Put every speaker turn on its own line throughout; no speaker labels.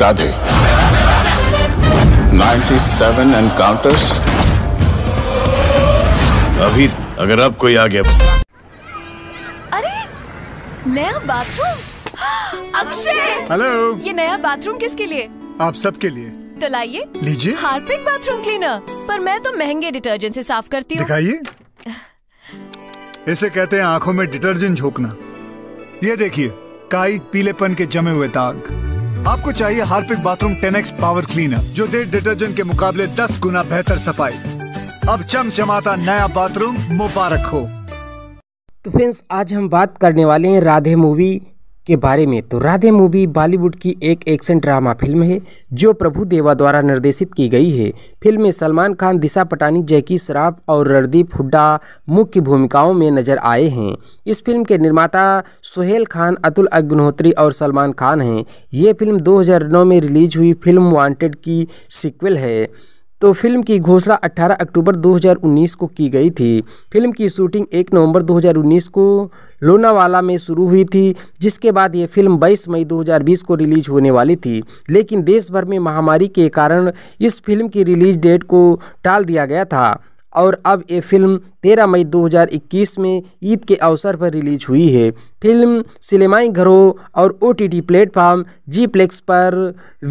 Radhe 97 encounters अभी अगर अब कोई आ गया अरे नया बाथरूम अक्षय हेलो ये नया बाथरूम किसके लिए आप सबके लिए तो लाइए लीजिए हार्पिक बाथरूम क्लीनर पर मैं तो महंगे डिटर्जेंट से साफ करती हूँ दिखाइए इसे कहते हैं आंखों में डिटर्जेंट झोंकना ये देखिए काई पीलेपन के जमे हुए दाग आपको चाहिए Harpic bathroom 10x power cleaner जो देर डिटर्जेंट के मुकाबले 10 गुना बेहतर सफाई अब चमचमाता नया बाथरूम मुबारक हो तो फ्रेंड्स आज हम बात करने वाले हैं राधे मूवी के बारे में तो राधे मूवी बॉलीवुड की एक एक्शन ड्रामा फिल्म है जो प्रभु देवा द्वारा निर्देशित की गई है फिल्म में सलमान खान दिशा पटानी जैकी श्राफ और रणदीप हुड्डा मुख्य भूमिकाओं में नजर आए हैं इस फिल्म के निर्माता सुहेल खान अतुल अग्निहोत्री और सलमान खान हैं ये फिल्म 2009 में रिलीज हुई फिल्म वांटेड की सिक्वल है तो फिल्म की घोषणा 18 अक्टूबर 2019 को की गई थी फिल्म की शूटिंग 1 नवंबर 2019 को लोनावाला में शुरू हुई थी जिसके बाद ये फिल्म 22 मई 2020 को रिलीज होने वाली थी लेकिन देश भर में महामारी के कारण इस फिल्म की रिलीज डेट को टाल दिया गया था और अब ये फिल्म 13 मई 2021 में ईद के अवसर पर रिलीज हुई है फिल्म सिनेमाई घरों और O T platform Zee plex पर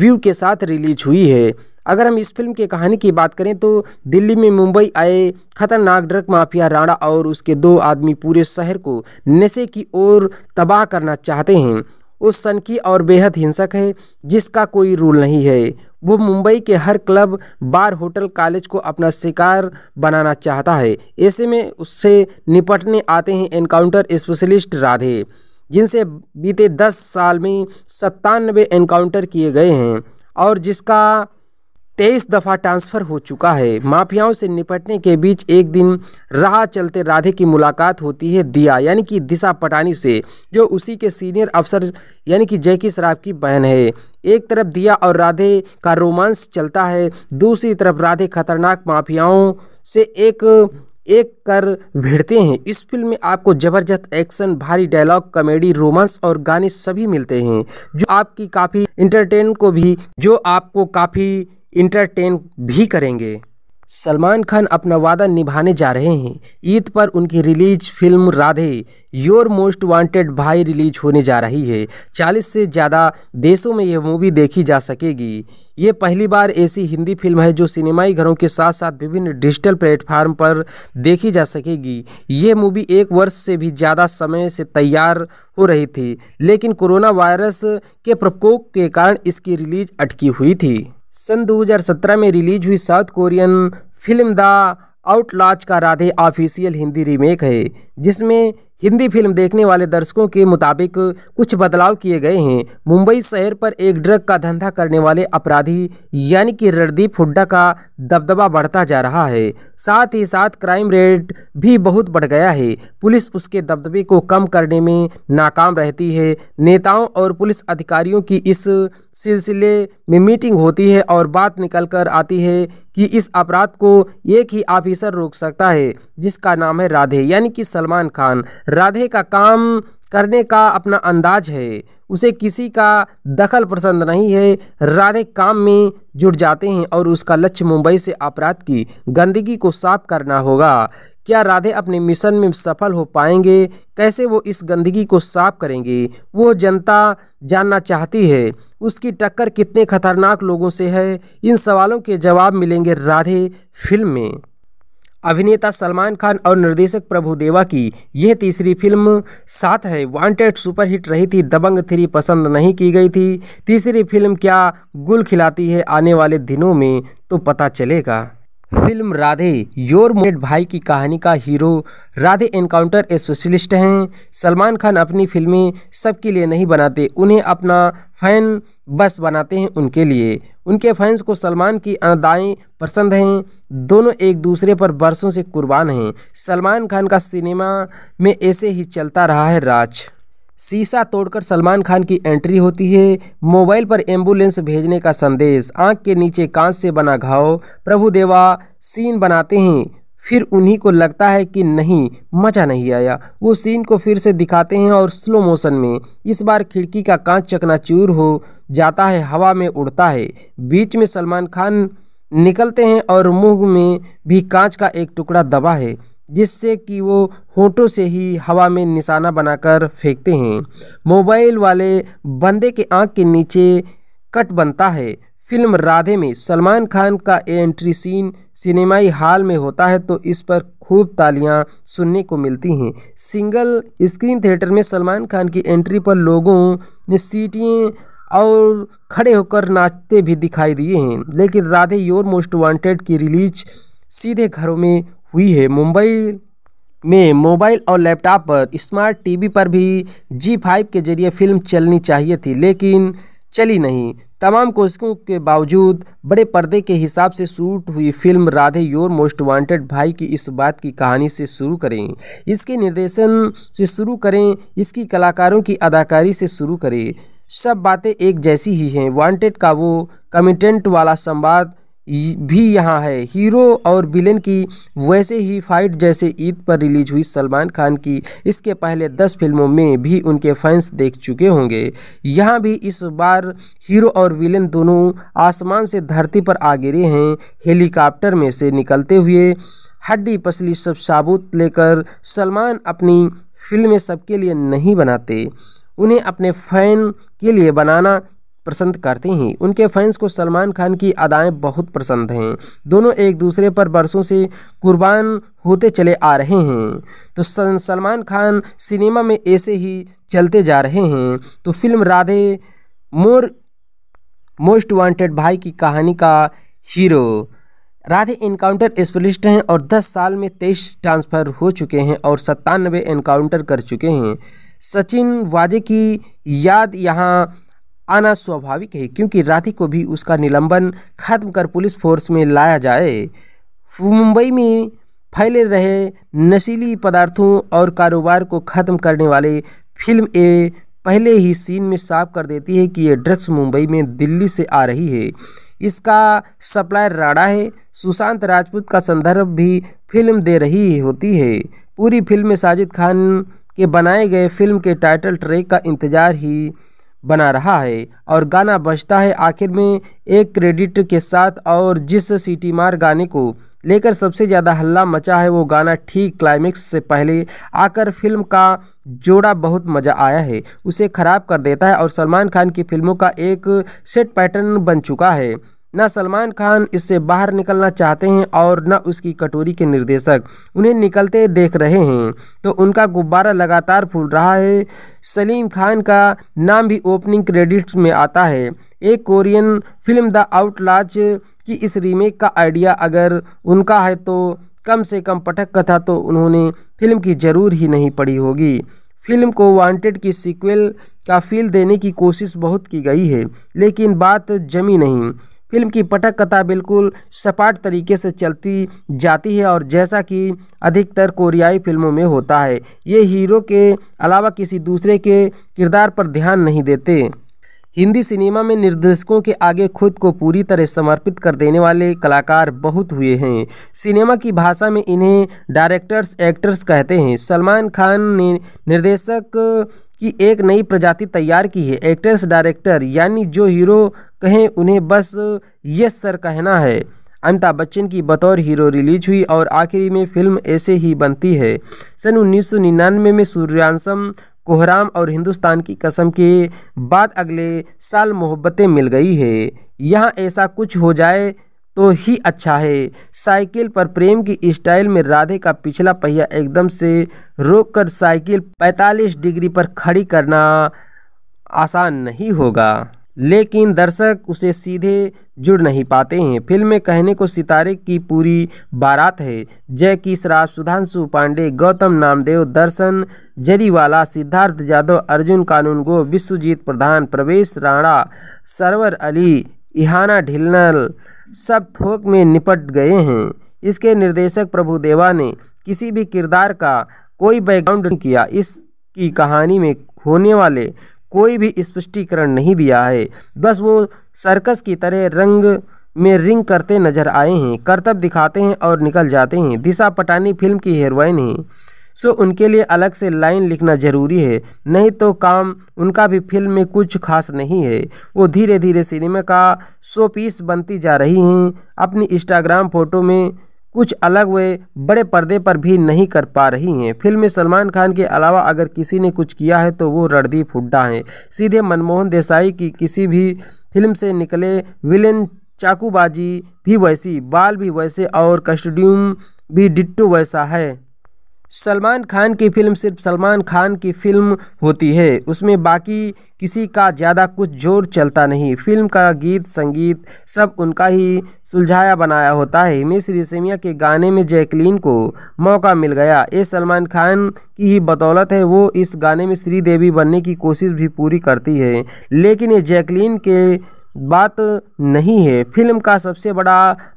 व्यू के साथ रिलीज हुई है अगर हम इस फिल्म की कहानी की बात करें तो दिल्ली में मुंबई आए खतरनाक ड्रग माफिया राणा और उसके दो आदमी पूरे शहर को नशे की ओर तबाह करना चाहते हैं उस सन की और बेहद हिंसक है जिसका कोई रूल नहीं है वो मुंबई के हर क्लब बार होटल कॉलेज को अपना शिकार बनाना चाहता है ऐसे में उससे निपटने आते हैं एनकाउंटर स्पेशलिस्ट राधे जिनसे बीते दस साल में सत्तानवे एनकाउंटर किए गए हैं और जिसका तेईस दफ़ा ट्रांसफ़र हो चुका है माफियाओं से निपटने के बीच एक दिन राह चलते राधे की मुलाकात होती है दिया यानी कि दिशा पटानी से जो उसी के सीनियर अफसर यानी कि जैकी शराब की बहन है एक तरफ दिया और राधे का रोमांस चलता है दूसरी तरफ राधे खतरनाक माफियाओं से एक एक कर भिड़ते हैं इस फिल्म में आपको ज़बरदस्त एक्शन भारी डायलॉग कॉमेडी रोमांस और गाने सभी मिलते हैं जो आपकी काफ़ी इंटरटेन को भी जो आपको काफ़ी इंटरटेन भी करेंगे सलमान खान अपना वादा निभाने जा रहे हैं ईद पर उनकी release film Radhe your most wanted भाई रिलीज होने जा रही है 40 से ज़्यादा देशों में यह मूवी देखी जा सकेगी ये पहली बार ऐसी हिंदी फिल्म है जो सिनेमाई घरों के साथ साथ विभिन्न डिजिटल प्लेटफार्म पर देखी जा सकेगी ये मूवी एक वर्ष से भी ज़्यादा समय से तैयार हो रही थी लेकिन कोरोना वायरस के प्रकोप के कारण इसकी रिलीज अटकी हुई थी सन 2017 में रिलीज हुई साउथ कोरियन फिल्म द लाच का राधे ऑफिशियल हिंदी रीमेक है जिसमें हिंदी फिल्म देखने वाले दर्शकों के मुताबिक कुछ बदलाव किए गए हैं मुंबई शहर पर एक ड्रग का धंधा करने वाले अपराधी यानी कि रणदीप हुड्डा का दबदबा बढ़ता जा रहा है साथ ही साथ क्राइम रेट भी बहुत बढ़ गया है पुलिस उसके दबदबे को कम करने में नाकाम रहती है नेताओं और पुलिस अधिकारियों की इस सिलसिले में मीटिंग होती है और बात निकल कर आती है कि इस अपराध को एक ही ऑफिसर रोक सकता है जिसका नाम है राधे यानी कि सलमान खान राधे का काम करने का अपना अंदाज है उसे किसी का दखल पसंद नहीं है राधे काम में जुट जाते हैं और उसका लक्ष्य मुंबई से अपराध की गंदगी को साफ करना होगा क्या राधे अपने मिशन में सफल हो पाएंगे कैसे वो इस गंदगी को साफ करेंगे वो जनता जानना चाहती है उसकी टक्कर कितने खतरनाक लोगों से है इन सवालों के जवाब मिलेंगे राधे फिल्म में अभिनेता सलमान खान और निर्देशक प्रभु देवा की यह तीसरी फिल्म साथ है वांटेड सुपरहिट रही थी दबंग थ्री पसंद नहीं की गई थी तीसरी फिल्म क्या गुल खिलाती है आने वाले दिनों में तो पता चलेगा फिल्म राधे योर मोट भाई की कहानी का हीरो राधे एनकाउंटर स्पेशलिस्ट हैं सलमान खान अपनी फिल्में सबके लिए नहीं बनाते उन्हें अपना फैन बस बनाते हैं उनके लिए उनके फैंस को सलमान की अदाएँ पसंद हैं दोनों एक दूसरे पर बरसों से कुर्बान हैं सलमान खान का सिनेमा में ऐसे ही चलता रहा है राज शीशा तोड़कर सलमान खान की एंट्री होती है मोबाइल पर एम्बुलेंस भेजने का संदेश आंख के नीचे कांच से बना घाव प्रभु देवा सीन बनाते हैं फिर उन्हीं को लगता है कि नहीं मज़ा नहीं आया वो सीन को फिर से दिखाते हैं और स्लो मोशन में इस बार खिड़की का कांच चकनाचूर हो जाता है हवा में उड़ता है बीच में सलमान खान निकलते हैं और मुंह में भी कांच का एक टुकड़ा दबा है जिससे कि वो होटों से ही हवा में निशाना बनाकर फेंकते हैं मोबाइल वाले बंदे के आंख के नीचे कट बनता है फिल्म राधे में सलमान खान का एंट्री सीन सिनेमाई हाल में होता है तो इस पर खूब तालियां सुनने को मिलती हैं सिंगल स्क्रीन थिएटर में सलमान खान की एंट्री पर लोगों ने सीटें और खड़े होकर नाचते भी दिखाई दिए हैं लेकिन राधे योर मोस्ट वांटेड की रिलीज सीधे घरों में हुई है मुंबई में मोबाइल और लैपटॉप पर स्मार्ट टीवी पर भी जी फाइव के जरिए फिल्म चलनी चाहिए थी लेकिन चली नहीं तमाम कोशिशों के बावजूद बड़े पर्दे के हिसाब से शूट हुई film Radhe your most wanted Bhai की इस बात की कहानी से शुरू करें इसके निर्देशन से शुरू करें इसकी कलाकारों की अदाकारी से शुरू करें सब बातें एक जैसी ही हैं वांटेड का वो कमिटेंट वाला संवाद भी यहाँ है हीरो और विलेन की वैसे ही फाइट जैसे ईद पर रिलीज हुई सलमान खान की इसके पहले दस फिल्मों में भी उनके फैंस देख चुके होंगे यहाँ भी इस बार हीरो और विलेन दोनों आसमान से धरती पर आ गिरे हैं हेलीकॉप्टर में से निकलते हुए हड्डी पसली सब साबुत लेकर सलमान अपनी फिल्में सबके लिए नहीं बनाते उन्हें अपने फैन के लिए बनाना पसंद करते हैं उनके फैंस को सलमान खान की अदाएँ बहुत पसंद हैं दोनों एक दूसरे पर बरसों से कुर्बान होते चले आ रहे हैं तो सलमान खान सिनेमा में ऐसे ही चलते जा रहे हैं तो film Radhe more most wanted Bhai की कहानी का हीरो राधे इनकाउंटर स्पेशलिस्ट हैं और 10 साल में तेईस ट्रांसफ़र हो चुके हैं और सत्तानवे इनकाउंटर कर चुके हैं सचिन वाजे की याद यहाँ आना स्वाभाविक है क्योंकि राधे को भी उसका निलंबन खत्म कर पुलिस फोर्स में लाया जाए मुंबई में फैले रहे नशीली पदार्थों और कारोबार को ख़त्म करने वाले फिल्म ए पहले ही सीन में साफ कर देती है कि ये ड्रग्स मुंबई में दिल्ली से आ रही है इसका सप्लायर राणा है सुशांत राजपूत का संदर्भ भी फिल्म दे रही होती है पूरी फिल्म में साजिद खान के बनाए गए फिल्म के टाइटल ट्रैक का इंतज़ार ही बना रहा है और गाना बजता है आखिर में एक क्रेडिट के साथ और जिस सीटी मार गाने को लेकर सबसे ज़्यादा हल्ला मचा है वो गाना ठीक क्लाइमेक्स से पहले आकर फिल्म का जोड़ा बहुत मज़ा आया है उसे ख़राब कर देता है और सलमान खान की फिल्मों का एक सेट पैटर्न बन चुका है न सलमान खान इससे बाहर निकलना चाहते हैं और न उसकी कटोरी के निर्देशक उन्हें निकलते देख रहे हैं तो उनका गुब्बारा लगातार फूल रहा है सलीम खान का नाम भी ओपनिंग क्रेडिट्स में आता है एक कोरियन फिल्म द आउटलाज की इस रीमेक का आइडिया अगर उनका है तो कम से कम पटक कथा तो उन्होंने फिल्म की जरूर ही नहीं पड़ी होगी फिल्म को वांटेड की सीक्वल का फील देने की कोशिश बहुत की गई है लेकिन बात जमी नहीं फिल्म की पटक कथा बिल्कुल सपाट तरीके से चलती जाती है और जैसा कि अधिकतर कोरियाई फिल्मों में होता है ये हीरो के अलावा किसी दूसरे के किरदार पर ध्यान नहीं देते हिंदी सिनेमा में निर्देशकों के आगे खुद को पूरी तरह समर्पित कर देने वाले कलाकार बहुत हुए हैं सिनेमा की भाषा में इन्हें डायरेक्टर्स एक्टर्स कहते हैं सलमान खान ने निर्देशक की एक नई प्रजाति तैयार की है एक्टर्स डायरेक्टर यानी जो हीरो कहें उन्हें बस यस सर कहना है अमिताभ बच्चन की बतौर हीरो रिलीज हुई और आखिरी में फिल्म ऐसे ही बनती है सन उन्नीस में सूर्यांशम कोहराम और हिंदुस्तान की कसम के बाद अगले साल मोहब्बतें मिल गई है यहाँ ऐसा कुछ हो जाए तो ही अच्छा है साइकिल पर प्रेम की स्टाइल में राधे का पिछला पहिया एकदम से रोक कर साइकिल 45 डिग्री पर खड़ी करना आसान नहीं होगा लेकिन दर्शक उसे सीधे जुड़ नहीं पाते हैं फिल्म में कहने को सितारे की पूरी बारात है जय की श्राफ सुधांशु पांडे गौतम नामदेव दर्शन जरीवाला सिद्धार्थ यादव अर्जुन कानूनगो विश्वजीत प्रधान प्रवेश राणा सरवर अली इहाना ढिलनल सब थोक में निपट गए हैं इसके निर्देशक प्रभुदेवा ने किसी भी किरदार का कोई बैकग्राउंड किया इसकी कहानी में होने वाले कोई भी स्पष्टीकरण नहीं दिया है बस वो सर्कस की तरह रंग में रिंग करते नजर आए हैं करतब दिखाते हैं और निकल जाते हैं दिशा पटानी फिल्म की हेरोइन है सो उनके लिए अलग से लाइन लिखना ज़रूरी है नहीं तो काम उनका भी फिल्म में कुछ खास नहीं है वो धीरे धीरे सिनेमा का शो पीस बनती जा रही हैं अपनी इंस्टाग्राम फ़ोटो में कुछ अलग वे बड़े पर्दे पर भी नहीं कर पा रही हैं फिल्म में सलमान खान के अलावा अगर किसी ने कुछ किया है तो वो रणदीप हुड्डा हैं सीधे मनमोहन देसाई की किसी भी फिल्म से निकले विलेन चाकूबाजी भी वैसी बाल भी वैसे और कस्टड्यूम भी डिट्टो वैसा है सलमान खान की फिल्म सिर्फ सलमान खान की फिल्म होती है उसमें बाकी किसी का ज़्यादा कुछ जोर चलता नहीं फिल्म का गीत संगीत सब उनका ही सुलझाया बनाया होता है हिमेश रेशमिया के गाने में जैकलीन को मौका मिल गया ये सलमान खान की ही बदौलत है वो इस गाने में श्रीदेवी बनने की कोशिश भी पूरी करती है लेकिन ये जैकलीन के बात नहीं है फिल्म का सबसे बड़ा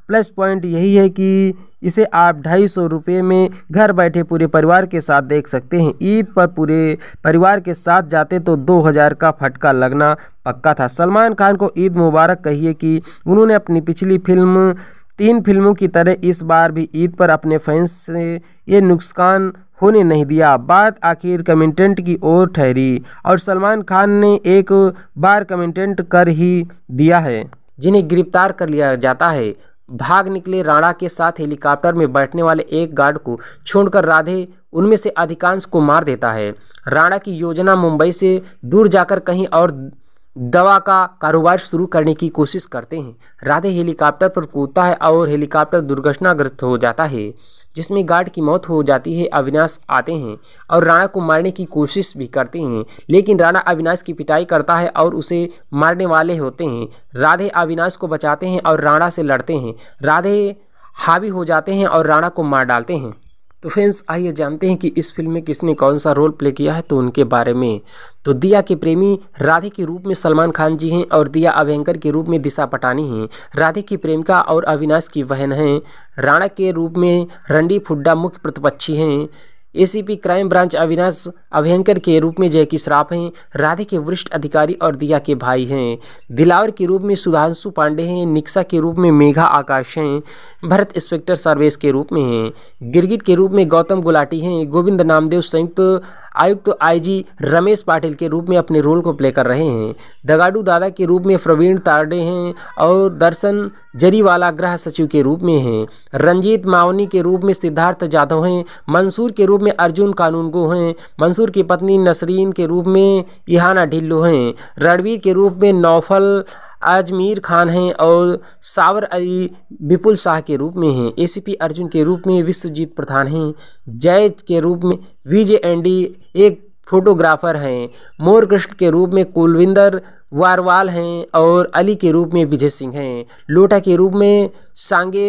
प्लस पॉइंट यही है कि इसे आप ढाई सौ रुपये में घर बैठे पूरे परिवार के साथ देख सकते हैं ईद पर पूरे परिवार के साथ जाते तो दो हज़ार का फटका लगना पक्का था सलमान खान को ईद मुबारक कहिए कि उन्होंने अपनी पिछली फिल्म तीन फिल्मों की तरह इस बार भी ईद पर अपने फैंस से ये नुकसान होने नहीं दिया बात आखिर कमेंटेंट की ओर ठहरी और सलमान खान ने एक बार कमेंटेंट कर ही दिया है जिन्हें गिरफ्तार कर लिया जाता है भाग निकले राणा के साथ हेलीकॉप्टर में बैठने वाले एक गार्ड को छोड़कर राधे उनमें से अधिकांश को मार देता है राणा की योजना मुंबई से दूर जाकर कहीं और दवा का कारोबार शुरू करने की कोशिश करते हैं राधे हेलीकॉप्टर पर कूदता है और हेलीकॉप्टर दुर्घटनाग्रस्त हो जाता है जिसमें गार्ड की मौत हो जाती है अविनाश आते हैं और राणा को मारने की कोशिश भी करते हैं लेकिन राणा अविनाश की पिटाई करता है और उसे मारने वाले होते हैं राधे अविनाश को बचाते हैं और राणा से लड़ते हैं राधे हावी हो जाते हैं और राणा को मार डालते हैं तो फ्रेंड्स आइए जानते हैं कि इस फिल्म में किसने कौन सा रोल प्ले किया है तो उनके बारे में तो दिया के प्रेमी राधे के रूप में सलमान खान जी हैं और दिया अभ्यंकर के रूप में दिशा पटानी हैं राधे की प्रेमिका और अविनाश की बहन हैं राणा के रूप में रणदीप हुड्डा मुख्य प्रतिपक्षी हैं ACP crime branch Avinash Abhyankar के रूप में जय की श्राफ हैं राधे के वरिष्ठ अधिकारी और दिया के भाई हैं दिलावर के रूप में सुधांशु पांडे हैं निक्सा के रूप में मेघा आकाश हैं भरत इंस्पेक्टर सर्वेश के रूप में हैं गिरगिट के रूप में गौतम गुलाटी हैं गोविंद नामदेव संयुक्त आयुक्त आईजी रमेश पाटिल के रूप में अपने रोल को प्ले कर रहे हैं दगाडू दादा के रूप में प्रवीण तारडे हैं और दर्शन जरीवाला गृह सचिव के रूप में हैं रंजीत मावनी के रूप में सिद्धार्थ जाधव हैं मंसूर के रूप में अर्जुन कानूनगो हैं मंसूर की पत्नी नसरीन के रूप में इहाना ढिल्लो हैं रणवीर के रूप में नौफल अजमेर खान हैं और सावर अली विपुल शाह के रूप में हैं एसीपी अर्जुन के रूप में विश्वजीत प्रधान हैं जय के रूप में विजय एंडी एक फोटोग्राफर हैं मोर कृष्ण के रूप में कुलविंदर वारवाल हैं और अली के रूप में विजय सिंह हैं लोटा के रूप में सांगे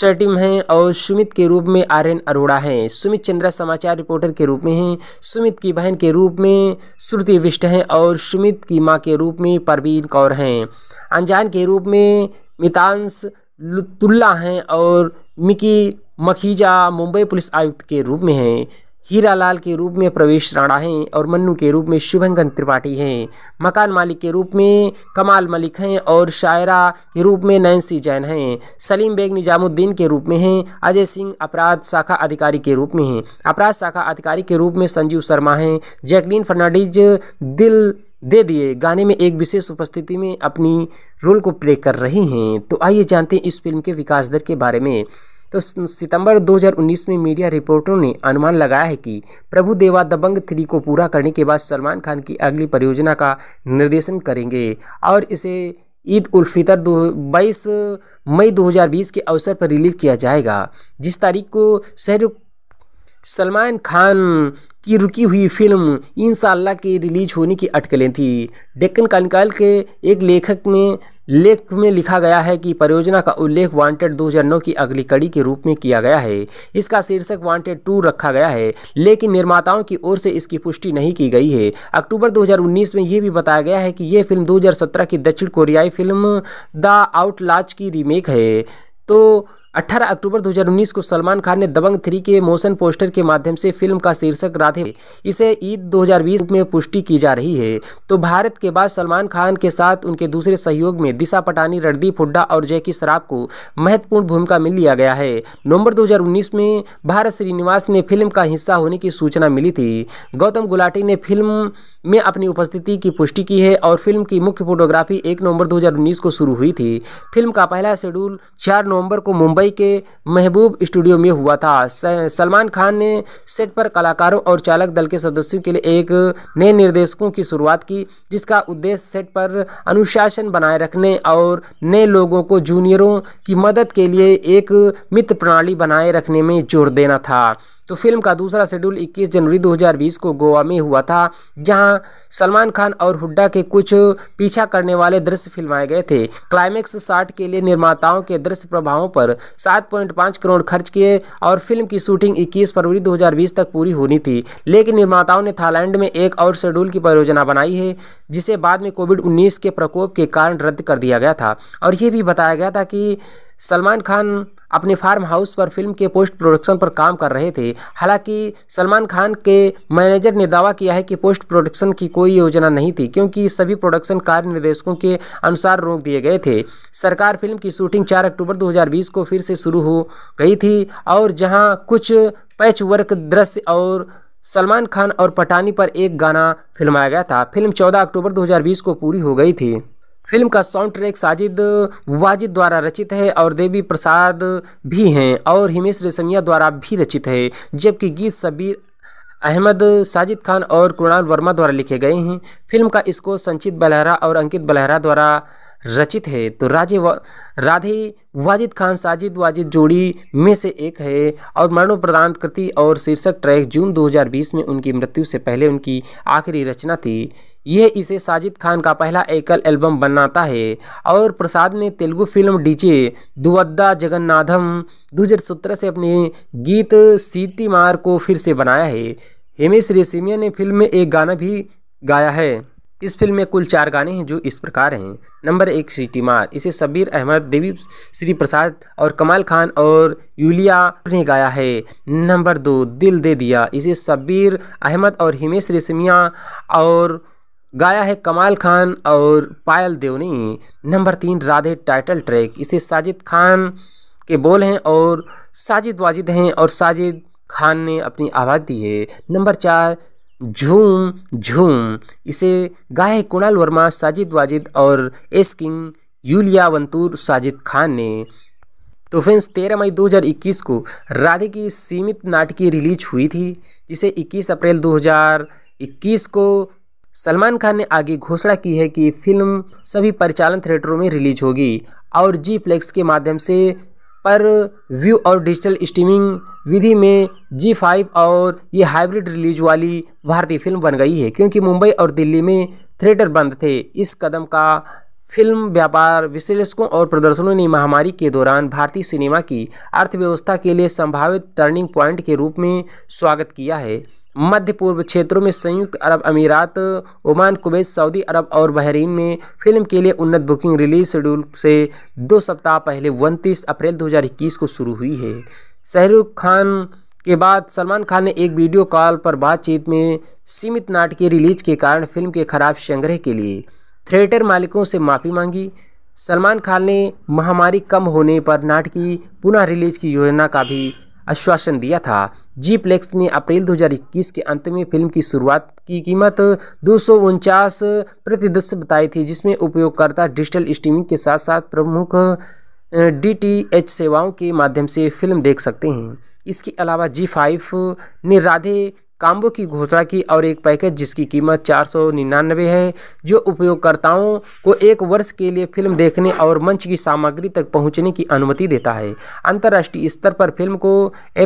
सेटिम हैं और सुमित के रूप में आर एन अरोड़ा हैं सुमित चंद्रा समाचार रिपोर्टर के रूप में हैं सुमित की बहन के रूप में श्रुति विष्ट हैं और सुमित की मां के रूप में परवीन कौर हैं अनजान के रूप में मितांश लुतुल्ला हैं और मिकी मखीजा मुंबई पुलिस आयुक्त के रूप में हैं हीरालाल के रूप में प्रवेश राणा हैं और मन्नू के रूप में शुभंगन त्रिपाठी हैं मकान मालिक के रूप में कमाल मलिक हैं और शायरा के रूप में नैन्सी जैन हैं सलीम बेग निजामुद्दीन के रूप में हैं अजय सिंह अपराध शाखा अधिकारी के रूप में हैं अपराध शाखा अधिकारी के रूप में संजीव शर्मा हैं जैकलीन फर्नांडिज दिल दे दिए गाने में एक विशेष उपस्थिति में अपनी रोल को प्ले कर रही हैं तो आइए जानते हैं इस फिल्म के विकास दर के बारे में तो सितंबर 2019 में मीडिया रिपोर्टरों ने अनुमान लगाया है कि प्रभु देवा दबंग थ्री को पूरा करने के बाद सलमान खान की अगली परियोजना का निर्देशन करेंगे और इसे ईद उल फितर दो बाईस मई 2020 के अवसर पर रिलीज़ किया जाएगा जिस तारीख को शहर सलमान खान की रुकी हुई फिल्म इन इंसाल्लाह के रिलीज होने की अटकलें थी डेक्कन कानिकाल के एक लेखक में लेख में लिखा गया है कि परियोजना का उल्लेख वांटेड 2009 की अगली कड़ी के रूप में किया गया है इसका शीर्षक वांटेड टू रखा गया है लेकिन निर्माताओं की ओर से इसकी पुष्टि नहीं की गई है अक्टूबर 2019 में यह भी बताया गया है कि यह फिल्म 2017 की दक्षिण कोरियाई फिल्म द आउटलाज की रीमेक है तो 18 अक्टूबर 2019 को सलमान खान ने दबंग थ्री के मोशन पोस्टर के माध्यम से फिल्म का शीर्षक राधे इसे ईद 2020 में पुष्टि की जा रही है तो भारत के बाद सलमान खान के साथ उनके दूसरे सहयोग में दिशा पटानी रणदीप हुड्डा और जैकी शराब को महत्वपूर्ण भूमिका मिल लिया गया है नवंबर 2019 में भारत श्रीनिवास ने फिल्म का हिस्सा होने की सूचना मिली थी गौतम गुलाटी ने फिल्म में अपनी उपस्थिति की पुष्टि की है और फिल्म की मुख्य फोटोग्राफी एक नवम्बर दो को शुरू हुई थी फिल्म का पहला शेड्यूल चार नवम्बर को मुंबई मुंबई के महबूब स्टूडियो में हुआ था सलमान खान ने सेट पर कलाकारों और चालक दल के सदस्यों के लिए एक नए निर्देशकों की शुरुआत की जिसका उद्देश्य सेट पर अनुशासन बनाए रखने और नए लोगों को जूनियरों की मदद के लिए एक मित्र प्रणाली बनाए रखने में जोर देना था तो फिल्म का दूसरा शेड्यूल 21 जनवरी 2020 को गोवा में हुआ था जहां सलमान खान और हुड्डा के कुछ पीछा करने वाले दृश्य फिल्माए गए थे क्लाइमेक्स शार्ट के लिए निर्माताओं के दृश्य प्रभावों पर 7.5 करोड़ खर्च किए और फिल्म की शूटिंग 21 फरवरी 2020 तक पूरी होनी थी लेकिन निर्माताओं ने थाईलैंड में एक और शेड्यूल की परियोजना बनाई है जिसे बाद में कोविड उन्नीस के प्रकोप के कारण रद्द कर दिया गया था और ये भी बताया गया था कि सलमान खान अपने फार्म हाउस पर फिल्म के पोस्ट प्रोडक्शन पर काम कर रहे थे हालांकि सलमान खान के मैनेजर ने दावा किया है कि पोस्ट प्रोडक्शन की कोई योजना नहीं थी क्योंकि सभी प्रोडक्शन कार्य निर्देशकों के अनुसार रोक दिए गए थे सरकार फिल्म की शूटिंग 4 अक्टूबर 2020 को फिर से शुरू हो गई थी और जहां कुछ पैच वर्क दृश्य और सलमान खान और पटानी पर एक गाना फिल्माया गया था फिल्म चौदह अक्टूबर दो को पूरी हो गई थी फिल्म का साउंड ट्रैक साजिद वाजिद द्वारा रचित है और देवी प्रसाद भी हैं और हिमेश रेशमिया द्वारा भी रचित है जबकि गीत सबीर अहमद साजिद खान और कृणाल वर्मा द्वारा लिखे गए हैं फिल्म का इसको संचित बलहरा और अंकित बलहरा द्वारा रचित है तो राजे वा, राधे वाजिद खान साजिद वाजिद जोड़ी में से एक है और मरणोपरांत कृति और शीर्षक ट्रैक जून 2020 में उनकी मृत्यु से पहले उनकी आखिरी रचना थी यह इसे साजिद खान का पहला एकल एल्बम बनाता है और प्रसाद ने तेलुगु फिल्म डीजे दुवद्दा जगन्नाथम दो से अपने गीत सीतीमार को फिर से बनाया है हेमेश रेसिमिया ने फिल्म में एक गाना भी गाया है इस फिल्म में कुल चार गाने हैं जो इस प्रकार हैं नंबर एक सीटी मार इसे शब्बीर अहमद देवी श्री प्रसाद और कमाल खान और यूलिया ने गाया है नंबर दो दिल दे दिया इसे शब्बीर अहमद और हिमेश रेशमिया और गाया है कमाल खान और पायल देव ने नंबर तीन राधे टाइटल ट्रैक इसे साजिद खान के बोल हैं और साजिद वाजिद हैं और साजिद खान ने अपनी आवाज़ दी है नंबर चार झूम झूम इसे गाए कुणाल वर्मा साजिद वाजिद और S king Iulia Vantur Sajid Khan ने तो फ्रेंड्स तेरह मई 2021 को राधे की सीमित नाटकी रिलीज हुई थी जिसे 21 अप्रैल 2021 को सलमान खान ने आगे घोषणा की है कि फिल्म सभी परिचालन थिएटरों में रिलीज होगी और जी फ्लेक्स के माध्यम से पर व्यू और डिजिटल स्ट्रीमिंग विधि में जी फाइव और ये हाइब्रिड रिलीज वाली भारतीय फिल्म बन गई है क्योंकि मुंबई और दिल्ली में थिएटर बंद थे इस कदम का फिल्म व्यापार विश्लेषकों और प्रदर्शनों ने महामारी के दौरान भारतीय सिनेमा की अर्थव्यवस्था के लिए संभावित टर्निंग पॉइंट के रूप में स्वागत किया है मध्य पूर्व क्षेत्रों में संयुक्त अरब अमीरात ओमान कुवैत सऊदी अरब और बहरीन में फिल्म के लिए उन्नत बुकिंग रिलीज शेड्यूल से दो सप्ताह पहले उनतीस अप्रैल 2021 को शुरू हुई है शाहरुख खान के बाद सलमान खान ने एक वीडियो कॉल पर बातचीत में सीमित नाटकीय रिलीज के कारण फिल्म के खराब संग्रह के लिए थिएटर मालिकों से माफ़ी मांगी सलमान खान ने महामारी कम होने पर नाटकी पुनः रिलीज की योजना का भी आश्वासन दिया था जी प्लेक्स ने अप्रैल 2021 के अंत में फिल्म की शुरुआत की कीमत दो प्रति दस बताई थी जिसमें उपयोगकर्ता डिजिटल स्ट्रीमिंग के साथ साथ प्रमुख डीटीएच सेवाओं के माध्यम से फिल्म देख सकते हैं इसके अलावा जी फाइव ने राधे काम्बो की घोषणा की और एक पैकेज जिसकी कीमत चार सौ निन्यानवे है जो उपयोगकर्ताओं को एक वर्ष के लिए फिल्म देखने और मंच की सामग्री तक पहुंचने की अनुमति देता है अंतर्राष्ट्रीय स्तर पर फिल्म को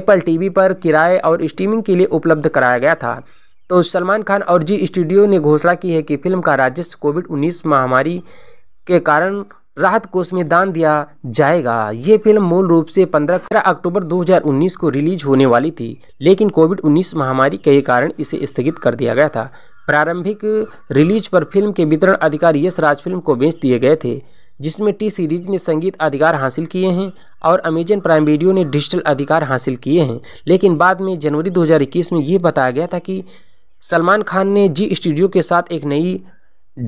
एप्पल टीवी पर किराए और स्ट्रीमिंग के लिए उपलब्ध कराया गया था तो सलमान खान और जी स्टूडियो ने घोषणा की है कि फिल्म का राजस्व कोविड उन्नीस महामारी के कारण राहत कोष में दान दिया जाएगा ये फिल्म मूल रूप से 15 अक्टूबर 2019 को रिलीज होने वाली थी लेकिन कोविड 19 महामारी के कारण इसे स्थगित कर दिया गया था प्रारंभिक रिलीज पर फिल्म के वितरण अधिकार यश राज फिल्म को बेच दिए गए थे जिसमें टी सीरीज ने संगीत अधिकार हासिल किए हैं और अमेजन प्राइम वीडियो ने डिजिटल अधिकार हासिल किए हैं लेकिन बाद में जनवरी 2021 में यह बताया गया था कि सलमान खान ने जी स्टूडियो के साथ एक नई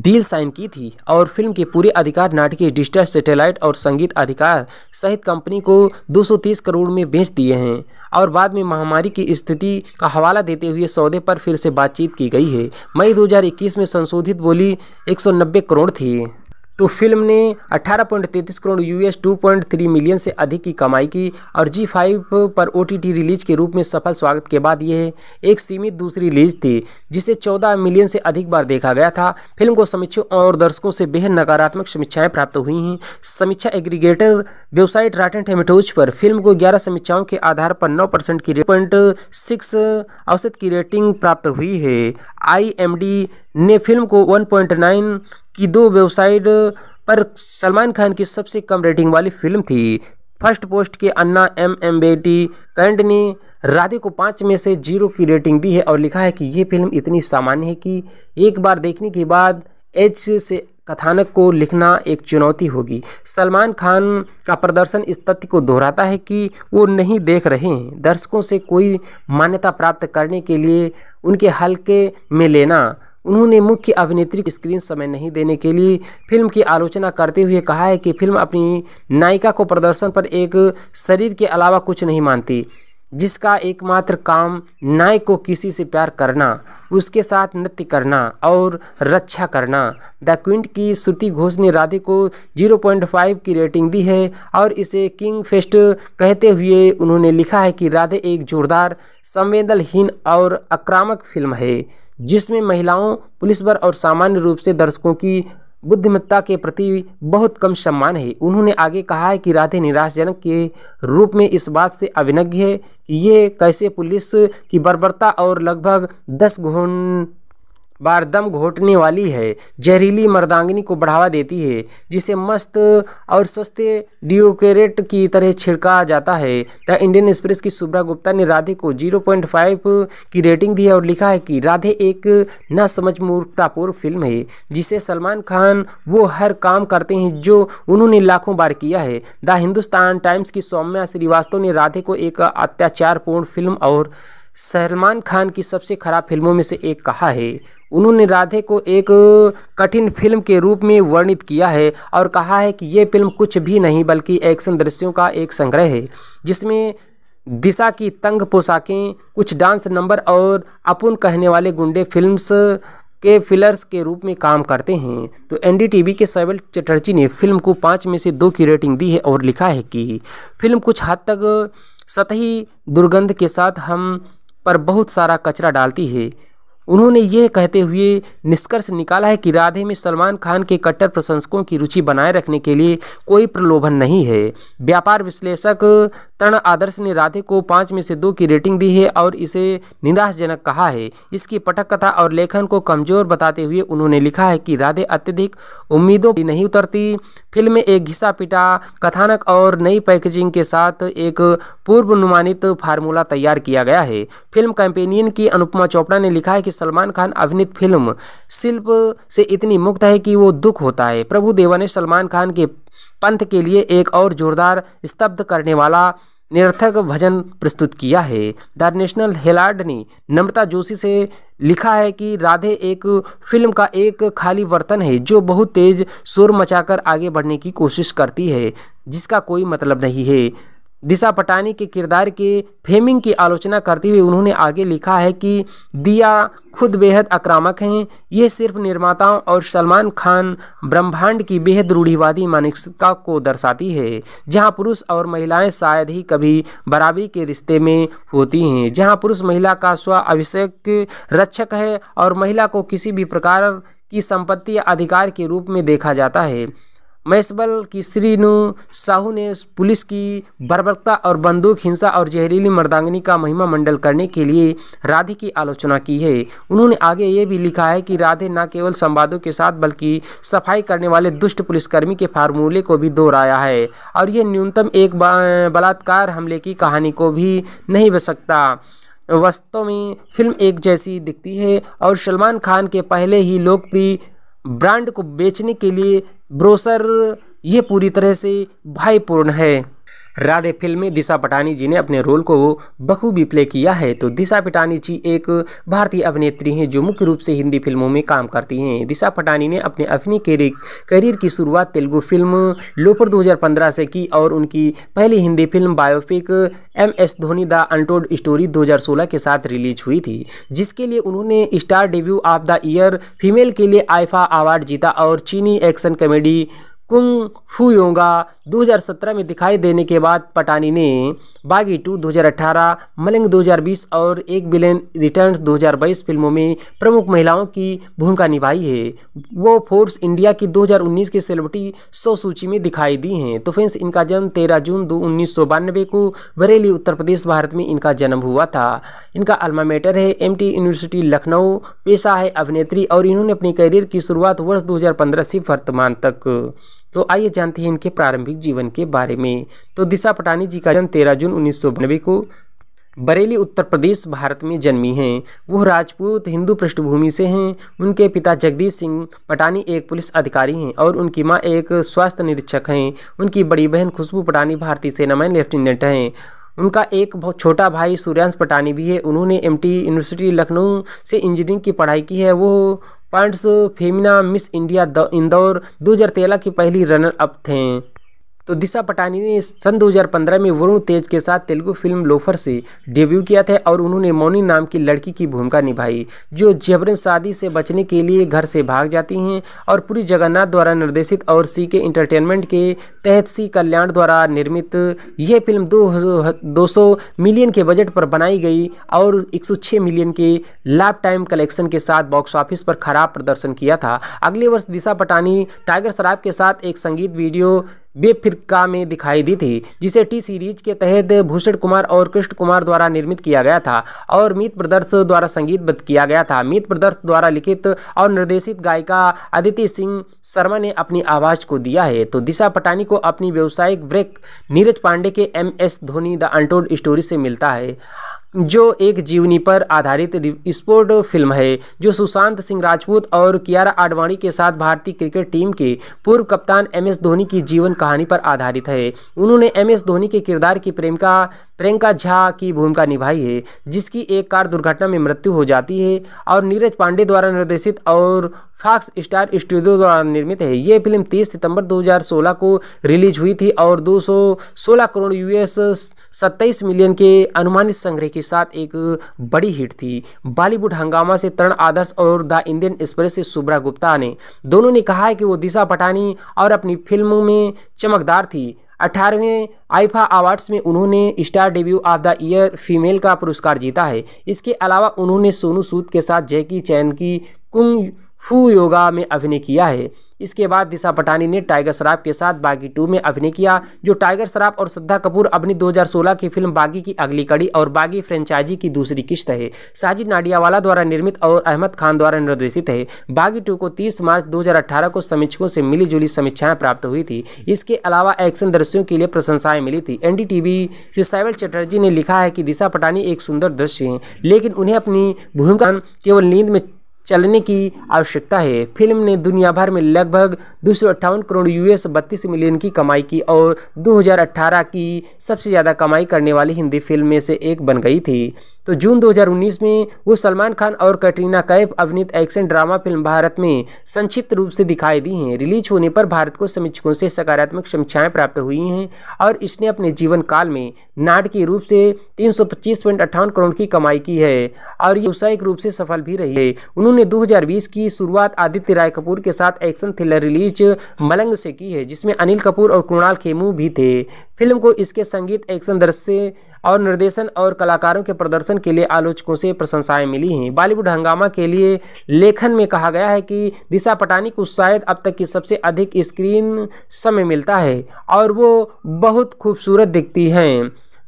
डील साइन की थी और फिल्म के पूरे अधिकार नाटकीय डिजिटल सैटेलाइट और संगीत अधिकार सहित कंपनी को 230 करोड़ में बेच दिए हैं और बाद में महामारी की स्थिति का हवाला देते हुए सौदे पर फिर से बातचीत की गई है मई 2021 में संशोधित बोली 190 करोड़ थी तो फिल्म ने 18.33 करोड़ यूएस 2.3 मिलियन से अधिक की कमाई की और जी फाइव पर ओ रिलीज के रूप में सफल स्वागत के बाद यह एक सीमित दूसरी रिलीज थी जिसे 14 मिलियन से अधिक बार देखा गया था फिल्म को समीक्षकों और दर्शकों से बेहद नकारात्मक समीक्षाएं प्राप्त हुई हैं समीक्षा एग्रीगेटर वेबसाइट राटन टेमेटोज पर फिल्म को ग्यारह समीक्षाओं के आधार पर नौ परसेंट की पॉइंट सिक्स औसत की रेटिंग प्राप्त हुई है आई ने फिल्म को 1.9 की दो वेबसाइट पर सलमान खान की सबसे कम रेटिंग वाली फिल्म थी फर्स्ट पोस्ट के अन्ना एम एम बेटी कैंड ने राधे को पाँच में से जीरो की रेटिंग दी है और लिखा है कि ये फिल्म इतनी सामान्य है कि एक बार देखने के बाद एच से कथानक को लिखना एक चुनौती होगी सलमान खान का प्रदर्शन इस तथ्य को दोहराता है कि वो नहीं देख रहे हैं दर्शकों से कोई मान्यता प्राप्त करने के लिए उनके हल्के में लेना उन्होंने मुख्य अभिनेत्री की स्क्रीन समय नहीं देने के लिए फिल्म की आलोचना करते हुए कहा है कि फिल्म अपनी नायिका को प्रदर्शन पर एक शरीर के अलावा कुछ नहीं मानती जिसका एकमात्र काम नायक को किसी से प्यार करना उसके साथ नृत्य करना और रक्षा करना द क्विंट की श्रुति घोष ने राधे को 0.5 की रेटिंग दी है और इसे किंग फेस्ट कहते हुए उन्होंने लिखा है कि राधे एक जोरदार संवेदनहीन और आक्रामक फिल्म है जिसमें महिलाओं पुलिस बल और सामान्य रूप से दर्शकों की बुद्धिमत्ता के प्रति बहुत कम सम्मान है उन्होंने आगे कहा है कि राधे निराशजनक के रूप में इस बात से अभिनज्ञ है कि ये कैसे पुलिस की बर्बरता और लगभग दस घूम बारदम घोटने वाली है जहरीली मर्दांगनी को बढ़ावा देती है जिसे मस्त और सस्ते डिओकेरेट की तरह छिड़का जाता है द इंडियन एक्सप्रेस की सुब्रा गुप्ता ने राधे को 0.5 की रेटिंग दी है और लिखा है कि राधे एक न समझ मूर्खतापूर्ण फिल्म है जिसे सलमान खान वो हर काम करते हैं जो उन्होंने लाखों बार किया है द हिंदुस्तान टाइम्स की सौम्या श्रीवास्तव ने राधे को एक अत्याचारपूर्ण फिल्म और सलमान खान की सबसे खराब फिल्मों में से एक कहा है उन्होंने राधे को एक कठिन फिल्म के रूप में वर्णित किया है और कहा है कि ये फिल्म कुछ भी नहीं बल्कि एक्शन दृश्यों का एक संग्रह है जिसमें दिशा की तंग पोशाकें कुछ डांस नंबर और अपुन कहने वाले गुंडे फिल्म्स के फिलर्स के रूप में काम करते हैं तो एनडीटीवी के सैवल चटर्जी ने फिल्म को पाँच में से दो की रेटिंग दी है और लिखा है कि फिल्म कुछ हद तक सतही दुर्गंध के साथ हम पर बहुत सारा कचरा डालती है उन्होंने ये कहते हुए निष्कर्ष निकाला है कि राधे में सलमान खान के कट्टर प्रशंसकों की रुचि बनाए रखने के लिए कोई प्रलोभन नहीं है व्यापार विश्लेषक तरण आदर्श ने राधे को पाँच में से दो की रेटिंग दी है और इसे निराशजनक कहा है इसकी पटक कथा और लेखन को कमजोर बताते हुए उन्होंने लिखा है कि राधे अत्यधिक उम्मीदों की नहीं उतरती फिल्म में एक घिसा पिटा कथानक और नई पैकेजिंग के साथ एक पूर्व अनुमानित फार्मूला तैयार किया गया है फिल्म कैंपेनियन की अनुपमा चोपड़ा ने लिखा है कि सलमान खान अभिनीत फिल्म शिल्प से इतनी मुक्त है कि वो दुख होता है प्रभु देवा ने सलमान खान के पंथ के लिए एक और जोरदार स्तब्ध करने वाला निरर्थक भजन प्रस्तुत किया है द नेशनल हेलार्ड ने नम्रता जोशी से लिखा है कि राधे एक फिल्म का एक खाली वर्तन है जो बहुत तेज शोर मचाकर आगे बढ़ने की कोशिश करती है जिसका कोई मतलब नहीं है दिशा पटानी के किरदार के फेमिंग की आलोचना करते हुए उन्होंने आगे लिखा है कि दिया खुद बेहद आक्रामक हैं ये सिर्फ निर्माताओं और सलमान खान ब्रह्मांड की बेहद रूढ़िवादी मानसिकता को दर्शाती है जहां पुरुष और महिलाएं शायद ही कभी बराबरी के रिश्ते में होती हैं जहां पुरुष महिला का स्व अभिषेक रक्षक है और महिला को किसी भी प्रकार की संपत्ति या अधिकार के रूप में देखा जाता है मैसबल की श्रीनु साहू ने पुलिस की बर्बरता और बंदूक हिंसा और जहरीली मर्दांगनी का महिमा मंडल करने के लिए राधे की आलोचना की है उन्होंने आगे ये भी लिखा है कि राधे न केवल संवादों के साथ बल्कि सफाई करने वाले दुष्ट पुलिसकर्मी के फार्मूले को भी दोहराया है और यह न्यूनतम एक बलात्कार हमले की कहानी को भी नहीं बच सकता वास्तव में फिल्म एक जैसी दिखती है और सलमान खान के पहले ही लोकप्रिय ब्रांड को बेचने के लिए ब्रोसर ये पूरी तरह से भाईपूर्ण है राधे फिल्म में दिशा पटानी जी ने अपने रोल को बखूबी प्ले किया है तो दिशा पटानी जी एक भारतीय अभिनेत्री हैं जो मुख्य रूप से हिंदी फिल्मों में काम करती हैं दिशा पटानी ने अपने अभिनय करियर की शुरुआत तेलुगु फिल्म लोफर 2015 से की और उनकी पहली Hindi film biopic M S Dhoni the untold story दो के साथ रिलीज हुई थी जिसके लिए उन्होंने star debut of the year female के लिए आइफा अवार्ड जीता और चीनी एक्शन कॉमेडी कुंग फू योंगा 2017 में दिखाई देने के बाद पटानी ने बागी टू 2018, मलिंग 2020 और एक बिलियन रिटर्न्स 2022 फिल्मों में प्रमुख महिलाओं की भूमिका निभाई है वो फोर्स इंडिया की 2019 की सेलिब्रिटी सौ सूची में दिखाई दी हैं तो फ्रेंड्स इनका जन्म 13 जून दो उन्नीस को बरेली उत्तर प्रदेश भारत में इनका जन्म हुआ था इनका अल्मामेटर है एम यूनिवर्सिटी लखनऊ पेशा है अभिनेत्री और इन्होंने अपने करियर की शुरुआत वर्ष दो से वर्तमान तक तो आइए जानते हैं इनके प्रारंभिक जीवन के बारे में तो दिशा पटानी जी का जन्म तेरह जून उन्नीस को बरेली उत्तर प्रदेश भारत में जन्मी हैं वह राजपूत हिंदू पृष्ठभूमि से हैं उनके पिता जगदीश सिंह पटानी एक पुलिस अधिकारी हैं और उनकी मां एक स्वास्थ्य निरीक्षक हैं उनकी बड़ी बहन खुशबू पटानी भारतीय सेना में लेफ्टिनेंट हैं उनका एक बहुत छोटा भाई सूर्यांश पटानी भी है उन्होंने एमटी यूनिवर्सिटी लखनऊ से इंजीनियरिंग की पढ़ाई की है वो points Femina miss India Indore 2013 की पहली रनर अप थे तो दिशा पटानी ने सन 2015 में वरुण तेज के साथ तेलुगु फिल्म लोफर से डेब्यू किया था और उन्होंने मौनी नाम की लड़की की भूमिका निभाई जो जबरन शादी से बचने के लिए घर से भाग जाती हैं और पूरी जगन्नाथ द्वारा निर्देशित और सी के इंटरटेनमेंट के तहत सी कल्याण द्वारा निर्मित यह फिल्म दो सौ मिलियन के बजट पर बनाई गई और एक मिलियन के लाइफ टाइम कलेक्शन के साथ बॉक्स ऑफिस पर खराब प्रदर्शन किया था अगले वर्ष दिशा पटानी टाइगर शराब के साथ एक संगीत वीडियो बेफिरका में दिखाई दी थी जिसे टी सीरीज के तहत भूषण कुमार और कृष्ण कुमार द्वारा निर्मित किया गया था और मीत ब्रदर्स द्वारा संगीतबद्ध किया गया था मीत ब्रदर्स द्वारा लिखित और निर्देशित गायिका अदिति सिंह शर्मा ने अपनी आवाज़ को दिया है तो दिशा पटानी को अपनी व्यावसायिक ब्रेक नीरज पांडे के M S Dhoni the untold story से मिलता है जो एक जीवनी पर आधारित स्पोर्ट फिल्म है जो सुशांत सिंह राजपूत और कियारा आडवाणी के साथ भारतीय क्रिकेट टीम के पूर्व कप्तान एम एस धोनी की जीवन कहानी पर आधारित है उन्होंने एम एस धोनी के किरदार की प्रेमिका प्रियंका झा की भूमिका निभाई है जिसकी एक कार दुर्घटना में मृत्यु हो जाती है और नीरज पांडे द्वारा निर्देशित और फॉक्स स्टार स्टूडियो द्वारा निर्मित है ये फिल्म 30 सितंबर 2016 को रिलीज हुई थी और 216 करोड़ यूएस 27 मिलियन के अनुमानित संग्रह के के साथ एक बड़ी हिट थी बॉलीवुड हंगामा से तरण आदर्श और द इंडियन एक्सप्रेस से सुब्रा गुप्ता ने दोनों ने कहा है कि वो दिशा पटानी और अपनी फिल्मों में चमकदार थी अठारहवें आइफा अवार्ड्स में उन्होंने star debut of the year female का पुरस्कार जीता है इसके अलावा उन्होंने सोनू सूद के साथ जैकी चैन की कुंग फू योगा में अभिनय किया है इसके बाद दिशा पटानी ने टाइगर शराब के साथ बागी टू में अभिनय किया जो टाइगर शराब और श्रद्धा कपूर अपनी 2016 की फिल्म बागी की अगली कड़ी और बागी फ्रेंचाइजी की दूसरी किस्त है साजिद नाडियावाला द्वारा निर्मित और अहमद खान द्वारा निर्देशित है बागी टू को 30 मार्च 2018 को समीक्षकों से मिली समीक्षाएं प्राप्त हुई थी इसके अलावा एक्शन दृश्यों के लिए प्रशंसाएं मिली थी एनडीटीवी से साइवल चटर्जी ने लिखा है कि दिशा पटानी एक सुंदर दृश्य है लेकिन उन्हें अपनी भूमिका केवल नींद में चलने की आवश्यकता है फिल्म ने दुनिया भर में लगभग दो करोड़ यूएस बत्तीस मिलियन की कमाई की और 2018 की सबसे ज़्यादा कमाई करने वाली हिंदी फिल्म में से एक बन गई थी तो जून 2019 में वो सलमान खान और कटरीना कैफ अभिनीत एक्शन ड्रामा फिल्म भारत में संक्षिप्त रूप से दिखाई दी हैं रिलीज होने पर भारत को समीक्षकों से सकारात्मक समीक्षाएँ प्राप्त हुई हैं और इसने अपने जीवन काल में नाटकीय रूप से तीन करोड़ की कमाई की है और ये व्यावसायिक रूप से सफल भी रही है उन्होंने 2020 की शुरुआत आदित्य राय कपूर के साथ एक्शन थ्रिलर रिलीज मलंग से की है जिसमें अनिल कपूर और कृणाल खेमू भी थे फिल्म को इसके संगीत एक्शन दृश्य और निर्देशन और कलाकारों के प्रदर्शन के लिए आलोचकों से प्रशंसाएं मिली हैं बॉलीवुड हंगामा के लिए लेखन में कहा गया है कि दिशा पटानी को शायद अब तक की सबसे अधिक स्क्रीन समय मिलता है और वो बहुत खूबसूरत दिखती हैं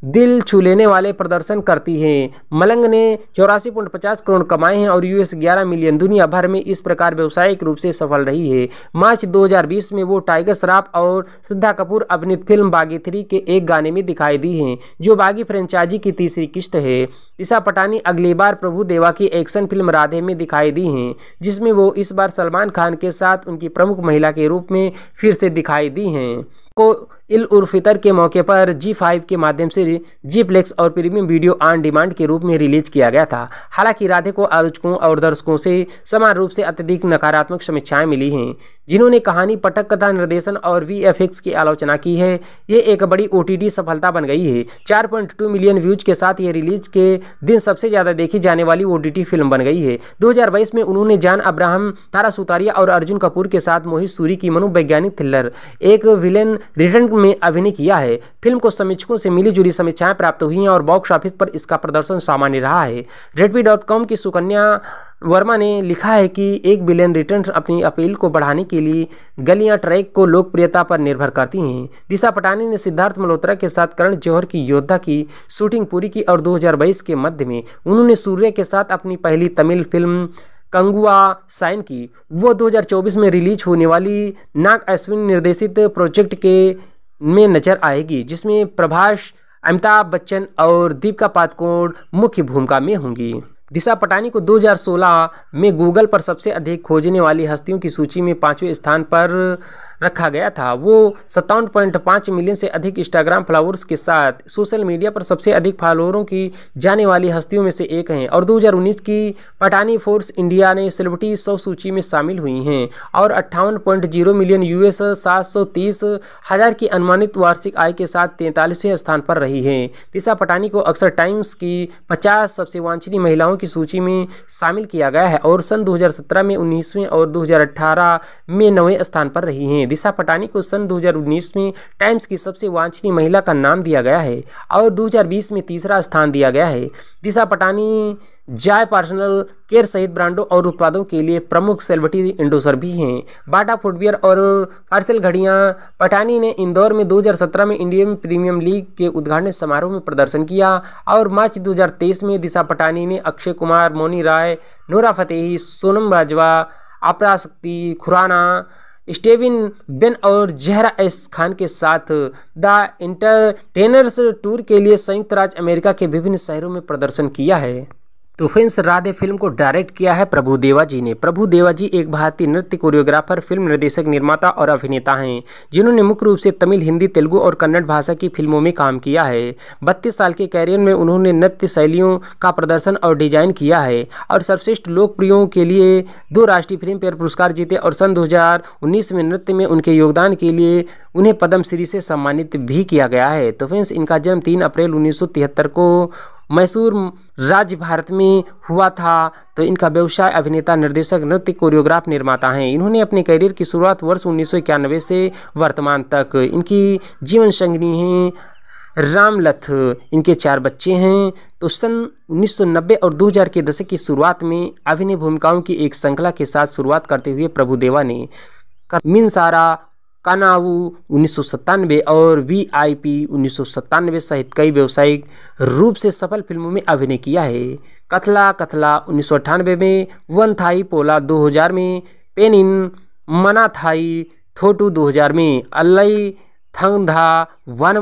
दिल छू लेने वाले प्रदर्शन करती है मलंग ने चौरासी पॉइंट पचास करोड़ कमाए हैं और यूएस 11 मिलियन दुनिया भर में इस प्रकार व्यावसायिक रूप से सफल रही है मार्च 2020 में वो टाइगर श्राफ और श्रद्धा कपूर अभिनीत फिल्म बागी थ्री के एक गाने में दिखाई दी हैं जो बागी फ्रेंचाइजी की तीसरी किस्त है ईशा पटानी अगली बार प्रभु देवा की एक्शन फिल्म राधे में दिखाई दी हैं जिसमें वो इस बार सलमान खान के साथ उनकी प्रमुख महिला के रूप में फिर से दिखाई दी हैं को इल उर्फितर के मौके पर जी फाइव के माध्यम से जी फ्लेक्स और प्रीमियम वीडियो ऑन डिमांड के रूप में रिलीज किया गया था हालांकि राधे को आलोचकों और दर्शकों से समान रूप से अत्यधिक नकारात्मक समीक्षाएं मिली हैं जिन्होंने कहानी पटक कथा निर्देशन और वी की आलोचना की है ये एक बड़ी ओ सफलता बन गई है चार मिलियन व्यूज के साथ ये रिलीज के दिन सबसे ज़्यादा देखी जाने वाली ओ फिल्म बन गई है दो में उन्होंने जान अब्राहम तारा सुतारिया और अर्जुन कपूर के साथ मोहित सूरी की मनोवैज्ञानिक थ्रिलर एक विलेन रिटर्न में अभिनय किया है फिल्म को समीक्षकों से मिली जुली समीक्षाएं प्राप्त हुई हैं और बॉक्स ऑफिस पर इसका प्रदर्शन सामान्य रहा है रेडमी डॉट कॉम की सुकन्या वर्मा ने लिखा है कि एक बिलियन रिटर्न्स अपनी अपील को बढ़ाने के लिए गलियां ट्रैक को लोकप्रियता पर निर्भर करती हैं दिशा पटानी ने सिद्धार्थ मल्होत्रा के साथ करण जौहर की योद्धा की शूटिंग पूरी की और दो के मध्य में उन्होंने सूर्य के साथ अपनी पहली तमिल फिल्म कंगुआ साइन की वो 2024 में रिलीज होने वाली नाग अश्विन निर्देशित प्रोजेक्ट के में नजर आएगी जिसमें प्रभाष अमिताभ बच्चन और दीपिका पादुकोण मुख्य भूमिका में होंगी दिशा पटानी को 2016 में गूगल पर सबसे अधिक खोजने वाली हस्तियों की सूची में पांचवें स्थान पर रखा गया था वो सत्तावन पॉइंट पाँच मिलियन से अधिक इंस्टाग्राम फॉलोअर्स के साथ सोशल मीडिया पर सबसे अधिक फॉलोअरों की जाने वाली हस्तियों में से एक हैं और 2019 की पटानी फोर्स इंडिया ने सेलिब्रिटी सौ सूची में शामिल हुई हैं और अट्ठावन पॉइंट जीरो मिलियन यूएस सात सौ तीस हज़ार की अनुमानित वार्षिक आय के साथ तैंतालीसवें स्थान पर रही हैं दिशा पटानी को अक्सर टाइम्स की पचास सबसे वांछनीय महिलाओं की सूची में शामिल किया गया है और सन 2017 में उन्नीसवें और 2018 में नवें स्थान पर रही हैं दिशा पटानी को सन 2019 में टाइम्स की सबसे वांछनीय महिला का नाम दिया गया है और 2020 में तीसरा स्थान दिया गया है दिशा पटानी जाय पर्सनल केयर सहित ब्रांडों और उत्पादों के लिए प्रमुख सेलिब्रिटी इंडोसर भी हैं बाटा फुटवेयर और पार्सल घड़ियाँ पटानी ने इंदौर में 2017 में इंडियन प्रीमियम लीग के उद्घाटन समारोह में प्रदर्शन किया और मार्च 2023 में दिशा पटानी ने अक्षय कुमार मोनी राय नूरा फतेही सोनम बाजवा आपरा शक्ति खुराना स्टेविन बेन और जहरा एस खान के साथ द इंटरटेनर्स टूर के लिए संयुक्त राज्य अमेरिका के विभिन्न शहरों में प्रदर्शन किया है तो फ्रेंड्स राधे फिल्म को डायरेक्ट किया है प्रभु देवा जी ने प्रभु देवा जी एक भारतीय नृत्य कोरियोग्राफर फिल्म निर्देशक निर्माता और अभिनेता हैं जिन्होंने मुख्य रूप से तमिल हिंदी तेलुगु और कन्नड़ भाषा की फिल्मों में काम किया है बत्तीस साल के कैरियर में उन्होंने नृत्य शैलियों का प्रदर्शन और डिजाइन किया है और सर्वश्रेष्ठ लोकप्रियों के लिए दो राष्ट्रीय फिल्म फेयर पुरस्कार जीते और सन दो में नृत्य में उनके योगदान के लिए उन्हें पद्मश्री से सम्मानित भी किया गया है तो फ्रेंड्स इनका जन्म तीन अप्रैल उन्नीस को मैसूर राज्य भारत में हुआ था तो इनका व्यवसाय अभिनेता निर्देशक नृत्य कोरियोग्राफ निर्माता हैं इन्होंने अपने करियर की शुरुआत वर्ष उन्नीस से वर्तमान तक इनकी जीवन संगनी हैं रामलथ इनके चार बच्चे हैं तो सन 1990 और 2000 के दशक की शुरुआत में अभिनय भूमिकाओं की एक श्रृंखला के साथ शुरुआत करते हुए प्रभुदेवा ने मिनसारा कानावू उन्नीस और वी आई पी उन्नीस सहित कई व्यावसायिक रूप से सफल फिल्मों में अभिनय किया है कथला कथला उन्नीस में वन थाई पोला 2000 में पेनिन मनाथाई थोटू 2000 में अल्लई थंगधा हज़ार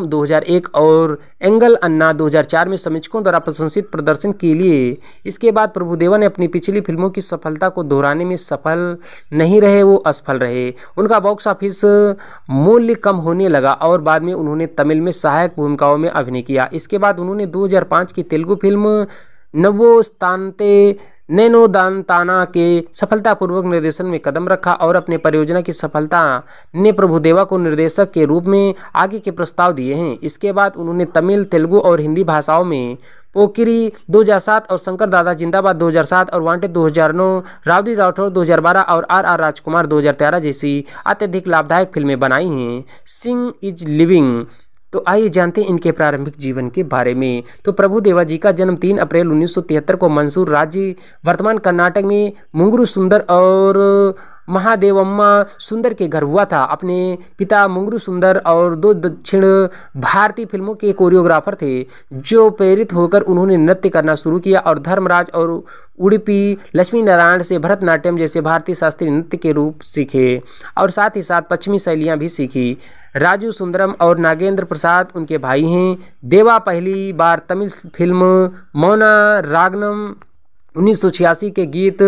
2001 और एंगल अन्ना 2004 में समीक्षकों द्वारा प्रशंसित प्रदर्शन के लिए इसके बाद प्रभुदेवा ने अपनी पिछली फिल्मों की सफलता को दोहराने में सफल नहीं रहे वो असफल रहे उनका बॉक्स ऑफिस मूल्य कम होने लगा और बाद में उन्होंने तमिल में सहायक भूमिकाओं में अभिनय किया इसके बाद उन्होंने पाँच की तेलुगु फिल्म नवो नैनो दानताना के सफलतापूर्वक निर्देशन में कदम रखा और अपने परियोजना की सफलता ने प्रभुदेवा को निर्देशक के रूप में आगे के प्रस्ताव दिए हैं इसके बाद उन्होंने तमिल तेलुगु और हिंदी भाषाओं में पोकिरी 2007 और शंकर दादा जिंदाबाद 2007 और वांटेड 2009 रावड़ी राठौर दो और आर आर राजकुमार दो जैसी अत्यधिक लाभदायक फिल्में बनाई हैं सिंह इज लिविंग तो आइए जानते हैं इनके प्रारंभिक जीवन के बारे में तो प्रभु देवा जी का जन्म 3 अप्रैल 1973 को मंसूर राज्य वर्तमान कर्नाटक में मुंगरू सुंदर और महादेवम्मा सुंदर के घर हुआ था अपने पिता मुंगरू सुंदर और दो दक्षिण भारतीय फिल्मों के कोरियोग्राफर थे जो प्रेरित होकर उन्होंने नृत्य करना शुरू किया और धर्मराज और उड़पी लक्ष्मी नारायण से भरतनाट्यम जैसे भारतीय शास्त्रीय नृत्य के रूप सीखे और साथ ही साथ पश्चिमी शैलियाँ भी सीखी राजू सुंदरम और नागेंद्र प्रसाद उनके भाई हैं देवा पहली बार तमिल फिल्म मौना रागनम उन्नीस के गीत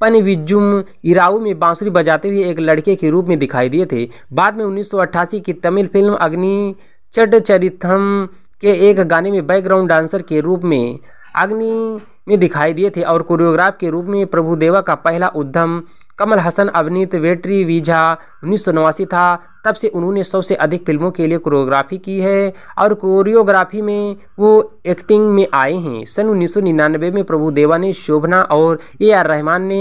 पनविजुम इराऊ में बांसुरी बजाते हुए एक लड़के के रूप में दिखाई दिए थे बाद में 1988 की तमिल फिल्म अग्नि चटचरितम के एक गाने में बैकग्राउंड डांसर के रूप में अग्नि में दिखाई दिए थे और कोरियोग्राफ के रूप में प्रभुदेवा का पहला उद्यम कमल हसन अभिनीत वेटरी वीझा उन्नीस था तब से उन्होंने सौ से अधिक फिल्मों के लिए कोरियोग्राफी की है और कोरियोग्राफी में वो एक्टिंग में आए हैं सन उन्नीस में प्रभु देवा ने शोभना और ए आर रहमान ने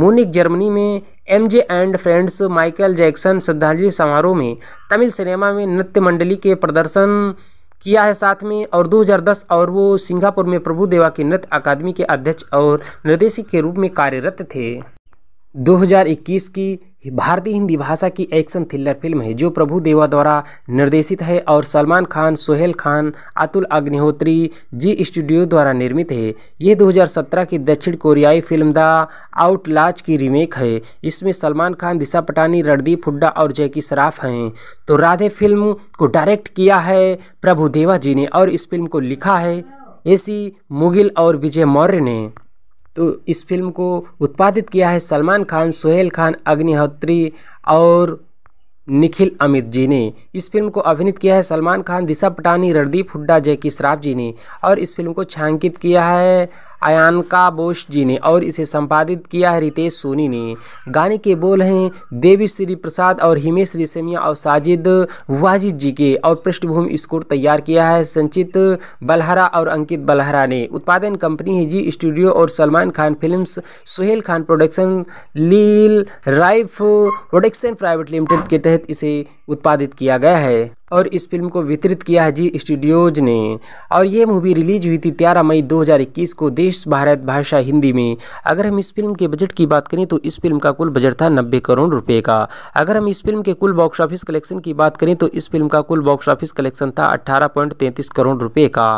मोनिक जर्मनी में M J and friends Michael Jackson श्रद्धांजलि समारोह में तमिल सिनेमा में नृत्य मंडली के प्रदर्शन किया है साथ में और 2010 और वो सिंगापुर में प्रभु देवा की नृत्य अकादमी के अध्यक्ष और निर्देशक के रूप में कार्यरत थे 2021 की भारतीय हिंदी भाषा की एक्शन थ्रिलर फिल्म है जो प्रभु देवा द्वारा निर्देशित है और सलमान खान सोहेल खान अतुल अग्निहोत्री जी स्टूडियो द्वारा निर्मित है यह 2017 की दक्षिण कोरियाई फिल्म द आउटलाज की रीमेक है इसमें सलमान खान दिशा पटानी रणदीप हुड्डा और जैकी सराफ हैं तो राधे फिल्म को डायरेक्ट किया है प्रभु देवा जी ने और इस फिल्म को लिखा है ए मुगिल और विजय मौर्य ने तो इस फिल्म को उत्पादित किया है सलमान खान सोहेल खान अग्निहोत्री और निखिल अमित जी ने इस फिल्म को अभिनीत किया है सलमान खान दिशा पटानी रणदीप हुड्डा जैकी श्राफ जी ने और इस फिल्म को छायांकित किया है अयानका बोस जी ने और इसे संपादित किया है रितेश सोनी ने गाने के बोल हैं देवी श्री प्रसाद और हिमेश रेशमिया और साजिद वाजिद जी के और पृष्ठभूमि स्कोर तैयार किया है संचित बलहरा और अंकित बलहरा ने उत्पादन कंपनी है जी स्टूडियो और Salman Khan films Sohail Khan production reel life production private limited के तहत इसे उत्पादित किया गया है और इस फिल्म को वितरित किया है जी स्टूडियोज ने और ये मूवी रिलीज हुई थी तेरह मई 2021 को देश भारत भाषा हिंदी में अगर हम इस फिल्म के बजट की बात करें तो इस फिल्म का कुल बजट था नब्बे करोड़ रुपये का अगर हम इस फिल्म के कुल बॉक्स ऑफिस कलेक्शन की बात करें तो इस फिल्म का कुल बॉक्स ऑफिस कलेक्शन था अट्ठारह करोड़ रुपये का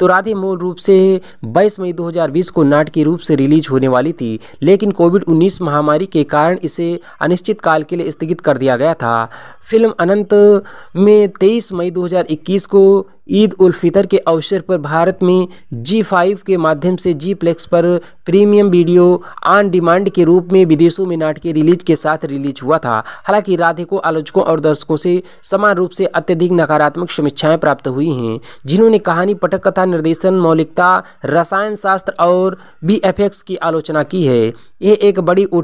तो राधे मूल रूप से बाईस मई दो को नाटकीय रूप से रिलीज होने वाली थी लेकिन कोविड उन्नीस महामारी के कारण इसे अनिश्चित काल के लिए स्थगित कर दिया गया था फिल्म अनंत में तेईस मई दो हज़ार इक्कीस को ईद उल फितर के अवसर पर भारत में जी फाइव के माध्यम से जी प्लेक्स पर प्रीमियम वीडियो ऑन डिमांड के रूप में विदेशों में नाटकीय रिलीज के साथ रिलीज हुआ था हालांकि राधे को आलोचकों और दर्शकों से समान रूप से अत्यधिक नकारात्मक समीक्षाएं प्राप्त हुई हैं जिन्होंने कहानी पटक कथा निर्देशन मौलिकता रसायन शास्त्र और बी की आलोचना की है यह एक बड़ी ओ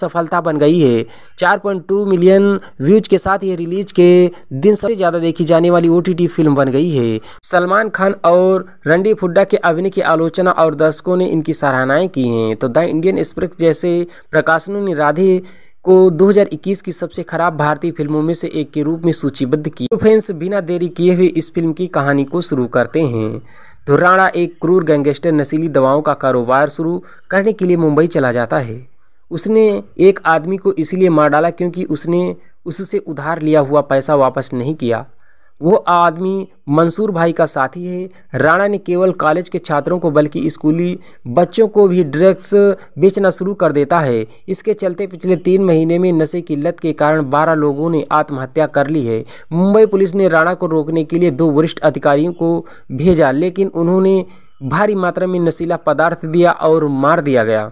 सफलता बन गई है चार मिलियन व्यूज के साथ ये रिलीज के दिन सबसे ज़्यादा देखी जाने वाली ओ फिल्म बन गई है है सलमान खान और रणडी हुड्डा के अभिनय की आलोचना और दर्शकों ने इनकी सराहनाएं की हैं तो द इंडियन एक्सप्रेस जैसे प्रकाशनों ने राधे को 2021 की सबसे खराब भारतीय फिल्मों में से एक के रूप में सूचीबद्ध की तो फैंस बिना देरी किए हुए इस फिल्म की कहानी को शुरू करते हैं तो राणा एक क्रूर गैंगस्टर नशीली दवाओं का कारोबार शुरू करने के लिए मुंबई चला जाता है उसने एक आदमी को इसलिए मार डाला क्योंकि उसने उससे उधार लिया हुआ पैसा वापस नहीं किया वो आदमी मंसूर भाई का साथी है राणा ने केवल कॉलेज के छात्रों को बल्कि स्कूली बच्चों को भी ड्रग्स बेचना शुरू कर देता है इसके चलते पिछले तीन महीने में नशे की लत के कारण बारह लोगों ने आत्महत्या कर ली है मुंबई पुलिस ने राणा को रोकने के लिए दो वरिष्ठ अधिकारियों को भेजा लेकिन उन्होंने भारी मात्रा में नशीला पदार्थ दिया और मार दिया गया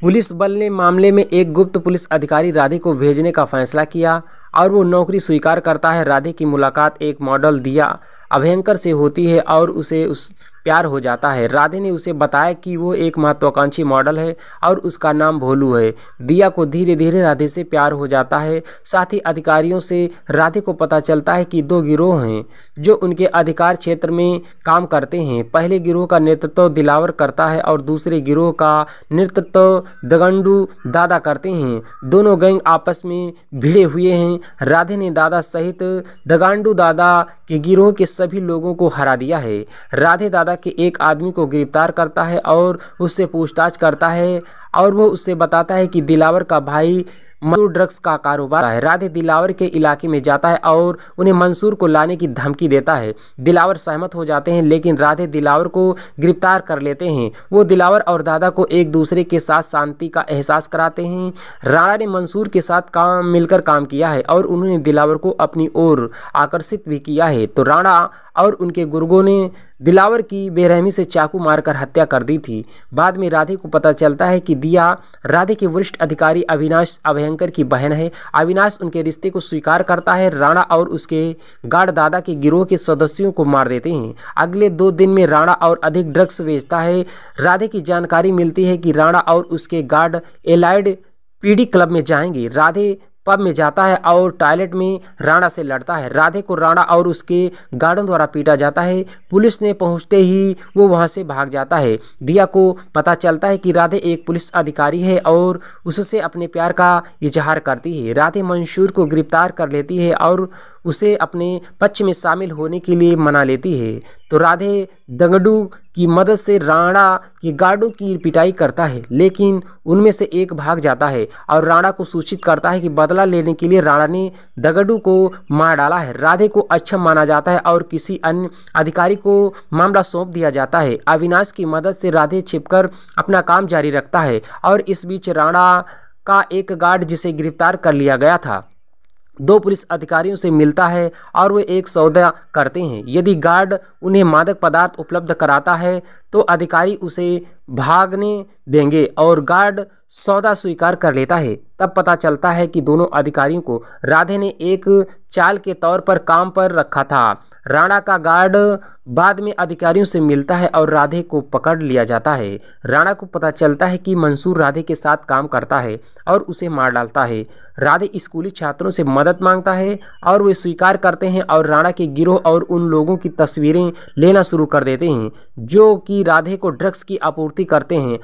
पुलिस बल ने मामले में एक गुप्त पुलिस अधिकारी राधे को भेजने का फैसला किया और वो नौकरी स्वीकार करता है राधे की मुलाकात एक मॉडल दिया अभयंकर से होती है और उसे उस प्यार हो जाता है राधे ने उसे बताया कि वो एक महत्वाकांक्षी मॉडल है और उसका नाम भोलू है दिया को धीरे धीरे राधे से प्यार हो जाता है साथ ही अधिकारियों से राधे को पता चलता है कि दो गिरोह हैं जो उनके अधिकार क्षेत्र में काम करते हैं पहले गिरोह का नेतृत्व दिलावर करता है और दूसरे गिरोह का नेतृत्व दगंडू दादा करते हैं दोनों गैंग आपस में भिड़े हुए हैं राधे ने दादा सहित दगांडू दादा के गिरोह के सभी लोगों को हरा दिया है राधे दादा द्वारा कि एक आदमी को गिरफ्तार करता है और उससे पूछताछ करता है और वो उससे बताता है कि दिलावर का भाई मंसूर ड्रग्स का कारोबार है राधे दिलावर के इलाके में जाता है और उन्हें मंसूर को लाने की धमकी देता है दिलावर सहमत हो जाते हैं लेकिन राधे दिलावर को गिरफ्तार कर लेते हैं वो दिलावर और दादा को एक दूसरे के साथ शांति का एहसास कराते हैं राणा ने मंसूर के साथ काम मिलकर काम किया है और उन्होंने दिलावर को अपनी ओर आकर्षित भी किया है तो राणा और उनके गुर्गों ने दिलावर की बेरहमी से चाकू मारकर हत्या कर दी थी बाद में राधे को पता चलता है कि दिया राधे के वरिष्ठ अधिकारी अविनाश अभयंकर की बहन है अविनाश उनके रिश्ते को स्वीकार करता है राणा और उसके गार्ड दादा के गिरोह के सदस्यों को मार देते हैं अगले दो दिन में राणा और अधिक ड्रग्स बेचता है राधे की जानकारी मिलती है कि राणा और उसके गार्ड एलाइड पीडी क्लब में जाएंगे राधे पब में जाता है और टॉयलेट में राणा से लड़ता है राधे को राणा और उसके गार्डन द्वारा पीटा जाता है पुलिस ने पहुंचते ही वो वहां से भाग जाता है दिया को पता चलता है कि राधे एक पुलिस अधिकारी है और उससे अपने प्यार का इजहार करती है राधे मंशूर को गिरफ्तार कर लेती है और उसे अपने पक्ष में शामिल होने के लिए मना लेती है तो राधे दंगडू की मदद से राणा के गार्डों की पिटाई करता है लेकिन उनमें से एक भाग जाता है और राणा को सूचित करता है कि बदला लेने के लिए राणा ने दगडू को मार डाला है राधे को अच्छा माना जाता है और किसी अन्य अधिकारी को मामला सौंप दिया जाता है अविनाश की मदद से राधे छिपकर अपना काम जारी रखता है और इस बीच राणा का एक गार्ड जिसे गिरफ्तार कर लिया गया था दो पुलिस अधिकारियों से मिलता है और वे एक सौदा करते हैं यदि गार्ड उन्हें मादक पदार्थ उपलब्ध कराता है तो अधिकारी उसे भागने देंगे और गार्ड सौदा स्वीकार कर लेता है तब पता चलता है कि दोनों अधिकारियों को राधे ने एक चाल के तौर पर काम पर रखा था राणा का गार्ड बाद में अधिकारियों से मिलता है और राधे को पकड़ लिया जाता है राणा को पता चलता है कि मंसूर राधे के साथ काम करता है और उसे मार डालता है राधे स्कूली छात्रों से मदद मांगता है और वे स्वीकार करते हैं और राणा के गिरोह और उन लोगों की तस्वीरें लेना शुरू कर देते हैं जो कि राधे को ड्रग्स की आपूर्ति करते हैं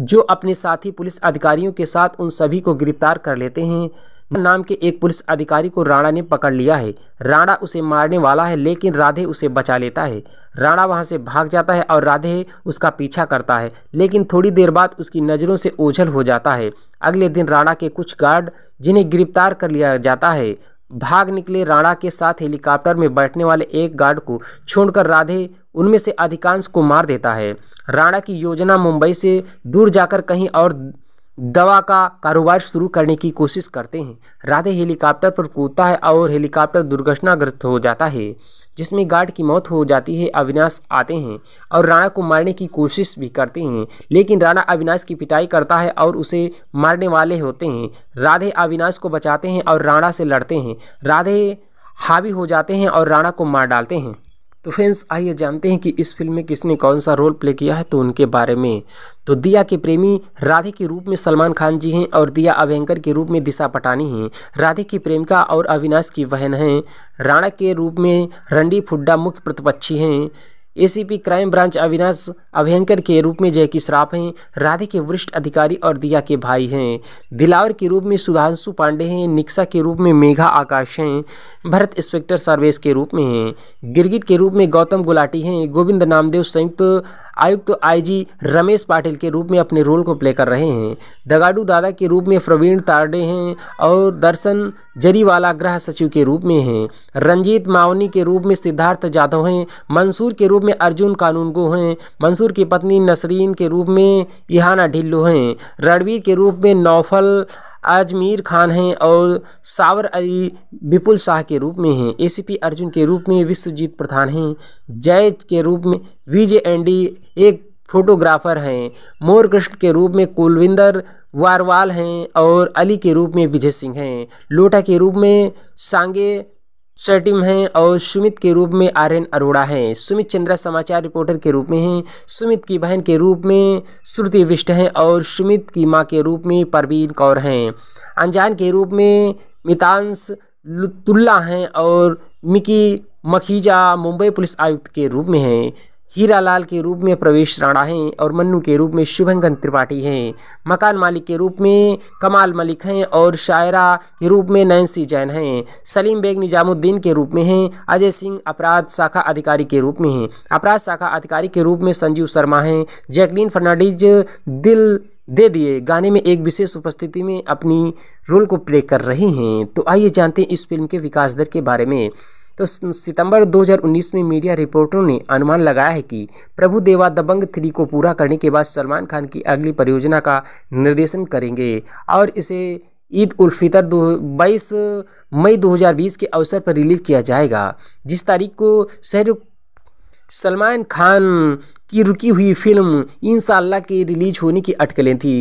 जो अपने साथी पुलिस अधिकारियों के साथ उन सभी को गिरफ्तार कर लेते हैं नाम के एक पुलिस अधिकारी को राणा ने पकड़ लिया है राणा उसे मारने वाला है लेकिन राधे उसे बचा लेता है राणा वहां से भाग जाता है और राधे उसका पीछा करता है लेकिन थोड़ी देर बाद उसकी नज़रों से ओझल हो जाता है अगले दिन राणा के कुछ गार्ड जिन्हें गिरफ्तार कर लिया जाता है भाग निकले राणा के साथ हेलीकॉप्टर में बैठने वाले एक गार्ड को छोड़कर राधे उनमें से अधिकांश को मार देता है राणा की योजना मुंबई से दूर जाकर कहीं और दवा का कारोबार शुरू करने की कोशिश करते हैं राधे हेलीकॉप्टर पर कूदता है और हेलीकॉप्टर दुर्घटनाग्रस्त हो जाता है जिसमें गार्ड की मौत हो जाती है अविनाश आते हैं और राणा को मारने की कोशिश भी करते हैं लेकिन राणा अविनाश की पिटाई करता है और उसे मारने वाले होते हैं राधे अविनाश को बचाते हैं और राणा से लड़ते हैं राधे हावी हो जाते हैं और राणा को मार डालते हैं तो फ्रेंड्स आइए जानते हैं कि इस फिल्म में किसने कौन सा रोल प्ले किया है तो उनके बारे में तो दिया के प्रेमी राधे के रूप में सलमान खान जी हैं और दिया अभ्यंकर के रूप में दिशा पटानी हैं राधे की प्रेमिका और अविनाश की बहन हैं राणा के रूप में रणदीप हुड्डा मुख्य प्रतिपक्षी हैं ACP crime branch Avinash Abhyankar के रूप में जय की श्राफ हैं राधे के वरिष्ठ अधिकारी और दिया के भाई हैं दिलावर के रूप में सुधांशु पांडे हैं निक्सा के रूप में मेघा आकाश हैं भरत इंस्पेक्टर सर्वेश के रूप में हैं गिरगिट के रूप में गौतम गुलाटी हैं गोविंद नामदेव संयुक्त आयुक्त तो आईजी रमेश पाटिल के रूप में अपने रोल को प्ले कर रहे हैं दगाडू दादा के रूप में प्रवीण तारडे हैं और दर्शन जरीवाला गृह सचिव के रूप में हैं रंजीत मावनी के रूप में सिद्धार्थ जाधव हैं मंसूर के रूप में अर्जुन कानूनगो हैं मंसूर की पत्नी नसरीन के रूप में इहाना ढिल्लो हैं रणवीर के रूप में नौफल अजमेर खान हैं और सावर अली विपुल शाह के रूप में हैं एसीपी अर्जुन के रूप में विश्वजीत प्रधान हैं जैद के रूप में विजय एंडी एक फोटोग्राफर हैं मोर कृष्ण के रूप में कुलविंदर वारवाल हैं और अली के रूप में विजय सिंह हैं लोटा के रूप में सांगे टीम हैं और सुमित के रूप में आर्यन अरोड़ा हैं सुमित चंद्रा समाचार रिपोर्टर के रूप में हैं सुमित की बहन के रूप में श्रुति विष्ट हैं और सुमित की मां के रूप में परवीन कौर हैं अनजान के रूप में मितांश लुतुल्ला हैं और मिकी मखीजा मुंबई पुलिस आयुक्त के रूप में हैं हीरालाल के रूप में प्रवेश राणा हैं और मन्नू के रूप में शुभंगन त्रिपाठी हैं मकान मालिक के रूप में कमाल मलिक हैं और शायरा के रूप में नैन्सी जैन हैं सलीम बेग निजामुद्दीन के रूप में हैं अजय सिंह अपराध शाखा अधिकारी के रूप में हैं अपराध शाखा अधिकारी के रूप में संजीव शर्मा हैं जैकलीन फर्नांडिज दिल दे दिए गाने में एक विशेष उपस्थिति में अपनी रोल को प्ले कर रही हैं तो आइए जानते हैं इस फिल्म के विकास दर के बारे में तो सितंबर 2019 में मीडिया रिपोर्टरों ने अनुमान लगाया है कि प्रभु देवा दबंग थ्री को पूरा करने के बाद सलमान खान की अगली परियोजना का निर्देशन करेंगे और इसे ईद उल फितर दो बाईस मई 2020 के अवसर पर रिलीज़ किया जाएगा जिस तारीख को शहरुख सलमान खान की रुकी हुई फिल्म इन के रिलीज होने की अटकलें थी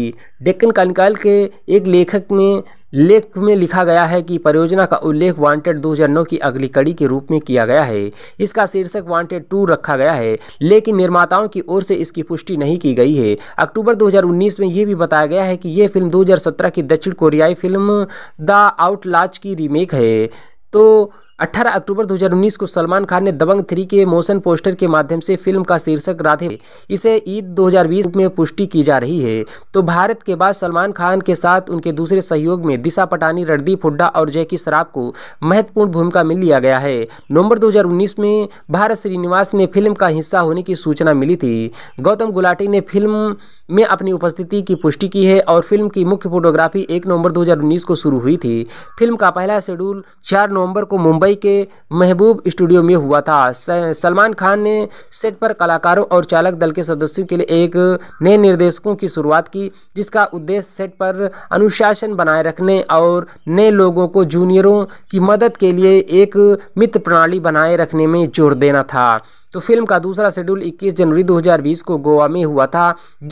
डेक्कन कानकाल के एक लेखक ने लेख में लिखा गया है कि परियोजना का उल्लेख वांटेड 2009 की अगली कड़ी के रूप में किया गया है इसका शीर्षक वांटेड 2 रखा गया है लेकिन निर्माताओं की ओर से इसकी पुष्टि नहीं की गई है अक्टूबर 2019 में यह भी बताया गया है कि ये फिल्म 2017 की दक्षिण कोरियाई फिल्म द आउटलाज की रीमेक है तो 18 अक्टूबर 2019 को सलमान खान ने दबंग थ्री के मोशन पोस्टर के माध्यम से फिल्म का शीर्षक राधे इसे ईद 2020 में पुष्टि की जा रही है तो भारत के बाद सलमान खान के साथ उनके दूसरे सहयोग में दिशा पटानी रणदीप हुड्डा और जैकी शराब को महत्वपूर्ण भूमिका मिल लिया गया है नवंबर 2019 में भारत श्रीनिवास ने फिल्म का हिस्सा होने की सूचना मिली थी गौतम गुलाटी ने फिल्म में अपनी उपस्थिति की पुष्टि की है और फिल्म की मुख्य फोटोग्राफी एक नवम्बर दो को शुरू हुई थी फिल्म का पहला शेड्यूल चार नवम्बर को मुंबई मुंबई के महबूब स्टूडियो में हुआ था सलमान खान ने सेट पर कलाकारों और चालक दल के सदस्यों के लिए एक नए निर्देशकों की शुरुआत की जिसका उद्देश्य सेट पर अनुशासन बनाए रखने और नए लोगों को जूनियरों की मदद के लिए एक मित्र प्रणाली बनाए रखने में जोर देना था तो फिल्म का दूसरा शेड्यूल 21 जनवरी 2020 को गोवा में हुआ था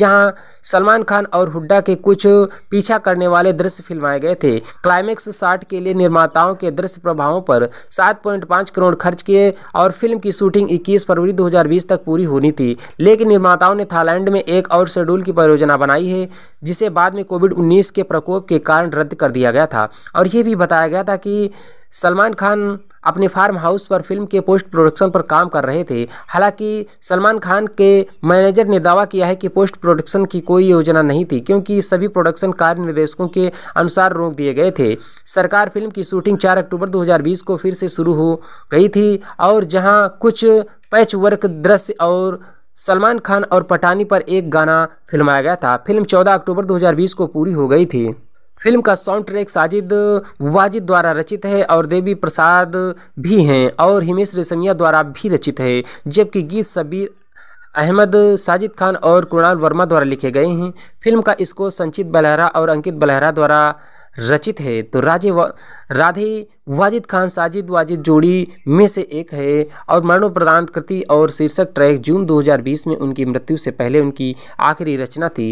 जहां सलमान खान और हुड्डा के कुछ पीछा करने वाले दृश्य फिल्माए गए थे क्लाइमेक्स शार्ट के लिए निर्माताओं के दृश्य प्रभावों पर 7.5 करोड़ खर्च किए और फिल्म की शूटिंग 21 फरवरी 2020 तक पूरी होनी थी लेकिन निर्माताओं ने थाईलैंड में एक और शेड्यूल की परियोजना बनाई है जिसे बाद में कोविड उन्नीस के प्रकोप के कारण रद्द कर दिया गया था और ये भी बताया गया था कि सलमान खान अपने फार्म हाउस पर फिल्म के पोस्ट प्रोडक्शन पर काम कर रहे थे हालांकि सलमान खान के मैनेजर ने दावा किया है कि पोस्ट प्रोडक्शन की कोई योजना नहीं थी क्योंकि सभी प्रोडक्शन कार्य निर्देशकों के अनुसार रोक दिए गए थे सरकार फिल्म की शूटिंग 4 अक्टूबर 2020 को फिर से शुरू हो गई थी और जहाँ कुछ पैच वर्क दृश्य और सलमान खान और पठानी पर एक गाना फिल्माया गया था फिल्म चौदह अक्टूबर दो को पूरी हो गई थी फिल्म का साउंड ट्रैक साजिद वाजिद द्वारा रचित है और देवी प्रसाद भी हैं और हिमेश रेशमिया द्वारा भी रचित है जबकि गीत सबीर अहमद साजिद खान और कृणाल वर्मा द्वारा लिखे गए हैं फिल्म का इसको संचित बलहरा और अंकित बलहरा द्वारा रचित है तो राजे वा, राधे वाजिद खान साजिद वाजिद जोड़ी में से एक है और मरणोपरांत कृति और शीर्षक ट्रैक जून 2020 में उनकी मृत्यु से पहले उनकी आखिरी रचना थी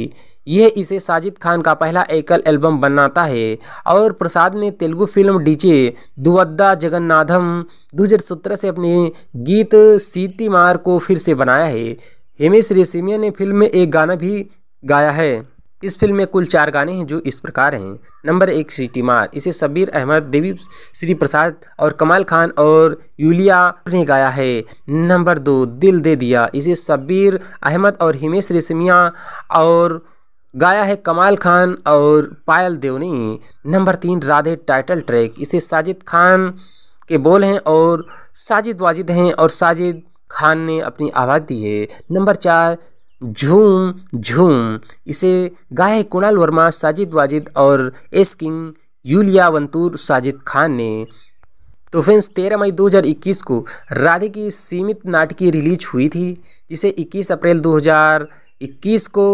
यह इसे साजिद खान का पहला एकल एल्बम बनाता है और प्रसाद ने तेलुगु फिल्म डीजे दुवद्दा जगन्नाथम दो से अपने गीत सीती मार को फिर से बनाया है हेमेश रेशमिया ने फिल्म में एक गाना भी गाया है इस फिल्म में कुल चार गाने हैं जो इस प्रकार हैं नंबर एक सीटी मार इसे शब्बीर अहमद देवी श्री प्रसाद और कमाल खान और यूलिया ने गाया है नंबर दो दिल दे दिया इसे शब्बीर अहमद और हिमेश रेशमिया और गाया है कमाल खान और पायल देवनी नंबर तीन राधे टाइटल ट्रैक इसे साजिद खान के बोल हैं और साजिद वाजिद हैं और साजिद खान ने अपनी आवाज़ दी है नंबर चार झूम झूम इसे गाए कुणाल वर्मा साजिद वाजिद और S king Iulia Vantur Sajid Khan ने तो फ्रेंड्स तेरह मई 2021 को राधे की सीमित नाटकी रिलीज हुई थी जिसे 21 अप्रैल 2021 को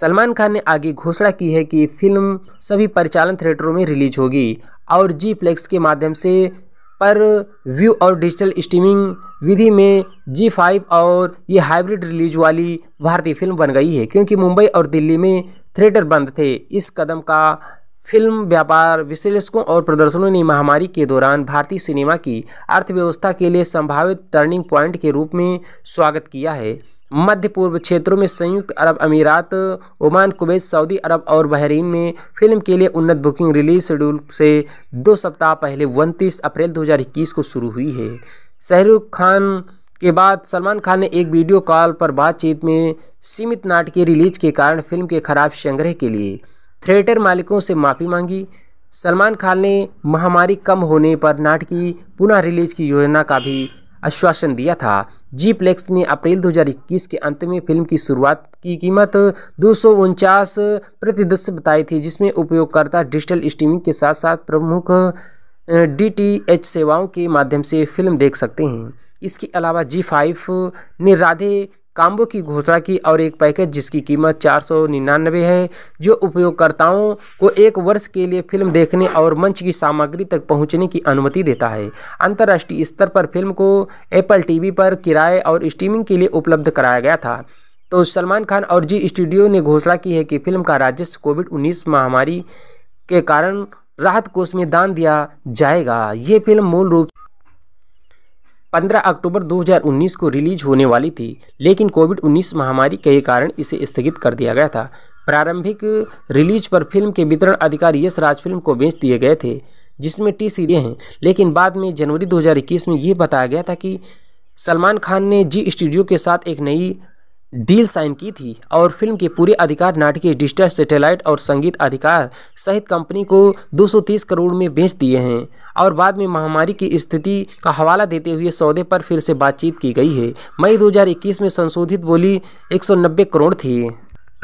सलमान खान ने आगे घोषणा की है कि फिल्म सभी परिचालन थिएटरों में रिलीज होगी और जी फ्लेक्स के माध्यम से पर व्यू और डिजिटल स्ट्रीमिंग विधि में जी फाइव और ये हाइब्रिड रिलीज वाली भारतीय फिल्म बन गई है क्योंकि मुंबई और दिल्ली में थिएटर बंद थे इस कदम का फिल्म व्यापार विश्लेषकों और प्रदर्शनों ने महामारी के दौरान भारतीय सिनेमा की अर्थव्यवस्था के लिए संभावित टर्निंग पॉइंट के रूप में स्वागत किया है मध्य पूर्व क्षेत्रों में संयुक्त अरब अमीरात ओमान कुवैत सऊदी अरब और बहरीन में फिल्म के लिए उन्नत बुकिंग रिलीज शेड्यूल से दो सप्ताह पहले उनतीस अप्रैल 2021 को शुरू हुई है शाहरुख खान के बाद सलमान खान ने एक वीडियो कॉल पर बातचीत में सीमित नाटकीय रिलीज के कारण फिल्म के खराब संग्रह के लिए थिएटर मालिकों से माफ़ी मांगी सलमान खान ने महामारी कम होने पर नाटकी पुनः रिलीज की योजना का भी आश्वासन दिया था जी प्लेक्स ने अप्रैल 2021 के अंत में फिल्म की शुरुआत की कीमत दो प्रति दस बताई थी जिसमें उपयोगकर्ता डिजिटल स्ट्रीमिंग के साथ साथ प्रमुख डीटीएच सेवाओं के माध्यम से फिल्म देख सकते हैं इसके अलावा जी फाइव ने राधे काम्बो की घोषणा की और एक पैकेज जिसकी कीमत चार सौ निन्यानवे है जो उपयोगकर्ताओं को एक वर्ष के लिए फिल्म देखने और मंच की सामग्री तक पहुंचने की अनुमति देता है अंतर्राष्ट्रीय स्तर पर फिल्म को एप्पल टीवी पर किराए और स्ट्रीमिंग के लिए उपलब्ध कराया गया था तो सलमान खान और जी स्टूडियो ने घोषणा की है कि फिल्म का राजस्व कोविड उन्नीस महामारी के कारण राहत कोष में दान दिया जाएगा ये फिल्म मूल रूप 15 अक्टूबर 2019 को रिलीज होने वाली थी लेकिन कोविड 19 महामारी के कारण इसे स्थगित कर दिया गया था प्रारंभिक रिलीज पर फिल्म के वितरण अधिकारी यश राज फिल्म को बेच दिए गए थे जिसमें टी सीरीज हैं लेकिन बाद में जनवरी 2021 में यह बताया गया था कि सलमान खान ने जी स्टूडियो के साथ एक नई डील साइन की थी और फिल्म के पूरे अधिकार नाटकीय डिजिटल सैटेलाइट और संगीत अधिकार सहित कंपनी को 230 करोड़ में बेच दिए हैं और बाद में महामारी की स्थिति का हवाला देते हुए सौदे पर फिर से बातचीत की गई है मई 2021 में संशोधित बोली 190 करोड़ थी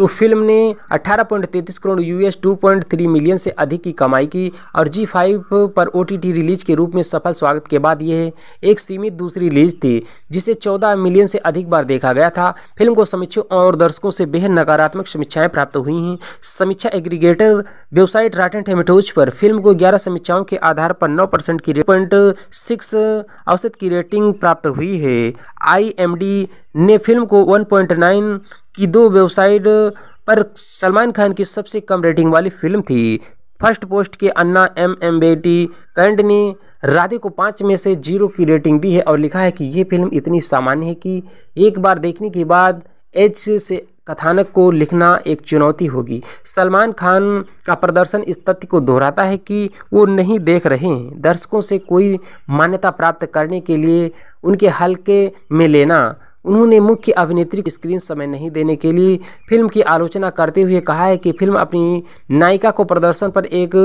तो फिल्म ने 18.33 करोड़ यूएस 2.3 मिलियन से अधिक की कमाई की और जी फाइव पर ओ रिलीज के रूप में सफल स्वागत के बाद यह एक सीमित दूसरी रिलीज थी जिसे 14 मिलियन से अधिक बार देखा गया था फिल्म को समीक्षकों और दर्शकों से बेहद नकारात्मक समीक्षाएं प्राप्त हुई हैं समीक्षा एग्रीगेटर वेबसाइट राटन टेमेटोज पर फिल्म को ग्यारह समीक्षाओं के आधार पर नौ परसेंट की पॉइंट सिक्स औसत की रेटिंग प्राप्त हुई है आई ने फिल्म को 1.9 की दो वेबसाइट पर सलमान खान की सबसे कम रेटिंग वाली फिल्म थी फर्स्ट पोस्ट के अन्ना एम एम बेटी कैंड ने राधे को पाँच में से जीरो की रेटिंग दी है और लिखा है कि ये फिल्म इतनी सामान्य है कि एक बार देखने के बाद एच से कथानक को लिखना एक चुनौती होगी सलमान खान का प्रदर्शन इस तथ्य को दोहराता है कि वो नहीं देख रहे हैं दर्शकों से कोई मान्यता प्राप्त करने के लिए उनके हल्के में लेना उन्होंने मुख्य अभिनेत्री की स्क्रीन समय नहीं देने के लिए फिल्म की आलोचना करते हुए कहा है कि फिल्म अपनी नायिका को प्रदर्शन पर एक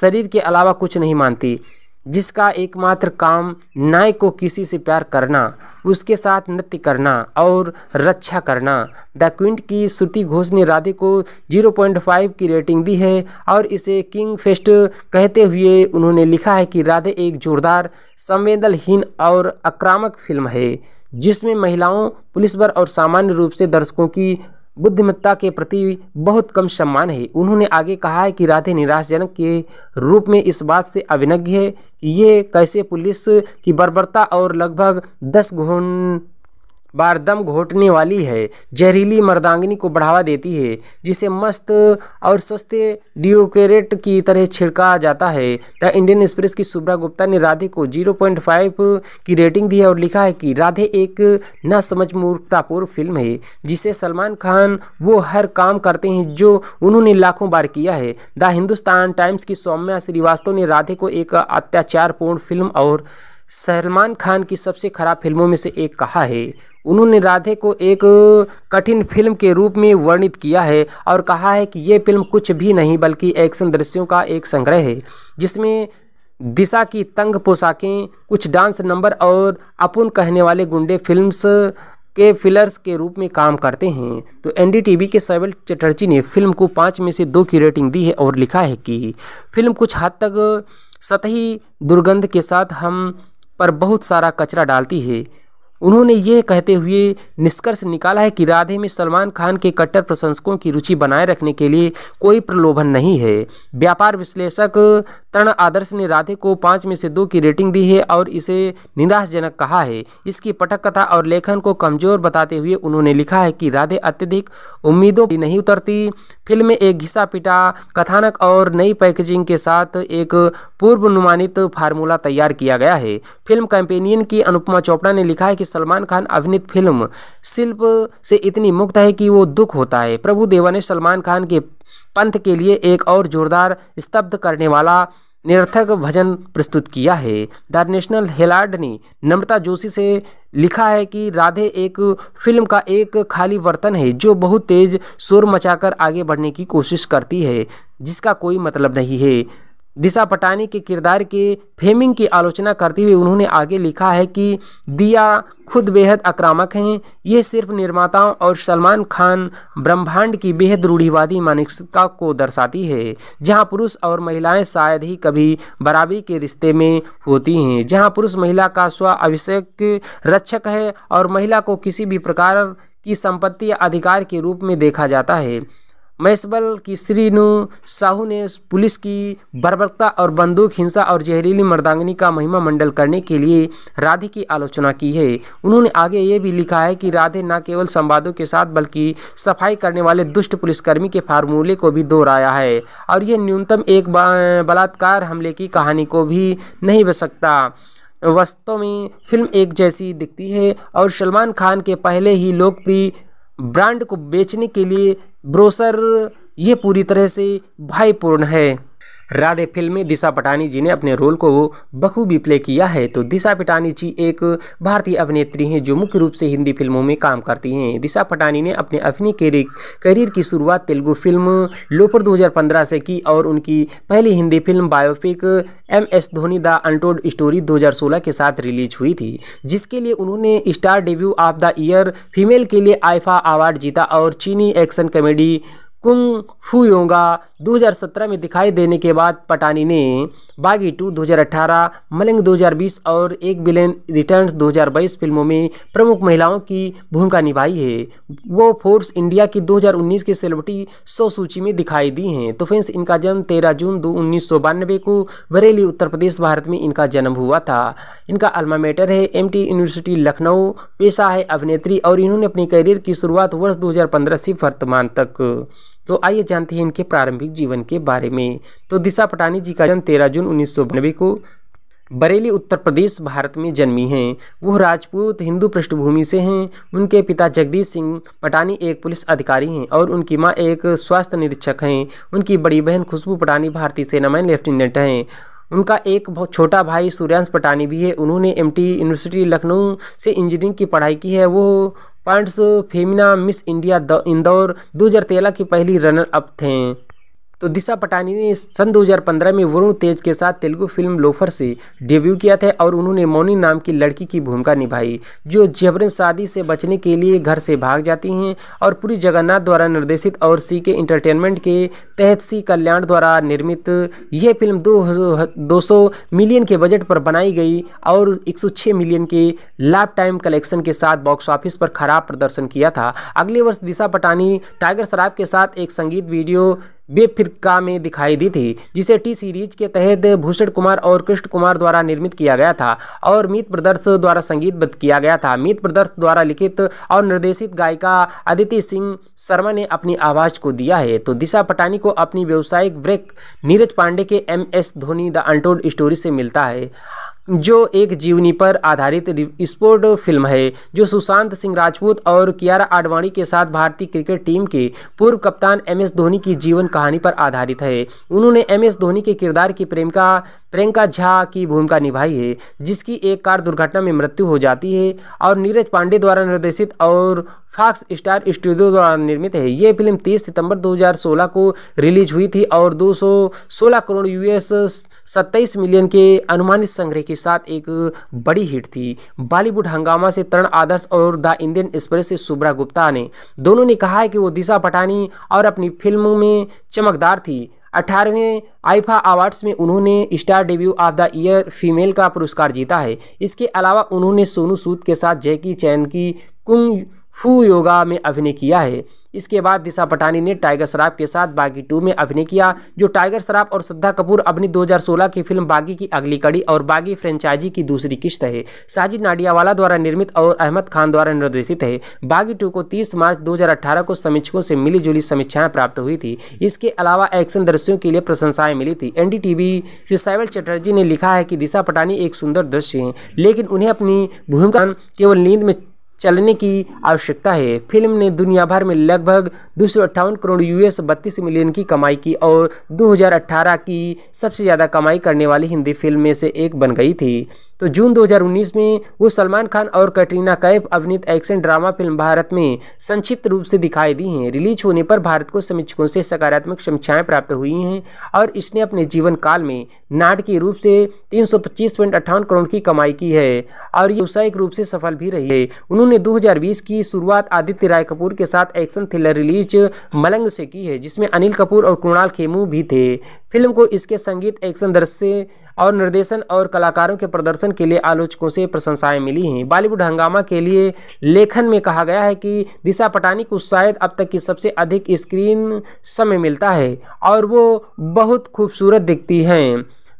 शरीर के अलावा कुछ नहीं मानती जिसका एकमात्र काम नायक को किसी से प्यार करना उसके साथ नृत्य करना और रक्षा करना द क्विंट की श्रुति घोष ने राधे को 0.5 की रेटिंग दी है और इसे किंग फेस्ट कहते हुए उन्होंने लिखा है कि राधे एक जोरदार संवेदनहीन और आक्रामक फिल्म है जिसमें महिलाओं पुलिस बल और सामान्य रूप से दर्शकों की बुद्धिमत्ता के प्रति बहुत कम सम्मान है उन्होंने आगे कहा है कि राधे निराशजनक के रूप में इस बात से अभिनज्ञ है कि ये कैसे पुलिस की बर्बरता और लगभग दस घूम बारदम घोटने वाली है जहरीली मर्दांगनी को बढ़ावा देती है जिसे मस्त और सस्ते डिओकेरेट की तरह छिड़का जाता है द इंडियन एक्सप्रेस की सुब्रा गुप्ता ने राधे को 0.5 की रेटिंग दी है और लिखा है कि राधे एक न समझ मूर्खतापूर्ण फिल्म है जिसे सलमान खान वो हर काम करते हैं जो उन्होंने लाखों बार किया है द हिंदुस्तान टाइम्स की सौम्या श्रीवास्तव ने राधे को एक अत्याचारपूर्ण फिल्म और सलमान खान की सबसे खराब फिल्मों में से एक कहा है उन्होंने राधे को एक कठिन फिल्म के रूप में वर्णित किया है और कहा है कि ये फिल्म कुछ भी नहीं बल्कि एक्शन दृश्यों का एक संग्रह है जिसमें दिशा की तंग पोशाकें कुछ डांस नंबर और अपुन कहने वाले गुंडे फिल्म्स के फिलर्स के रूप में काम करते हैं तो एनडीटीवी के सैबल चटर्जी ने फिल्म को पाँच में से दो की रेटिंग दी है और लिखा है कि फिल्म कुछ हद तक सतही दुर्गंध के साथ हम पर बहुत सारा कचरा डालती है उन्होंने ये कहते हुए निष्कर्ष निकाला है कि राधे में सलमान खान के कट्टर प्रशंसकों की रुचि बनाए रखने के लिए कोई प्रलोभन नहीं है व्यापार विश्लेषक तरण आदर्श ने राधे को पाँच में से दो की रेटिंग दी है और इसे निराशजनक कहा है इसकी पटक कथा और लेखन को कमजोर बताते हुए उन्होंने लिखा है कि राधे अत्यधिक उम्मीदों की नहीं उतरती फिल्म में एक घिसा पिटा कथानक और नई पैकेजिंग के साथ एक पूर्व अनुमानित फार्मूला तैयार किया गया है फिल्म कैंपेनियन की अनुपमा चोपड़ा ने लिखा है कि सलमान खान अभिनीत फिल्म शिल्प से इतनी मुक्त है कि वो दुख होता है प्रभु देवा ने सलमान खान के पंथ के लिए एक और जोरदार स्तब्ध करने वाला निरर्थक भजन प्रस्तुत किया है द नेशनल हेलार्ड ने नम्रता जोशी से लिखा है कि राधे एक फिल्म का एक खाली वर्तन है जो बहुत तेज शोर मचाकर आगे बढ़ने की कोशिश करती है जिसका कोई मतलब नहीं है दिशा पटानी के किरदार के फेमिंग की आलोचना करते हुए उन्होंने आगे लिखा है कि दिया खुद बेहद आक्रामक हैं ये सिर्फ निर्माताओं और सलमान खान ब्रह्मांड की बेहद रूढ़िवादी मानसिकता को दर्शाती है जहां पुरुष और महिलाएं शायद ही कभी बराबरी के रिश्ते में होती हैं जहां पुरुष महिला का स्व अभिषेक रक्षक है और महिला को किसी भी प्रकार की संपत्ति या अधिकार के रूप में देखा जाता है मैसबल की श्रीनु साहू ने पुलिस की बर्बरता और बंदूक हिंसा और जहरीली मर्दांगनी का महिमा मंडल करने के लिए राधे की आलोचना की है उन्होंने आगे ये भी लिखा है कि राधे न केवल संवादों के साथ बल्कि सफाई करने वाले दुष्ट पुलिसकर्मी के फार्मूले को भी दोहराया है और यह न्यूनतम एक बलात्कार हमले की कहानी को भी नहीं बच सकता वास्तव में फिल्म एक जैसी दिखती है और सलमान खान के पहले ही लोकप्रिय ब्रांड को बेचने के लिए ब्रोसर यह पूरी तरह से भाईपूर्ण है राधे फिल्म में दिशा पटानी जी ने अपने रोल को बखूबी प्ले किया है तो दिशा पटानी जी एक भारतीय अभिनेत्री हैं जो मुख्य रूप से हिंदी फिल्मों में काम करती हैं दिशा पटानी ने अपने अभिनय करियर की शुरुआत तेलुगु फिल्म लोपर 2015 से की और उनकी पहली Hindi film biopic M S Dhoni the untold story 2016 के साथ रिलीज हुई थी जिसके लिए उन्होंने star debut of the year female के लिए आइफा अवार्ड जीता और चीनी एक्शन कॉमेडी कुंग फू योंगा 2017 में दिखाई देने के बाद पटानी ने बागी टू 2018, मलिंग 2020 और एक बिलियन रिटर्न्स 2022 फिल्मों में प्रमुख महिलाओं की भूमिका निभाई है वो फोर्स इंडिया की 2019 की सेलिब्रिटी सौ सूची में दिखाई दी हैं तो फ्रेंड्स इनका जन्म 13 जून दो उन्नीस को बरेली उत्तर प्रदेश भारत में इनका जन्म हुआ था इनका अल्मामेटर है एम यूनिवर्सिटी लखनऊ पेशा है अभिनेत्री और इन्होंने अपनी करियर की शुरुआत वर्ष दो से वर्तमान तक तो आइए जानते हैं इनके प्रारंभिक जीवन के बारे में तो दिशा पटानी जी का जन्म तेरह जून उन्नीस को बरेली उत्तर प्रदेश भारत में जन्मी हैं वह राजपूत हिंदू पृष्ठभूमि से हैं उनके पिता जगदीश सिंह पटानी एक पुलिस अधिकारी हैं और उनकी मां एक स्वास्थ्य निरीक्षक हैं उनकी बड़ी बहन खुशबू पटानी भारतीय सेना में लेफ्टिनेंट हैं उनका एक बहुत छोटा भाई सूर्यांश पटानी भी है उन्होंने एमटी यूनिवर्सिटी लखनऊ से इंजीनियरिंग की पढ़ाई की है वो points Femina miss India Indore दो हज़ार तेरह की पहली रनर अप थे तो दिशा पटानी ने सन 2015 में वरुण तेज के साथ तेलुगु फिल्म लोफर से डेब्यू किया था और उन्होंने मौनी नाम की लड़की की भूमिका निभाई जो जबरन शादी से बचने के लिए घर से भाग जाती हैं और पूरी जगन्नाथ द्वारा निर्देशित और सी के इंटरटेनमेंट के तहत सी कल्याण द्वारा निर्मित यह फिल्म दो सौ मिलियन के बजट पर बनाई गई और एक मिलियन के लाइफ टाइम कलेक्शन के साथ बॉक्स ऑफिस पर खराब प्रदर्शन किया था अगले वर्ष दिशा पटानी टाइगर शराब के साथ एक संगीत वीडियो वे में दिखाई दी थी जिसे टी सीरीज के तहत भूषण कुमार और कृष्ण कुमार द्वारा निर्मित किया गया था और मीत ब्रदर्स द्वारा संगीतबद्ध किया गया था मीत ब्रदर्स द्वारा लिखित और निर्देशित गायिका अदिति सिंह शर्मा ने अपनी आवाज़ को दिया है तो दिशा पटानी को अपनी व्यावसायिक ब्रेक नीरज पांडे के M S Dhoni the untold story से मिलता है जो एक जीवनी पर आधारित स्पोर्ट फिल्म है जो सुशांत सिंह राजपूत और कियारा आडवाणी के साथ भारतीय क्रिकेट टीम के पूर्व कप्तान एम एस धोनी की जीवन कहानी पर आधारित है उन्होंने एम एस धोनी के किरदार की प्रेमिका प्रियंका झा की भूमिका निभाई है जिसकी एक कार दुर्घटना में मृत्यु हो जाती है और नीरज पांडे द्वारा निर्देशित और फॉक्स स्टार स्टूडियो द्वारा निर्मित है ये फिल्म 30 सितंबर 2016 को रिलीज हुई थी और 216 करोड़ यूएस 27 मिलियन के अनुमानित संग्रह के साथ एक बड़ी हिट थी बॉलीवुड हंगामा से तरण आदर्श और द इंडियन एक्सप्रेस से सुब्रा गुप्ता ने दोनों ने कहा है कि वो दिशा पटानी और अपनी फिल्मों में चमकदार थी अठारहवें आइफा अवार्ड्स में उन्होंने star debut of the year female का पुरस्कार जीता है इसके अलावा उन्होंने सोनू सूद के साथ जैकी चैन की कुंग फू योगा में अभिनय किया है इसके बाद दिशा पटानी ने टाइगर शराब के साथ बागी टू में अभिनय किया जो टाइगर शराब और श्रद्धा कपूर अपनी 2016 की फिल्म बागी की अगली कड़ी और बागी फ्रेंचाइजी की दूसरी किस्त है साजिद नाडियावाला द्वारा निर्मित और अहमद खान द्वारा निर्देशित है बागी टू को 30 मार्च 2018 को समीक्षकों से मिली समीक्षाएं प्राप्त हुई थी इसके अलावा एक्शन दृश्यों के लिए प्रशंसाएं मिली थी एनडीटीवी से साइवल चटर्जी ने लिखा है कि दिशा पटानी एक सुंदर दृश्य है लेकिन उन्हें अपनी भूमिका केवल नींद में चलने की आवश्यकता है फिल्म ने दुनिया भर में लगभग दो करोड़ यूएस बत्तीस मिलियन की कमाई की और 2018 की सबसे ज़्यादा कमाई करने वाली हिंदी फिल्म में से एक बन गई थी तो जून 2019 में वो सलमान खान और कटरीना कैफ अभिनीत एक्शन ड्रामा फिल्म भारत में संक्षिप्त रूप से दिखाई दी हैं रिलीज होने पर भारत को समीक्षकों से सकारात्मक समीक्षाएं प्राप्त हुई हैं और इसने अपने जीवन काल में नाटकीय रूप से तीन करोड़ की कमाई की है और ये व्यावसायिक रूप से सफल भी रही है उन्होंने दो की शुरुआत आदित्य राय कपूर के साथ एक्शन थ्रिलर रिलीज मलंग से की है जिसमें अनिल कपूर और कृणाल खेमू भी थे फिल्म को इसके संगीत एक्शन दृश्य और निर्देशन और कलाकारों के प्रदर्शन के लिए आलोचकों से प्रशंसाएं मिली हैं बॉलीवुड हंगामा के लिए लेखन में कहा गया है कि दिशा पटानी को शायद अब तक की सबसे अधिक स्क्रीन समय मिलता है और वो बहुत खूबसूरत दिखती हैं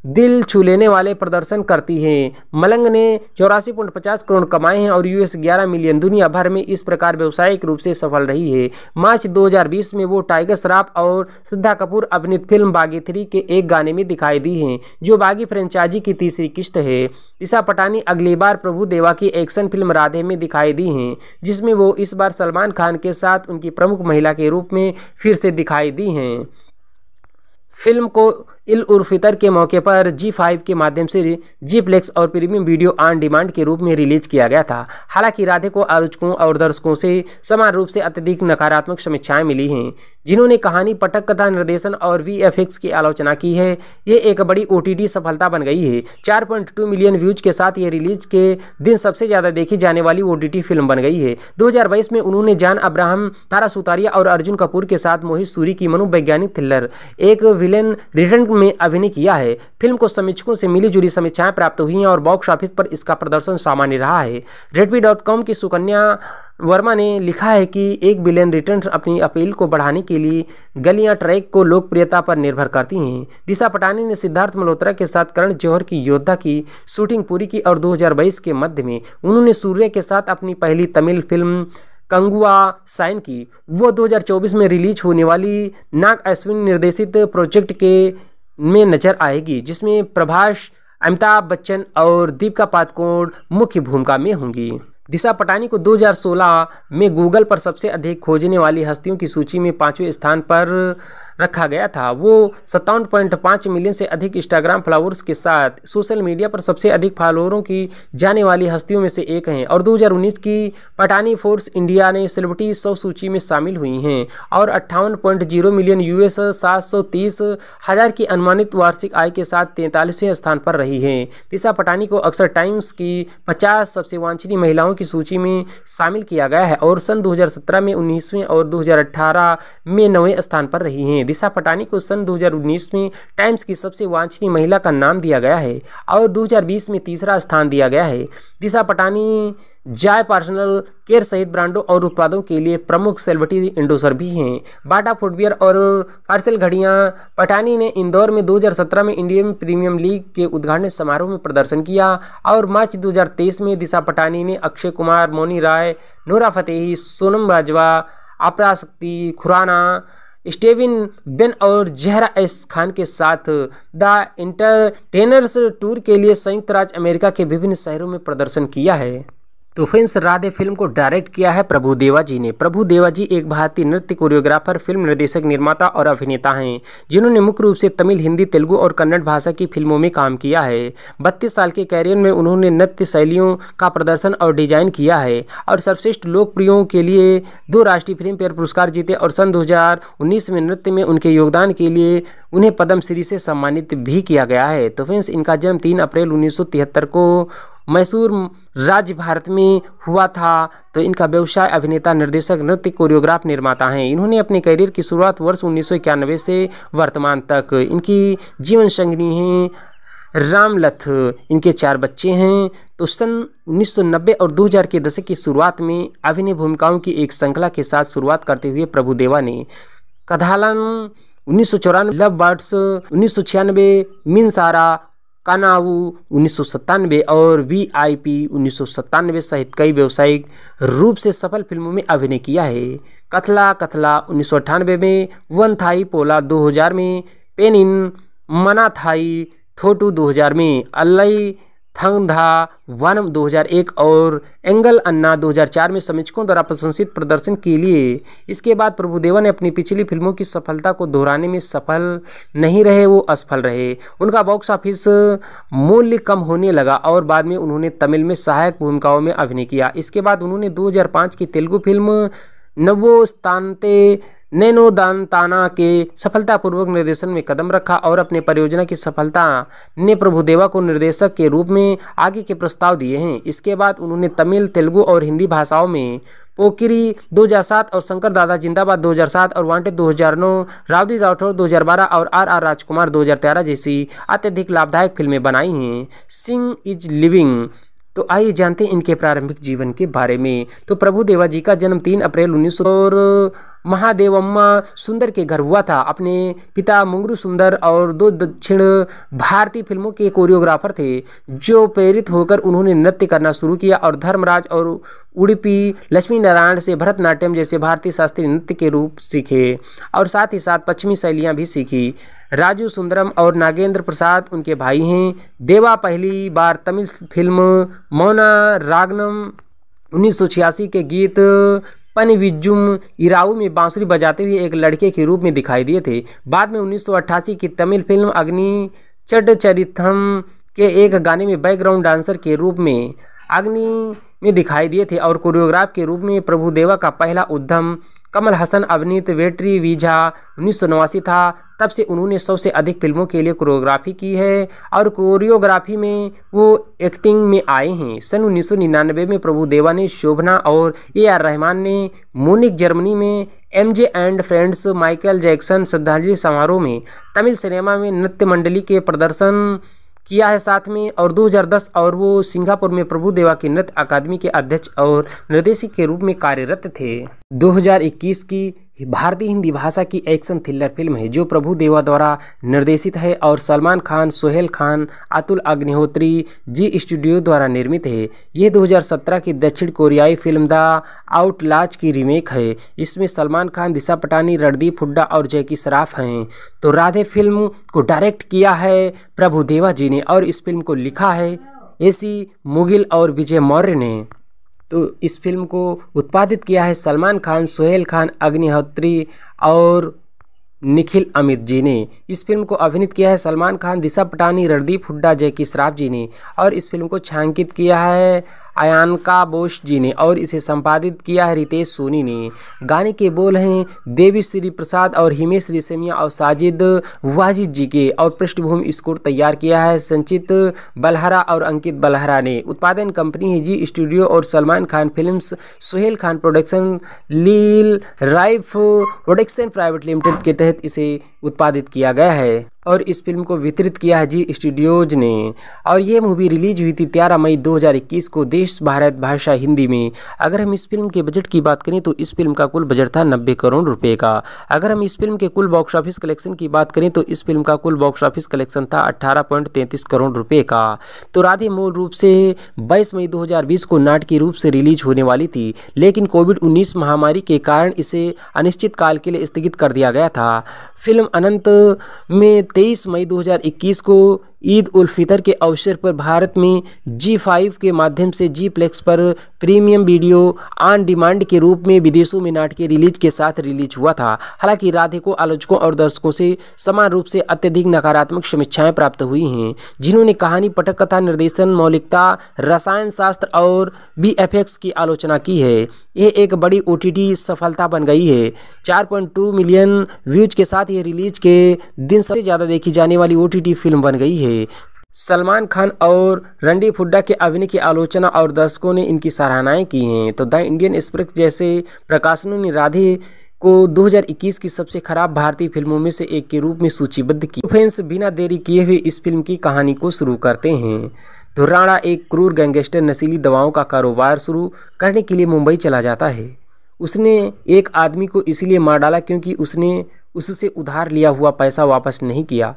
दिल छू लेने वाले प्रदर्शन करती है मलंग ने चौरासी पॉइंट पचास करोड़ कमाए हैं और यूएस 11 मिलियन दुनिया भर में इस प्रकार व्यावसायिक रूप से सफल रही है मार्च 2020 में वो टाइगर श्राफ और सिद्धा कपूर अभिनीत फिल्म बागी थ्री के एक गाने में दिखाई दी हैं जो बागी फ्रेंचाइजी की तीसरी किस्त है ईशा पटानी अगली बार प्रभु देवा की एक्शन फिल्म राधे में दिखाई दी हैं जिसमें वो इस बार सलमान खान के साथ उनकी प्रमुख महिला के रूप में फिर से दिखाई दी हैं फिल्म को इल उर्फितर के मौके पर जी फाइव के माध्यम से जी प्लेक्स और प्रीमियम वीडियो ऑन डिमांड के रूप में रिलीज किया गया था हालांकि राधे को आलोचकों और दर्शकों से समान रूप से अत्यधिक नकारात्मक समीक्षाएं मिली हैं जिन्होंने कहानी पटक कथा निर्देशन और वी की आलोचना की है ये एक बड़ी ओ सफलता बन गई है चार मिलियन व्यूज के साथ ये रिलीज के दिन सबसे ज़्यादा देखी जाने वाली ओ फिल्म बन गई है दो में उन्होंने जान अब्राहम तारा सुतारिया और अर्जुन कपूर के साथ मोहित सूरी की मनोवैज्ञानिक थ्रिलर एक विलेन रिटर्न में अभिनय किया है फिल्म को समीक्षकों से मिली जुली समीक्षाएं प्राप्त हुई हैं और बॉक्स ऑफिस पर इसका प्रदर्शन सामान्य रहा है रेडमी की सुकन्या वर्मा ने लिखा है कि एक बिलियन रिटर्न अपनी अपील को बढ़ाने के लिए गलियां ट्रैक को लोकप्रियता पर निर्भर करती हैं दिशा पटानी ने सिद्धार्थ मल्होत्रा के साथ करण जौहर की योद्धा की शूटिंग पूरी की और 2022 के मध्य में उन्होंने सूर्य के साथ अपनी पहली तमिल फिल्म कंगुआ साइन की वो 2024 में रिलीज होने वाली नाग अश्विन निर्देशित प्रोजेक्ट के में नजर आएगी जिसमें प्रभाष अमिताभ बच्चन और दीपिका पादुकोण मुख्य भूमिका में होंगी दिशा पटानी को 2016 में गूगल पर सबसे अधिक खोजने वाली हस्तियों की सूची में पांचवें स्थान पर रखा गया था वो सत्तावन पॉइंट पाँच मिलियन से अधिक इंस्टाग्राम फॉलोअर्स के साथ सोशल मीडिया पर सबसे अधिक फॉलोअरों की जाने वाली हस्तियों में से एक हैं और 2019 की पटानी फोर्स इंडिया ने सेलिब्रिटी सौ सूची में शामिल हुई हैं और अट्ठावन पॉइंट जीरो मिलियन यूएस सात सौ तीस हज़ार की अनुमानित वार्षिक आय के साथ तैंतालीसवें स्थान पर रही है दिशा पटानी को अक्सर टाइम्स की पचास सबसे वांछनीय महिलाओं की सूची में शामिल किया गया है और सन दो में उन्नीसवें और दो में नवें स्थान पर रही हैं में दिशा पटानी को सन 2019 में टाइम्स की सबसे वांछनीय महिला का नाम दिया गया है और 2020 में तीसरा स्थान दिया गया है दिशा पटानी जाय पर्सनल केयर सहित ब्रांडों और उत्पादों के लिए प्रमुख सेलिब्रिटी इंडोसर भी हैं बाटा फुटवेयर और पार्सल घड़ियाँ पटानी ने इंदौर में 2017 में इंडियन प्रीमियम लीग के उद्घाटन समारोह में प्रदर्शन किया और मार्च 2023 में दिशा पटानी ने अक्षय कुमार मोनी राय नूरा फतेही सोनम बाजवा आपरा शक्ति खुराना स्टेविन बेन और जहरा एस खान के साथ द इंटरटेनर्स टूर के लिए संयुक्त राज्य अमेरिका के विभिन्न शहरों में प्रदर्शन किया है तो फ्रेंड्स राधे फिल्म को डायरेक्ट किया है प्रभु देवा जी ने प्रभु देवा जी एक भारतीय नृत्य कोरियोग्राफर फिल्म निर्देशक निर्माता और अभिनेता हैं जिन्होंने मुख्य रूप से तमिल हिंदी तेलुगु और कन्नड़ भाषा की फिल्मों में काम किया है बत्तीस साल के कैरियर में उन्होंने नृत्य शैलियों का प्रदर्शन और डिजाइन किया है और सर्वश्रेष्ठ लोकप्रियों के लिए दो राष्ट्रीय फिल्म फेयर पुरस्कार जीते और सन दो में नृत्य में उनके योगदान के लिए उन्हें पद्मश्री से सम्मानित भी किया गया है तो फ्रेंड्स इनका जन्म तीन अप्रैल उन्नीस को मैसूर राज्य भारत में हुआ था तो इनका व्यवसाय अभिनेता निर्देशक नृत्य कोरियोग्राफ निर्माता हैं इन्होंने अपने करियर की शुरुआत वर्ष उन्नीस से वर्तमान तक इनकी जीवन संगनी हैं रामलथ इनके चार बच्चे हैं तो सन नब्बे और 2000 के दशक की शुरुआत में अभिनय भूमिकाओं की एक श्रृंखला के साथ शुरुआत करते हुए प्रभुदेवा ने कधालन उन्नीस सौ चौरानवे लव बर्ड्स उन्नीस सौ छियानवे मिनसारा कानाउ उन्नीस और वी आई पी उन्नीस सहित कई व्यावसायिक रूप से सफल फिल्मों में अभिनय किया है कथला कथला उन्नीस में वन थाई पोला 2000 में पेनिन मना थाई थोटू 2000 में अल्लई थंगधा वनम 2001 और एंगल अन्ना 2004 में समीक्षकों द्वारा प्रशंसित प्रदर्शन के लिए इसके बाद प्रभुदेवा ने अपनी पिछली फिल्मों की सफलता को दोहराने में सफल नहीं रहे वो असफल रहे उनका बॉक्स ऑफिस मूल्य कम होने लगा और बाद में उन्होंने तमिल में सहायक भूमिकाओं में अभिनय किया इसके बाद उन्होंने दो की तेलुगु फिल्म नवोस्तानते नैनो दानताना के सफलतापूर्वक निर्देशन में कदम रखा और अपने परियोजना की सफलता ने प्रभुदेवा को निर्देशक के रूप में आगे के प्रस्ताव दिए हैं इसके बाद उन्होंने तमिल तेलुगु और हिंदी भाषाओं में पोकिरी 2007 और शंकर दादा जिंदाबाद 2007 और वांटेड 2009 रावदी राठौर दो और आर आर राजकुमार 2013 जैसी अत्यधिक लाभदायक फिल्में बनाई हैं सिंह इज लिविंग तो आइए जानते हैं इनके प्रारंभिक जीवन के बारे में तो प्रभु देवा जी का जन्म 3 अप्रैल उन्नीस सौ महादेवम्मा सुंदर के घर हुआ था अपने पिता मुंगरू सुंदर और दो दक्षिण भारतीय फिल्मों के कोरियोग्राफर थे जो प्रेरित होकर उन्होंने नृत्य करना शुरू किया और धर्मराज और उड़पी लक्ष्मी नारायण से भरतनाट्यम जैसे भारतीय शास्त्रीय नृत्य के रूप सीखे और साथ ही साथ पश्चिमी शैलियाँ भी सीखी राजू सुंदरम और नागेंद्र प्रसाद उनके भाई हैं देवा पहली बार तमिल फिल्म मौना रागनम उन्नीस के गीत पनविजुम इराऊ में बांसुरी बजाते हुए एक लड़के के रूप में दिखाई दिए थे बाद में 1988 की तमिल फिल्म अग्नि चड के एक गाने में बैकग्राउंड डांसर के रूप में अग्नि में दिखाई दिए थे और कोरियोग्राफ के रूप में प्रभुदेवा का पहला उद्यम कमल हसन अभिनीत वेट्री वीझा उन्नीस था तब से उन्होंने सौ से अधिक फिल्मों के लिए कोरियोग्राफी की है और कोरियोग्राफी में वो एक्टिंग में आए हैं सन उन्नीस में प्रभु देवा ने शोभना और ए आर रहमान ने मोनिक जर्मनी में M J and friends Michael Jackson श्रद्धांजलि समारोह में तमिल सिनेमा में नृत्य मंडली के प्रदर्शन किया है साथ में और 2010 और वो सिंगापुर में प्रभु देवा की नृत्य अकादमी के अध्यक्ष और निर्देशक के रूप में कार्यरत थे 2021 की भारतीय हिंदी भाषा की एक्शन थ्रिलर फिल्म है जो प्रभु देवा द्वारा निर्देशित है और सलमान खान सोहेल खान अतुल अग्निहोत्री जी स्टूडियो द्वारा निर्मित है यह 2017 की दक्षिण कोरियाई फिल्म द आउटलाज की रीमेक है इसमें सलमान खान दिशा पटानी रणदीप हुड्डा और जैकी सराफ हैं तो राधे फिल्म को डायरेक्ट किया है प्रभु देवा जी ने और इस फिल्म को लिखा है एसी मुगिल और विजय मौर्य ने तो इस फिल्म को उत्पादित किया है सलमान खान सोहेल खान अग्निहोत्री और निखिल अमित जी ने इस फिल्म को अभिनीत किया है सलमान खान दिशा पटानी रणदीप हुड्डा जैकी श्राफ जी ने और इस फिल्म को छायांकित किया है अयानका बोस जी ने और इसे संपादित किया है रितेश सोनी ने गाने के बोल हैं देवी श्री प्रसाद और हिमेश रेशमिया और साजिद वाजिद जी के और पृष्ठभूमि स्कोर तैयार किया है संचित बलहरा और अंकित बलहरा ने उत्पादन कंपनी है जी स्टूडियो और Salman Khan films Sohail Khan production reel life production private limited के तहत इसे उत्पादित किया गया है और इस फिल्म को वितरित किया है जी स्टूडियोज ने और ये मूवी रिलीज हुई थी तेरह मई 2021 को देश भारत भाषा हिंदी में अगर हम इस फिल्म के बजट की बात करें तो इस फिल्म का कुल बजट था नब्बे करोड़ रुपये का अगर हम इस फिल्म के कुल बॉक्स ऑफिस कलेक्शन की बात करें तो इस फिल्म का कुल बॉक्स ऑफिस कलेक्शन था अट्ठारह करोड़ रुपये का तो राधे मूल रूप से बाईस मई दो को नाटकीय रूप से रिलीज होने वाली थी लेकिन कोविड उन्नीस महामारी के कारण इसे अनिश्चित काल के लिए स्थगित कर दिया गया था फिल्म अनंत में तेईस मई 2021 को ईद उल फितर के अवसर पर भारत में जी फाइव के माध्यम से जी प्लेक्स पर प्रीमियम वीडियो ऑन डिमांड के रूप में विदेशों में नाटकीय रिलीज के साथ रिलीज हुआ था हालांकि राधे को आलोचकों और दर्शकों से समान रूप से अत्यधिक नकारात्मक समीक्षाएं प्राप्त हुई हैं जिन्होंने कहानी पटक कथा निर्देशन मौलिकता रसायन शास्त्र और बी की आलोचना की है यह एक बड़ी ओ सफलता बन गई है चार मिलियन व्यूज के साथ ये रिलीज के दिन सबसे ज़्यादा देखी जाने वाली ओ फिल्म बन गई है सलमान खान और रणदीप हुड्डा के अभिनय की आलोचना और दर्शकों ने इनकी सराहनाएं की हैं तो द इंडियन एक्सप्रेस जैसे प्रकाशनों ने राधे को 2021 की सबसे खराब भारतीय फिल्मों में से एक के रूप में सूचीबद्ध की फैंस तो बिना देरी किए हुए इस फिल्म की कहानी को शुरू करते हैं तो एक क्रूर गैंगस्टर नशीली दवाओं का कारोबार शुरू करने के लिए मुंबई चला जाता है उसने एक आदमी को इसलिए मार डाला क्योंकि उसने उससे उधार लिया हुआ पैसा वापस नहीं किया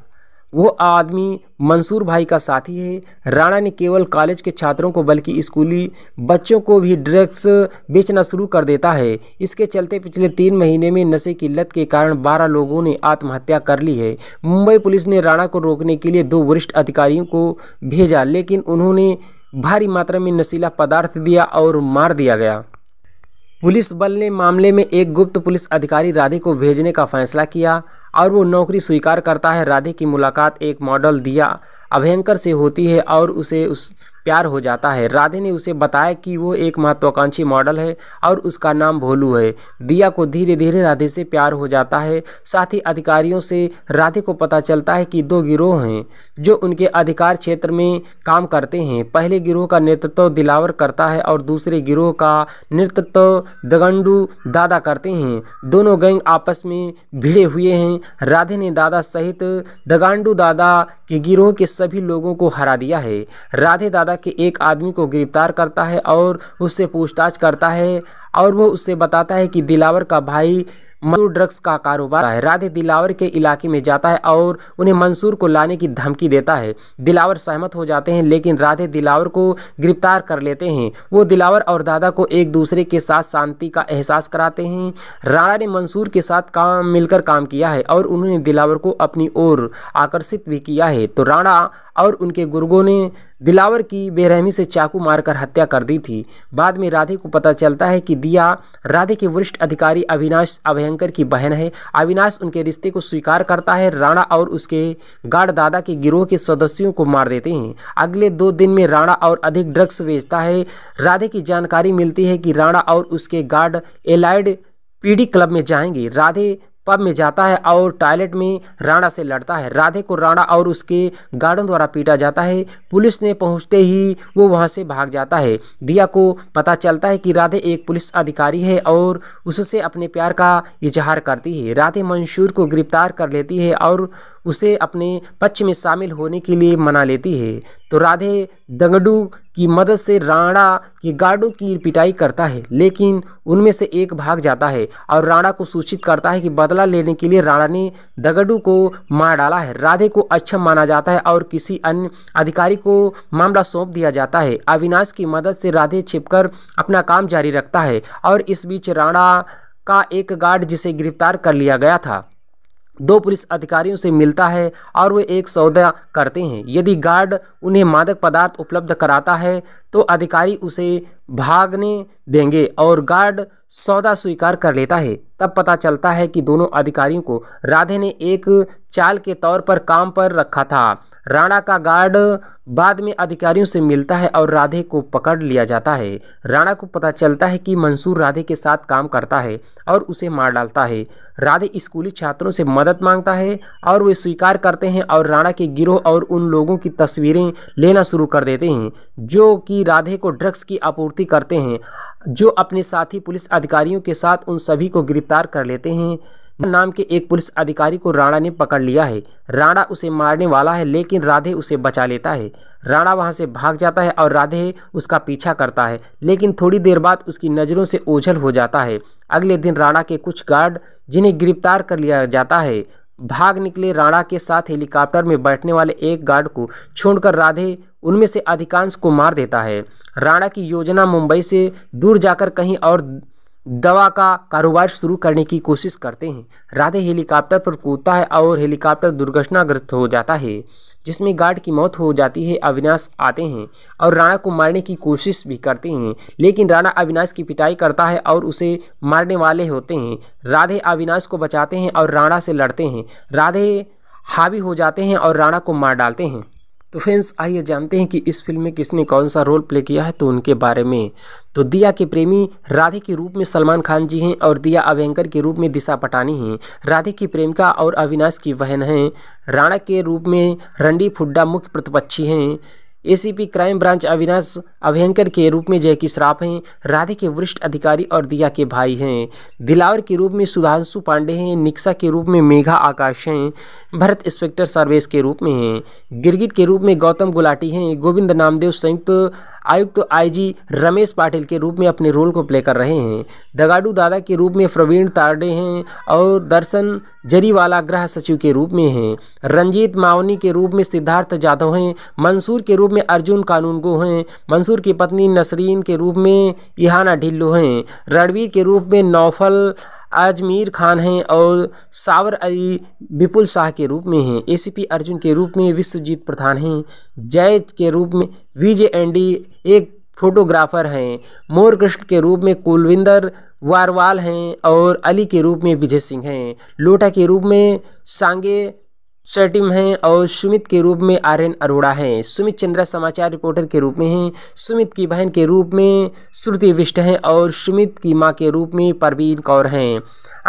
वो आदमी मंसूर भाई का साथी है राणा ने केवल कॉलेज के छात्रों को बल्कि स्कूली बच्चों को भी ड्रग्स बेचना शुरू कर देता है इसके चलते पिछले तीन महीने में नशे की लत के कारण बारह लोगों ने आत्महत्या कर ली है मुंबई पुलिस ने राणा को रोकने के लिए दो वरिष्ठ अधिकारियों को भेजा लेकिन उन्होंने भारी मात्रा में नशीला पदार्थ दिया और मार दिया गया पुलिस बल ने मामले में एक गुप्त पुलिस अधिकारी राधे को भेजने का फैसला किया और वो नौकरी स्वीकार करता है राधे की मुलाकात एक मॉडल दिया अभयंकर से होती है और उसे उस प्यार हो जाता है राधे ने उसे बताया कि वो एक महत्वाकांक्षी मॉडल है और उसका नाम भोलू है दिया को धीरे धीरे राधे से प्यार हो जाता है साथ ही अधिकारियों से राधे को पता चलता है कि दो गिरोह हैं जो उनके अधिकार क्षेत्र में काम करते हैं पहले गिरोह का नेतृत्व दिलावर करता है और दूसरे गिरोह का नेतृत्व दगंडू दादा करते हैं दोनों गैंग आपस में भिड़े हुए हैं राधे ने दादा सहित दगांडू दादा के गिरोह के सभी लोगों को हरा दिया है राधे दादा कि एक आदमी को गिरफ्तार करता है और उससे पूछताछ करता है और वो उससे बताता है कि दिलावर का भाई मंसूर ड्रग्स का कारोबार है राधे दिलावर के इलाके में जाता है और उन्हें मंसूर को लाने की धमकी देता है दिलावर सहमत हो जाते हैं लेकिन राधे दिलावर को गिरफ्तार कर लेते हैं वो दिलावर और दादा को एक दूसरे के साथ शांति का एहसास कराते हैं राणा ने मंसूर के साथ काम मिलकर काम किया है और उन्होंने दिलावर को अपनी ओर आकर्षित भी किया है तो राणा और उनके गुर्गों ने दिलावर की बेरहमी से चाकू मारकर हत्या कर दी थी बाद में राधे को पता चलता है कि दिया राधे के वरिष्ठ अधिकारी अविनाश अभयंकर की बहन है अविनाश उनके रिश्ते को स्वीकार करता है राणा और उसके गार्ड दादा के गिरोह के सदस्यों को मार देते हैं अगले दो दिन में राणा और अधिक ड्रग्स बेचता है राधे की जानकारी मिलती है कि राणा और उसके गार्ड एलाइड पीडी क्लब में जाएंगे राधे पब में जाता है और टॉयलेट में राणा से लड़ता है राधे को राणा और उसके गार्डन द्वारा पीटा जाता है पुलिस ने पहुंचते ही वो वहां से भाग जाता है दिया को पता चलता है कि राधे एक पुलिस अधिकारी है और उससे अपने प्यार का इजहार करती है राधे मंशूर को गिरफ्तार कर लेती है और उसे अपने पक्ष में शामिल होने के लिए मना लेती है तो राधे दंगडू की मदद से राणा के गार्डों की पिटाई करता है लेकिन उनमें से एक भाग जाता है और राणा को सूचित करता है कि बदला लेने के लिए राणा ने दगडू को मार डाला है राधे को अच्छा माना जाता है और किसी अन्य अधिकारी को मामला सौंप दिया जाता है अविनाश की मदद से राधे छिपकर अपना काम जारी रखता है और इस बीच राणा का एक गार्ड जिसे गिरफ्तार कर लिया गया था दो पुलिस अधिकारियों से मिलता है और वे एक सौदा करते हैं यदि गार्ड उन्हें मादक पदार्थ उपलब्ध कराता है तो अधिकारी उसे भागने देंगे और गार्ड सौदा स्वीकार कर लेता है तब पता चलता है कि दोनों अधिकारियों को राधे ने एक चाल के तौर पर काम पर रखा था राणा का गार्ड बाद में अधिकारियों से मिलता है और राधे को पकड़ लिया जाता है राणा को पता चलता है कि मंसूर राधे के साथ काम करता है और उसे मार डालता है राधे स्कूली छात्रों से मदद मांगता है और वे स्वीकार करते हैं और राणा के गिरोह और उन लोगों की तस्वीरें लेना शुरू कर देते हैं जो कि राधे को ड्रग्स की आपूर्ति करते हैं जो अपने साथी पुलिस अधिकारियों के साथ उन सभी को गिरफ्तार कर लेते हैं नाम के एक पुलिस अधिकारी को राणा ने पकड़ लिया है राणा उसे मारने वाला है लेकिन राधे उसे बचा लेता है राणा वहां से भाग जाता है और राधे उसका पीछा करता है लेकिन थोड़ी देर बाद उसकी नज़रों से ओझल हो जाता है अगले दिन राणा के कुछ गार्ड जिन्हें गिरफ्तार कर लिया जाता है भाग निकले राणा के साथ हेलीकॉप्टर में बैठने वाले एक गार्ड को छोड़कर राधे उनमें से अधिकांश को मार देता है राणा की योजना मुंबई से दूर जाकर कहीं और दवा का कारोबार शुरू करने की कोशिश करते हैं राधे हेलीकॉप्टर पर कूदता है और हेलीकॉप्टर दुर्घटनाग्रस्त हो जाता है जिसमें गार्ड की मौत हो जाती है अविनाश आते हैं और राणा को मारने की कोशिश भी करते हैं लेकिन राणा अविनाश की पिटाई करता है और उसे मारने वाले होते हैं राधे अविनाश को बचाते हैं और राणा से लड़ते हैं राधे हावी हो जाते हैं और राणा को मार डालते हैं तो फ्रेंड्स आइए जानते हैं कि इस फिल्म में किसने कौन सा रोल प्ले किया है तो उनके बारे में तो दिया के प्रेमी राधे के रूप में सलमान खान जी हैं और दिया अभयंकर के रूप में दिशा पटानी हैं राधे की प्रेमिका और अविनाश की बहन हैं राणा के रूप में रणदीप हुड्डा मुख्य प्रतिपक्षी हैं ACP crime branch Avinash Abhyankar के रूप में जय श्राफ हैं राधे के वरिष्ठ अधिकारी और दिया के भाई हैं दिलावर के रूप में सुधांशु पांडे हैं निक्सा के रूप में मेघा आकाश हैं भरत इंस्पेक्टर सर्वेश के रूप में हैं गिरगिट के रूप में गौतम गुलाटी हैं गोविंद नामदेव संयुक्त आयुक्त आईजी रमेश पाटिल के रूप में अपने रोल को प्ले कर रहे हैं दगाडू दादा के रूप में प्रवीण तारडे हैं और दर्शन जरीवाला गृह सचिव के रूप में हैं रंजीत मावनी के रूप में सिद्धार्थ जाधव हैं मंसूर के रूप में अर्जुन कानूनगो हैं मंसूर की पत्नी नसरीन के रूप में इहाना ढिल्लो हैं रणवीर के रूप में नौफल अजमेर खान हैं और सावर अली विपुल शाह के रूप में हैं एसीपी अर्जुन के रूप में विश्वजीत प्रधान हैं जैद के रूप में विजय एंडी एक फोटोग्राफर हैं मोर कृष्ण के रूप में कुलविंदर वारवाल हैं और अली के रूप में विजय सिंह हैं लोटा के रूप में सांगे सेटिम हैं और सुमित के रूप में आर्यन अरोड़ा हैं सुमित चंद्रा समाचार रिपोर्टर के रूप में हैं सुमित की बहन के रूप में श्रुति विष्ट हैं और सुमित की मां के रूप में परवीन कौर हैं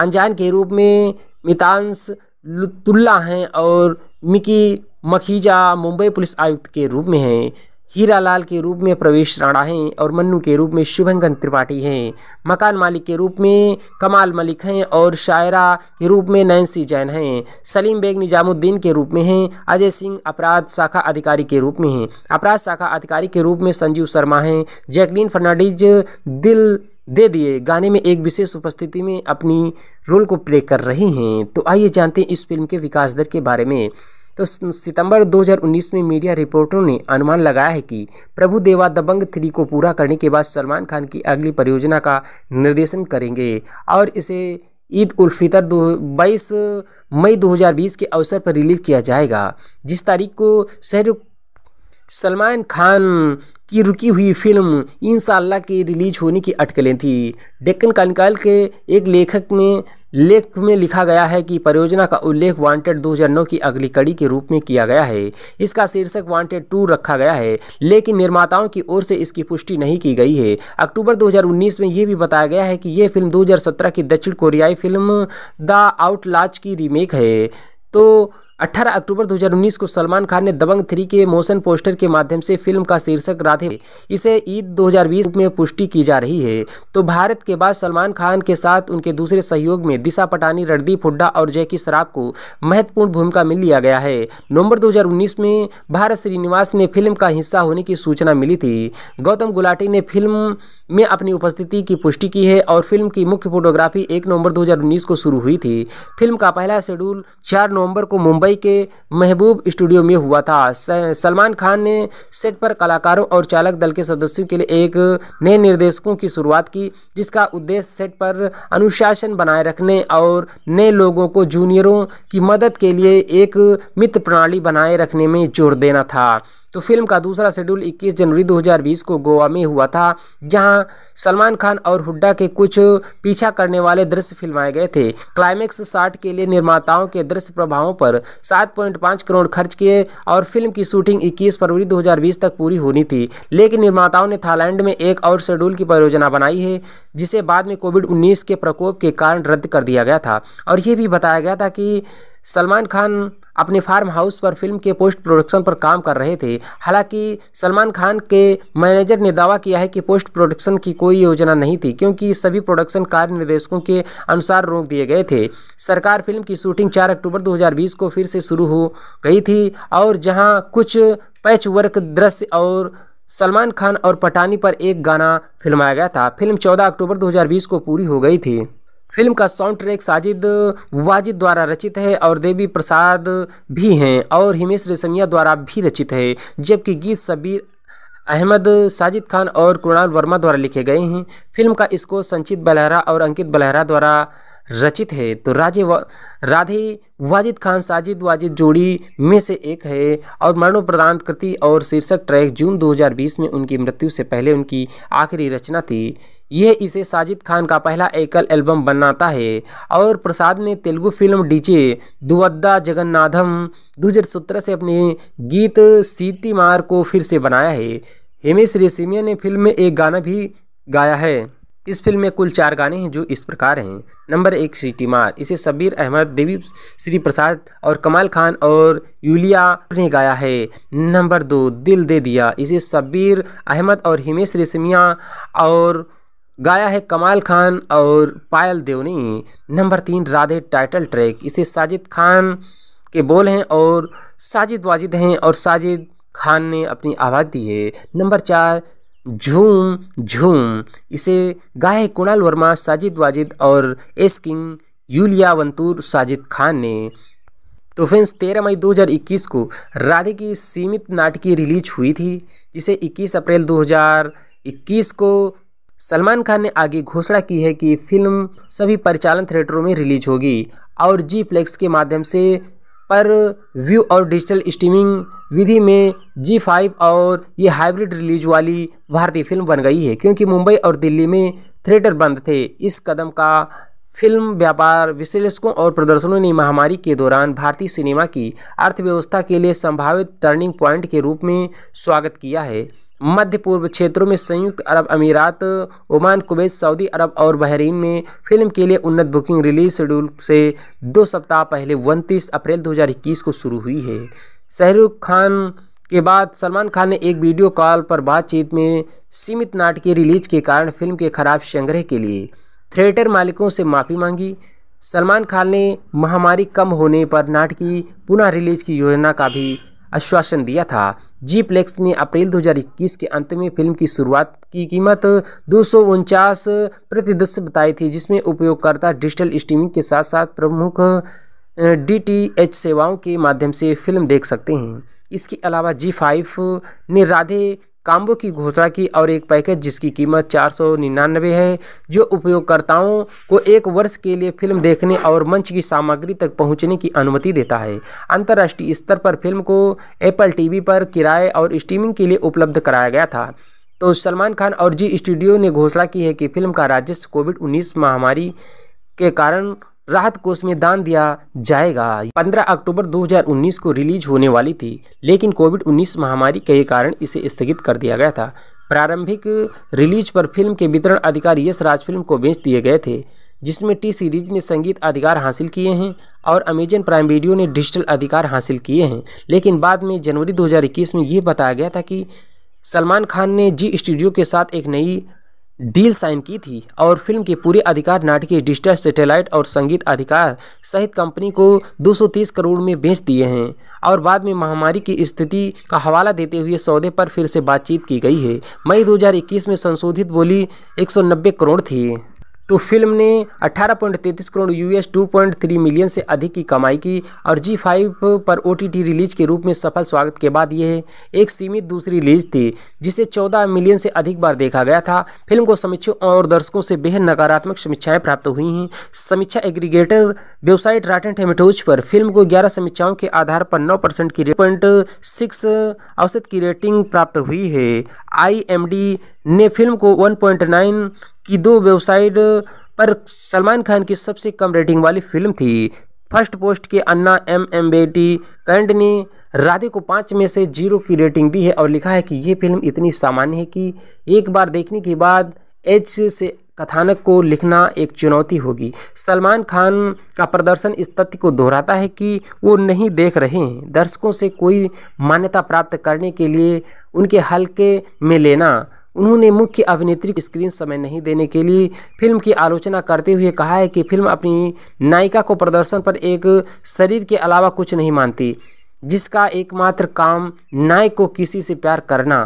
अनजान के रूप में मितांश लुतुल्ला हैं और मिकी मखीजा मुंबई पुलिस आयुक्त के रूप में हैं हीरालाल के रूप में प्रवेश राणा हैं और मन्नू के रूप में शुभंगन त्रिपाठी हैं मकान मालिक के रूप में कमाल मलिक हैं और शायरा के रूप में नैन्सी जैन हैं सलीम बेग निजामुद्दीन के रूप में हैं अजय सिंह अपराध शाखा अधिकारी के रूप में हैं अपराध शाखा अधिकारी के रूप में संजीव शर्मा हैं जैकलीन फर्नांडिज दिल दे दिए गाने में एक विशेष उपस्थिति में अपनी रोल को प्ले कर रहे हैं तो आइए जानते हैं इस फिल्म के विकास दर के बारे में तो सितंबर 2019 में मीडिया रिपोर्टरों ने अनुमान लगाया है कि प्रभु देवा दबंग थ्री को पूरा करने के बाद सलमान खान की अगली परियोजना का निर्देशन करेंगे और इसे ईद उल फितर दो बाईस मई 2020 के अवसर पर रिलीज़ किया जाएगा जिस तारीख को शहर सलमान खान की रुकी हुई फिल्म इन के रिलीज होने की अटकलें थी डेक्कन कानिकाल के एक लेखक में लेख में लिखा गया है कि परियोजना का उल्लेख वांटेड 2009 की अगली कड़ी के रूप में किया गया है इसका शीर्षक वांटेड टू रखा गया है लेकिन निर्माताओं की ओर से इसकी पुष्टि नहीं की गई है अक्टूबर 2019 में यह भी बताया गया है कि यह फिल्म 2017 की दक्षिण कोरियाई फिल्म द आउटलाज की रीमेक है तो 18 अक्टूबर 2019 को सलमान खान ने दबंग थ्री के मोशन पोस्टर के माध्यम से फिल्म का शीर्षक राधे इसे ईद 2020 में पुष्टि की जा रही है तो भारत के बाद सलमान खान के साथ उनके दूसरे सहयोग में दिशा पटानी रणदीप हुड्डा और जैकी शराब को महत्वपूर्ण भूमिका मिल लिया गया है नवंबर 2019 में भारत श्रीनिवास ने फिल्म का हिस्सा होने की सूचना मिली थी गौतम गुलाटी ने फिल्म में अपनी उपस्थिति की पुष्टि की है और फिल्म की मुख्य फोटोग्राफी एक नवम्बर दो को शुरू हुई थी फिल्म का पहला शेड्यूल चार नवम्बर को मुंबई मुंबई के महबूब स्टूडियो में हुआ था सलमान खान ने सेट पर कलाकारों और चालक दल के सदस्यों के लिए एक नए निर्देशकों की शुरुआत की जिसका उद्देश्य सेट पर अनुशासन बनाए रखने और नए लोगों को जूनियरों की मदद के लिए एक मित्र प्रणाली बनाए रखने में जोर देना था तो फिल्म का दूसरा शेड्यूल 21 जनवरी 2020 को गोवा में हुआ था जहां सलमान खान और हुड्डा के कुछ पीछा करने वाले दृश्य फिल्माए गए थे क्लाइमेक्स शार्ट के लिए निर्माताओं के दृश्य प्रभावों पर 7.5 करोड़ खर्च किए और फिल्म की शूटिंग 21 फरवरी 2020 तक पूरी होनी थी लेकिन निर्माताओं ने थाईलैंड में एक और शेड्यूल की परियोजना बनाई है जिसे बाद में कोविड उन्नीस के प्रकोप के कारण रद्द कर दिया गया था और ये भी बताया गया था कि सलमान खान अपने फार्म हाउस पर फिल्म के पोस्ट प्रोडक्शन पर काम कर रहे थे हालांकि सलमान खान के मैनेजर ने दावा किया है कि पोस्ट प्रोडक्शन की कोई योजना नहीं थी क्योंकि सभी प्रोडक्शन कार्य निर्देशकों के अनुसार रोक दिए गए थे सरकार फिल्म की शूटिंग 4 अक्टूबर 2020 को फिर से शुरू हो गई थी और जहाँ कुछ पैच वर्क दृश्य और सलमान खान और पटानी पर एक गाना फिल्माया गया था फिल्म 14 अक्टूबर 2020 को पूरी हो गई थी फिल्म का साउंड ट्रैक साजिद वाजिद द्वारा रचित है और देवी प्रसाद भी हैं और हिमेश रेशमिया द्वारा भी रचित है जबकि गीत सबीर अहमद साजिद खान और कृणाल वर्मा द्वारा लिखे गए हैं फिल्म का इसको संचित बलहरा और अंकित बलहरा द्वारा रचित है तो राजे वा, राधे वाजिद खान साजिद वाजिद जोड़ी में से एक है और मरणोपरांत कृति और शीर्षक ट्रैक जून 2020 में उनकी मृत्यु से पहले उनकी आखिरी रचना थी यह इसे साजिद खान का पहला एकल एल्बम बनाता है और प्रसाद ने तेलुगु फिल्म डीजे दुवद्दा जगन्नाथम 2017 से अपने गीत सीति मार को फिर से बनाया है हेमेश रेशमिया ने फिल्म में एक गाना भी गाया है इस फिल्म में कुल चार गाने हैं जो इस प्रकार हैं नंबर एक सीटी मार इसे शब्बीर अहमद देवी श्री प्रसाद और कमाल खान और यूलिया ने गाया है नंबर दो दिल दे दिया इसे शब्बीर अहमद और हिमेश रेशमिया और गाया है कमाल खान और पायल देवनी नंबर तीन राधे टाइटल ट्रैक इसे साजिद खान के बोल हैं और साजिद वाजिद हैं और साजिद खान ने अपनी आवाज़ दी है नंबर चार झूम झूम इसे गाए कुणाल वर्मा साजिद वाजिद और S king Iulia Vantur Sajid Khan ने तो फ्रेंड्स तेरह मई 2021 को राधे की सीमित नाटकी रिलीज हुई थी जिसे 21 अप्रैल 2021 को सलमान खान ने आगे घोषणा की है कि फिल्म सभी परिचालन थिएटरों में रिलीज होगी और जी फ्लेक्स के माध्यम से पर व्यू और डिजिटल स्ट्रीमिंग विधि में जी फाइव और ये हाइब्रिड रिलीज वाली भारतीय फिल्म बन गई है क्योंकि मुंबई और दिल्ली में थिएटर बंद थे इस कदम का फिल्म व्यापार विश्लेषकों और प्रदर्शनों ने महामारी के दौरान भारतीय सिनेमा की अर्थव्यवस्था के लिए संभावित टर्निंग पॉइंट के रूप में स्वागत किया है मध्य पूर्व क्षेत्रों में संयुक्त अरब अमीरात ओमान कुवैत सऊदी अरब और बहरीन में फिल्म के लिए उन्नत बुकिंग रिलीज शेड्यूल से दो सप्ताह पहले उनतीस अप्रैल 2021 को शुरू हुई है शाहरुख खान के बाद सलमान खान ने एक वीडियो कॉल पर बातचीत में सीमित नाटकीय रिलीज के कारण फिल्म के खराब संग्रह के लिए थिएटर मालिकों से माफ़ी मांगी सलमान खान ने महामारी कम होने पर नाटकी पुनः रिलीज की योजना का भी आश्वासन दिया था जी प्लेक्स ने अप्रैल 2021 के अंत में फिल्म की शुरुआत की कीमत दो प्रति दस बताई थी जिसमें उपयोगकर्ता डिजिटल स्ट्रीमिंग के साथ साथ प्रमुख डीटीएच सेवाओं के माध्यम से फिल्म देख सकते हैं इसके अलावा जी फाइव ने राधे काम्बो की घोषणा की और एक पैकेज जिसकी कीमत चार सौ निन्यानवे है जो उपयोगकर्ताओं को एक वर्ष के लिए फिल्म देखने और मंच की सामग्री तक पहुंचने की अनुमति देता है अंतर्राष्ट्रीय स्तर पर फिल्म को एप्पल टीवी पर किराए और स्ट्रीमिंग के लिए उपलब्ध कराया गया था तो सलमान खान और जी स्टूडियो ने घोषणा की है कि फिल्म का राजस्व कोविड उन्नीस महामारी के कारण राहत कोष में दान दिया जाएगा 15 अक्टूबर 2019 को रिलीज होने वाली थी लेकिन कोविड 19 महामारी के कारण इसे स्थगित कर दिया गया था प्रारंभिक रिलीज पर फिल्म के वितरण अधिकार यश राज फिल्म को बेच दिए गए थे जिसमें टी सीरीज ने संगीत अधिकार हासिल किए हैं और अमेजन प्राइम वीडियो ने डिजिटल अधिकार हासिल किए हैं लेकिन बाद में जनवरी 2021 में यह बताया गया था कि सलमान खान ने जी स्टूडियो के साथ एक नई डील साइन की थी और फिल्म के पूरे अधिकार नाटकीय डिजिटल सैटेलाइट और संगीत अधिकार सहित कंपनी को 230 करोड़ में बेच दिए हैं और बाद में महामारी की स्थिति का हवाला देते हुए सौदे पर फिर से बातचीत की गई है मई 2021 में संशोधित बोली 190 करोड़ थी तो फिल्म ने 18.33 करोड़ यूएस 2.3 मिलियन से अधिक की कमाई की और जी फाइव पर ओ रिलीज के रूप में सफल स्वागत के बाद यह एक सीमित दूसरी रिलीज थी जिसे 14 मिलियन से अधिक बार देखा गया था फिल्म को समीक्षकों और दर्शकों से बेहद नकारात्मक समीक्षाएं प्राप्त हुई हैं समीक्षा एग्रीगेटर वेबसाइट राटन टेमेटोज पर फिल्म को ग्यारह समीक्षाओं के आधार पर नौ परसेंट की पॉइंट सिक्स औसत की रेटिंग प्राप्त हुई है आई ने फिल्म को 1.9 की दो वेबसाइट पर सलमान खान की सबसे कम रेटिंग वाली फिल्म थी फर्स्ट पोस्ट के अन्ना एम एम बेटी कैंड ने राधे को पाँच में से जीरो की रेटिंग दी है और लिखा है कि ये फिल्म इतनी सामान्य है कि एक बार देखने के बाद एच से कथानक को लिखना एक चुनौती होगी सलमान खान का प्रदर्शन इस तथ्य को दोहराता है कि वो नहीं देख रहे हैं दर्शकों से कोई मान्यता प्राप्त करने के लिए उनके हल्के में लेना उन्होंने मुख्य अभिनेत्री को स्क्रीन समय नहीं देने के लिए फिल्म की आलोचना करते हुए कहा है कि फिल्म अपनी नायिका को प्रदर्शन पर एक शरीर के अलावा कुछ नहीं मानती जिसका एकमात्र काम नायक को किसी से प्यार करना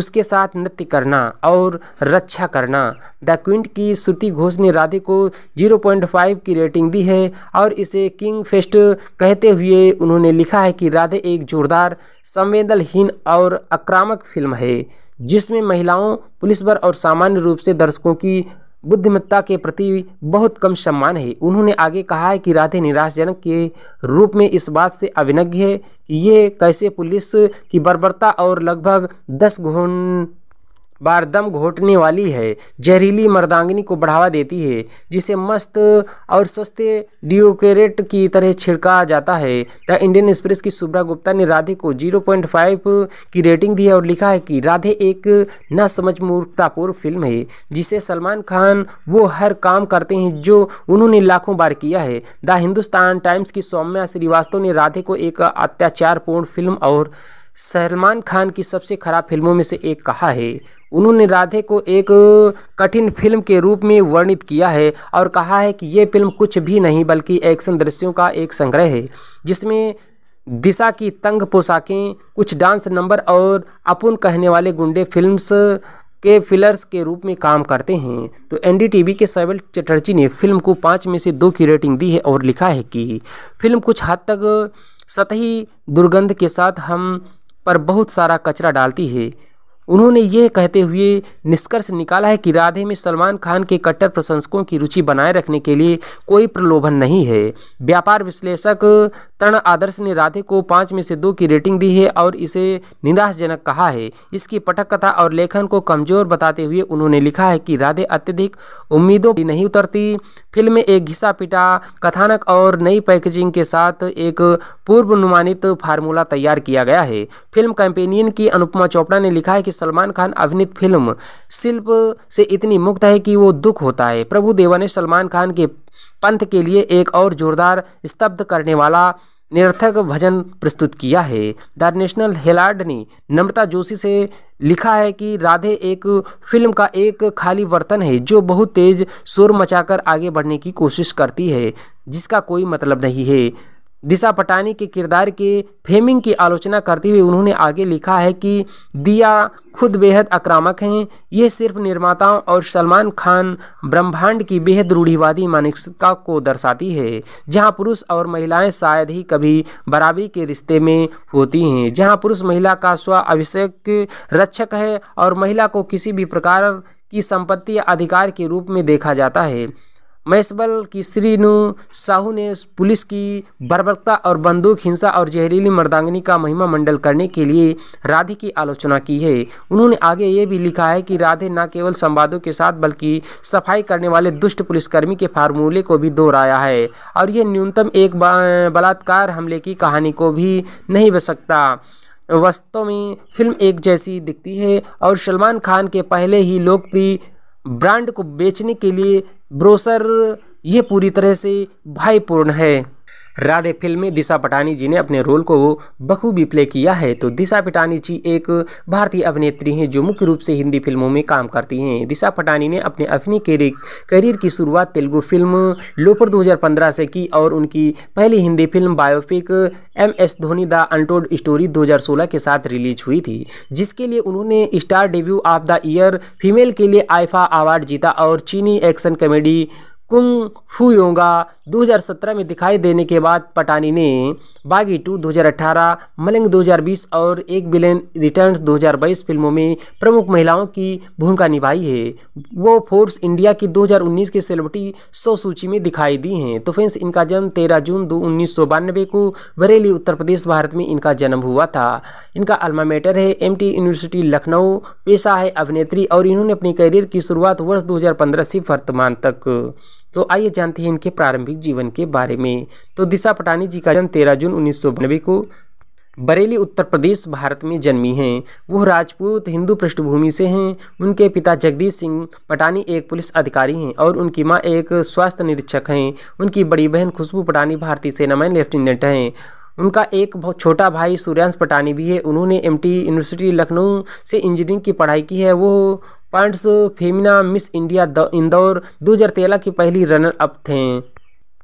उसके साथ नृत्य करना और रक्षा करना द क्विंट की श्रुति घोष ने राधे को 0.5 की रेटिंग दी है और इसे किंग फेस्ट कहते हुए उन्होंने लिखा है कि राधे एक जोरदार संवेदनहीन और आक्रामक फिल्म है जिसमें महिलाओं पुलिस बल और सामान्य रूप से दर्शकों की बुद्धिमत्ता के प्रति बहुत कम सम्मान है उन्होंने आगे कहा है कि राधे निराशजनक के रूप में इस बात से अभिनज्ञ है कि ये कैसे पुलिस की बर्बरता और लगभग दस घूम बारदम घोटने वाली है जहरीली मर्दांगनी को बढ़ावा देती है जिसे मस्त और सस्ते डिओकेरेट की तरह छिड़का जाता है द इंडियन एक्सप्रेस की सुब्रा गुप्ता ने राधे को 0.5 की रेटिंग दी है और लिखा है कि राधे एक न समझ मूर्खतापूर्ण फिल्म है जिसे सलमान खान वो हर काम करते हैं जो उन्होंने लाखों बार किया है द हिंदुस्तान टाइम्स की सौम्या श्रीवास्तव ने राधे को एक अत्याचारपूर्ण फिल्म और सलमान खान की सबसे खराब फिल्मों में से एक कहा है उन्होंने राधे को एक कठिन फिल्म के रूप में वर्णित किया है और कहा है कि ये फिल्म कुछ भी नहीं बल्कि एक्शन दृश्यों का एक संग्रह है जिसमें दिशा की तंग पोशाकें कुछ डांस नंबर और अपुन कहने वाले गुंडे फिल्म्स के फिलर्स के रूप में काम करते हैं तो एनडीटीवी के सैबल चटर्जी ने फिल्म को पाँच में से दो की रेटिंग दी है और लिखा है कि फिल्म कुछ हद तक सतही दुर्गंध के साथ हम पर बहुत सारा कचरा डालती है उन्होंने यह कहते हुए निष्कर्ष निकाला है कि राधे में सलमान खान के कट्टर प्रशंसकों की रुचि बनाए रखने के लिए कोई प्रलोभन नहीं है व्यापार विश्लेषक तरण आदर्श ने राधे को पाँच में से दो की रेटिंग दी है और इसे निराशजनक कहा है इसकी पटक कथा और लेखन को कमजोर बताते हुए उन्होंने लिखा है कि राधे अत्यधिक उम्मीदों की नहीं उतरती फिल्म में एक घिसा पिटा कथानक और नई पैकेजिंग के साथ एक पूर्व अनुमानित फार्मूला तैयार किया गया है फिल्म कैंपेनियन की अनुपमा चोपड़ा ने लिखा है कि सलमान खान अभिनीत फिल्म शिल्प से इतनी मुक्त है कि वो दुख होता है प्रभु देवा ने सलमान खान के पंथ के लिए एक और जोरदार स्तब्ध करने वाला निरर्थक भजन प्रस्तुत किया है द नेशनल हेलार्ड ने नम्रता जोशी से लिखा है कि राधे एक फिल्म का एक खाली बर्तन है जो बहुत तेज शोर मचाकर आगे बढ़ने की कोशिश करती है जिसका कोई मतलब नहीं है दिशा पटानी के किरदार के फेमिंग की आलोचना करते हुए उन्होंने आगे लिखा है कि दिया खुद बेहद आक्रामक हैं ये सिर्फ निर्माताओं और सलमान खान ब्रह्मांड की बेहद रूढ़िवादी मानसिकता को दर्शाती है जहां पुरुष और महिलाएं शायद ही कभी बराबरी के रिश्ते में होती हैं जहां पुरुष महिला का स्व आवश्यक रक्षक है और महिला को किसी भी प्रकार की संपत्ति या अधिकार के रूप में देखा जाता है मैसबल की श्रीनु साहू ने पुलिस की बर्बरता और बंदूक हिंसा और जहरीली मर्दांगनी का महिमा मंडल करने के लिए राधे की आलोचना की है उन्होंने आगे ये भी लिखा है कि राधे न केवल संवादों के साथ बल्कि सफाई करने वाले दुष्ट पुलिसकर्मी के फार्मूले को भी दोहराया है और यह न्यूनतम एक बलात्कार हमले की कहानी को भी नहीं बच सकता वास्तव में फिल्म एक जैसी दिखती है और सलमान खान के पहले ही लोकप्रिय ब्रांड को बेचने के लिए ब्रोसर यह पूरी तरह से भाईपूर्ण है राधे फिल्म में दिशा पटानी जी ने अपने रोल को बखूबी प्ले किया है तो दिशा पटानी जी एक भारतीय अभिनेत्री हैं जो मुख्य रूप से हिंदी फिल्मों में काम करती हैं दिशा पटानी ने अपने अभिनय करियर की शुरुआत तेलुगु फिल्म लोफर 2015 से की और उनकी पहली Hindi film biopic M S Dhoni the untold story दो के साथ रिलीज हुई थी जिसके लिए उन्होंने star debut of the year female के लिए आइफा अवार्ड जीता और चीनी एक्शन कॉमेडी कुंग फू योंगा 2017 में दिखाई देने के बाद पटानी ने बागी टू 2018, मलिंग 2020 और एक बिलियन रिटर्न्स 2022 फिल्मों में प्रमुख महिलाओं की भूमिका निभाई है वो फोर्स इंडिया की 2019 की सेलिब्रिटी सौ सूची में दिखाई दी हैं तो फ्रेंड्स इनका जन्म 13 जून दो उन्नीस को बरेली उत्तर प्रदेश भारत में इनका जन्म हुआ था इनका अल्मामेटर है एम यूनिवर्सिटी लखनऊ पेशा है अभिनेत्री और इन्होंने अपने करियर की शुरुआत वर्ष दो से वर्तमान तक तो आइए जानते हैं इनके प्रारंभिक जीवन के बारे में तो दिशा पटानी जी का जन्म तेरह जून उन्नीस को बरेली उत्तर प्रदेश भारत में जन्मी हैं वह राजपूत हिंदू पृष्ठभूमि से हैं उनके पिता जगदीश सिंह पटानी एक पुलिस अधिकारी हैं और उनकी मां एक स्वास्थ्य निरीक्षक हैं उनकी बड़ी बहन खुशबू पटानी भारतीय सेना में लेफ्टिनेंट हैं उनका एक छोटा भाई सूर्यांश पटानी भी है उन्होंने एमटी यूनिवर्सिटी लखनऊ से इंजीनियरिंग की पढ़ाई की है वो points Femina miss India Indore 2013 की पहली रनर अप थे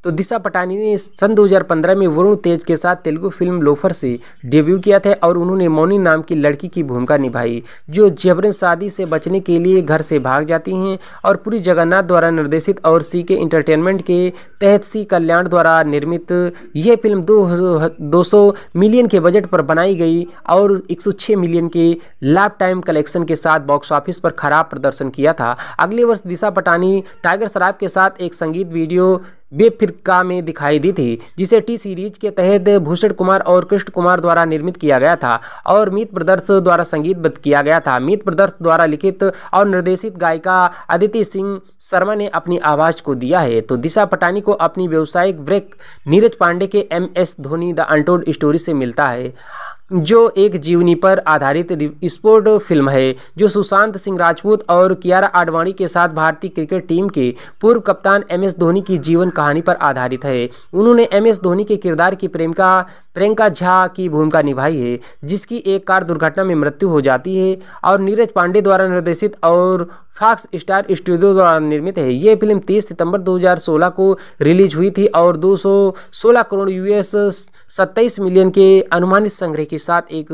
तो दिशा पटानी ने सन 2015 में वरुण तेज के साथ तेलुगु फिल्म लोफर से डेब्यू किया था और उन्होंने मौनी नाम की लड़की की भूमिका निभाई जो जबरन शादी से बचने के लिए घर से भाग जाती हैं और पूरी जगन्नाथ द्वारा निर्देशित और सी के इंटरटेनमेंट के तहत सी कल्याण द्वारा निर्मित यह फिल्म दो, मिलियन के बजट पर बनाई गई और एक मिलियन के लाभ टाइम कलेक्शन के साथ बॉक्स ऑफिस पर खराब प्रदर्शन किया था अगले वर्ष दिशा पटानी टाइगर शराब के साथ एक संगीत वीडियो वे फिरका में दिखाई दी थी जिसे टी सीरीज के तहत भूषण कुमार और कृष्ण कुमार द्वारा निर्मित किया गया था और मीत ब्रदर्स द्वारा संगीतबद्ध किया गया था मीत ब्रदर्स द्वारा लिखित और निर्देशित गायिका अदिति सिंह शर्मा ने अपनी आवाज़ को दिया है तो दिशा पटानी को अपनी व्यावसायिक ब्रेक नीरज पांडे के M S Dhoni the untold story से मिलता है जो एक जीवनी पर आधारित स्पोर्ट फिल्म है जो सुशांत सिंह राजपूत और कियारा आडवाणी के साथ भारतीय क्रिकेट टीम के पूर्व कप्तान एम एस धोनी की जीवन कहानी पर आधारित है उन्होंने एम एस धोनी के किरदार की प्रेमिका प्रियंका झा की भूमिका निभाई है जिसकी एक कार दुर्घटना में मृत्यु हो जाती है और नीरज पांडे द्वारा निर्देशित और फॉक्स स्टार स्टूडियो द्वारा निर्मित है ये फिल्म 30 सितंबर 2016 को रिलीज हुई थी और 216 करोड़ यूएस 27 मिलियन के अनुमानित संग्रह के साथ एक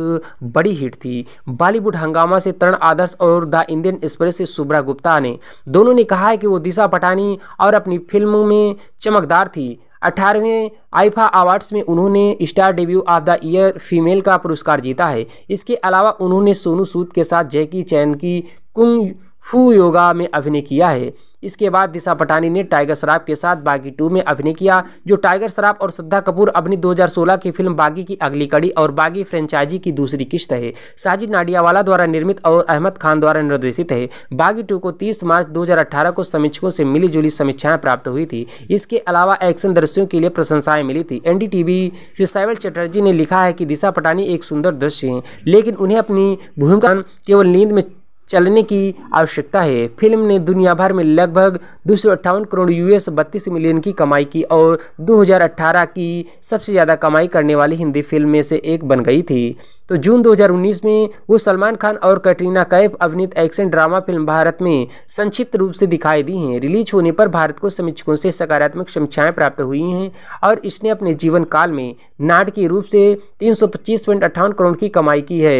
बड़ी हिट थी बॉलीवुड हंगामा से तरण आदर्श और द इंडियन एक्सप्रेस से सुब्रा गुप्ता ने दोनों ने कहा है कि वो दिशा पटानी और अपनी फिल्मों में चमकदार थी अठारहवें आइफा अवार्ड्स में उन्होंने star debut of the year female का पुरस्कार जीता है इसके अलावा उन्होंने सोनू सूद के साथ जैकी चैन की कुंग फू योगा में अभिनय किया है इसके बाद दिशा पटानी ने टाइगर शराब के साथ बागी टू में अभिनय किया जो टाइगर शराब और श्रद्धा कपूर अपनी 2016 की फिल्म बागी की अगली कड़ी और बागी फ्रेंचाइजी की दूसरी किस्त है साजिद नाडियावाला द्वारा निर्मित और अहमद खान द्वारा निर्देशित है बागी टू को 30 मार्च 2018 को समीक्षकों से मिली समीक्षाएं प्राप्त हुई थी इसके अलावा एक्शन दृश्यों के लिए प्रशंसाएं मिली थी एन से साइवल चटर्जी ने लिखा है कि दिशा पटानी एक सुंदर दृश्य है लेकिन उन्हें अपनी भूमिका केवल नींद में चलने की आवश्यकता है फिल्म ने दुनिया भर में लगभग दो करोड़ यूएस बत्तीस मिलियन की कमाई की और 2018 की सबसे ज़्यादा कमाई करने वाली हिंदी फिल्म में से एक बन गई थी तो जून 2019 में वो सलमान खान और कटरीना कैफ अभिनीत एक्शन ड्रामा फिल्म भारत में संक्षिप्त रूप से दिखाई दी हैं रिलीज होने पर भारत को समीक्षकों से सकारात्मक समीक्षाएँ प्राप्त हुई हैं और इसने अपने जीवन काल में नाटकीय रूप से तीन करोड़ की कमाई की है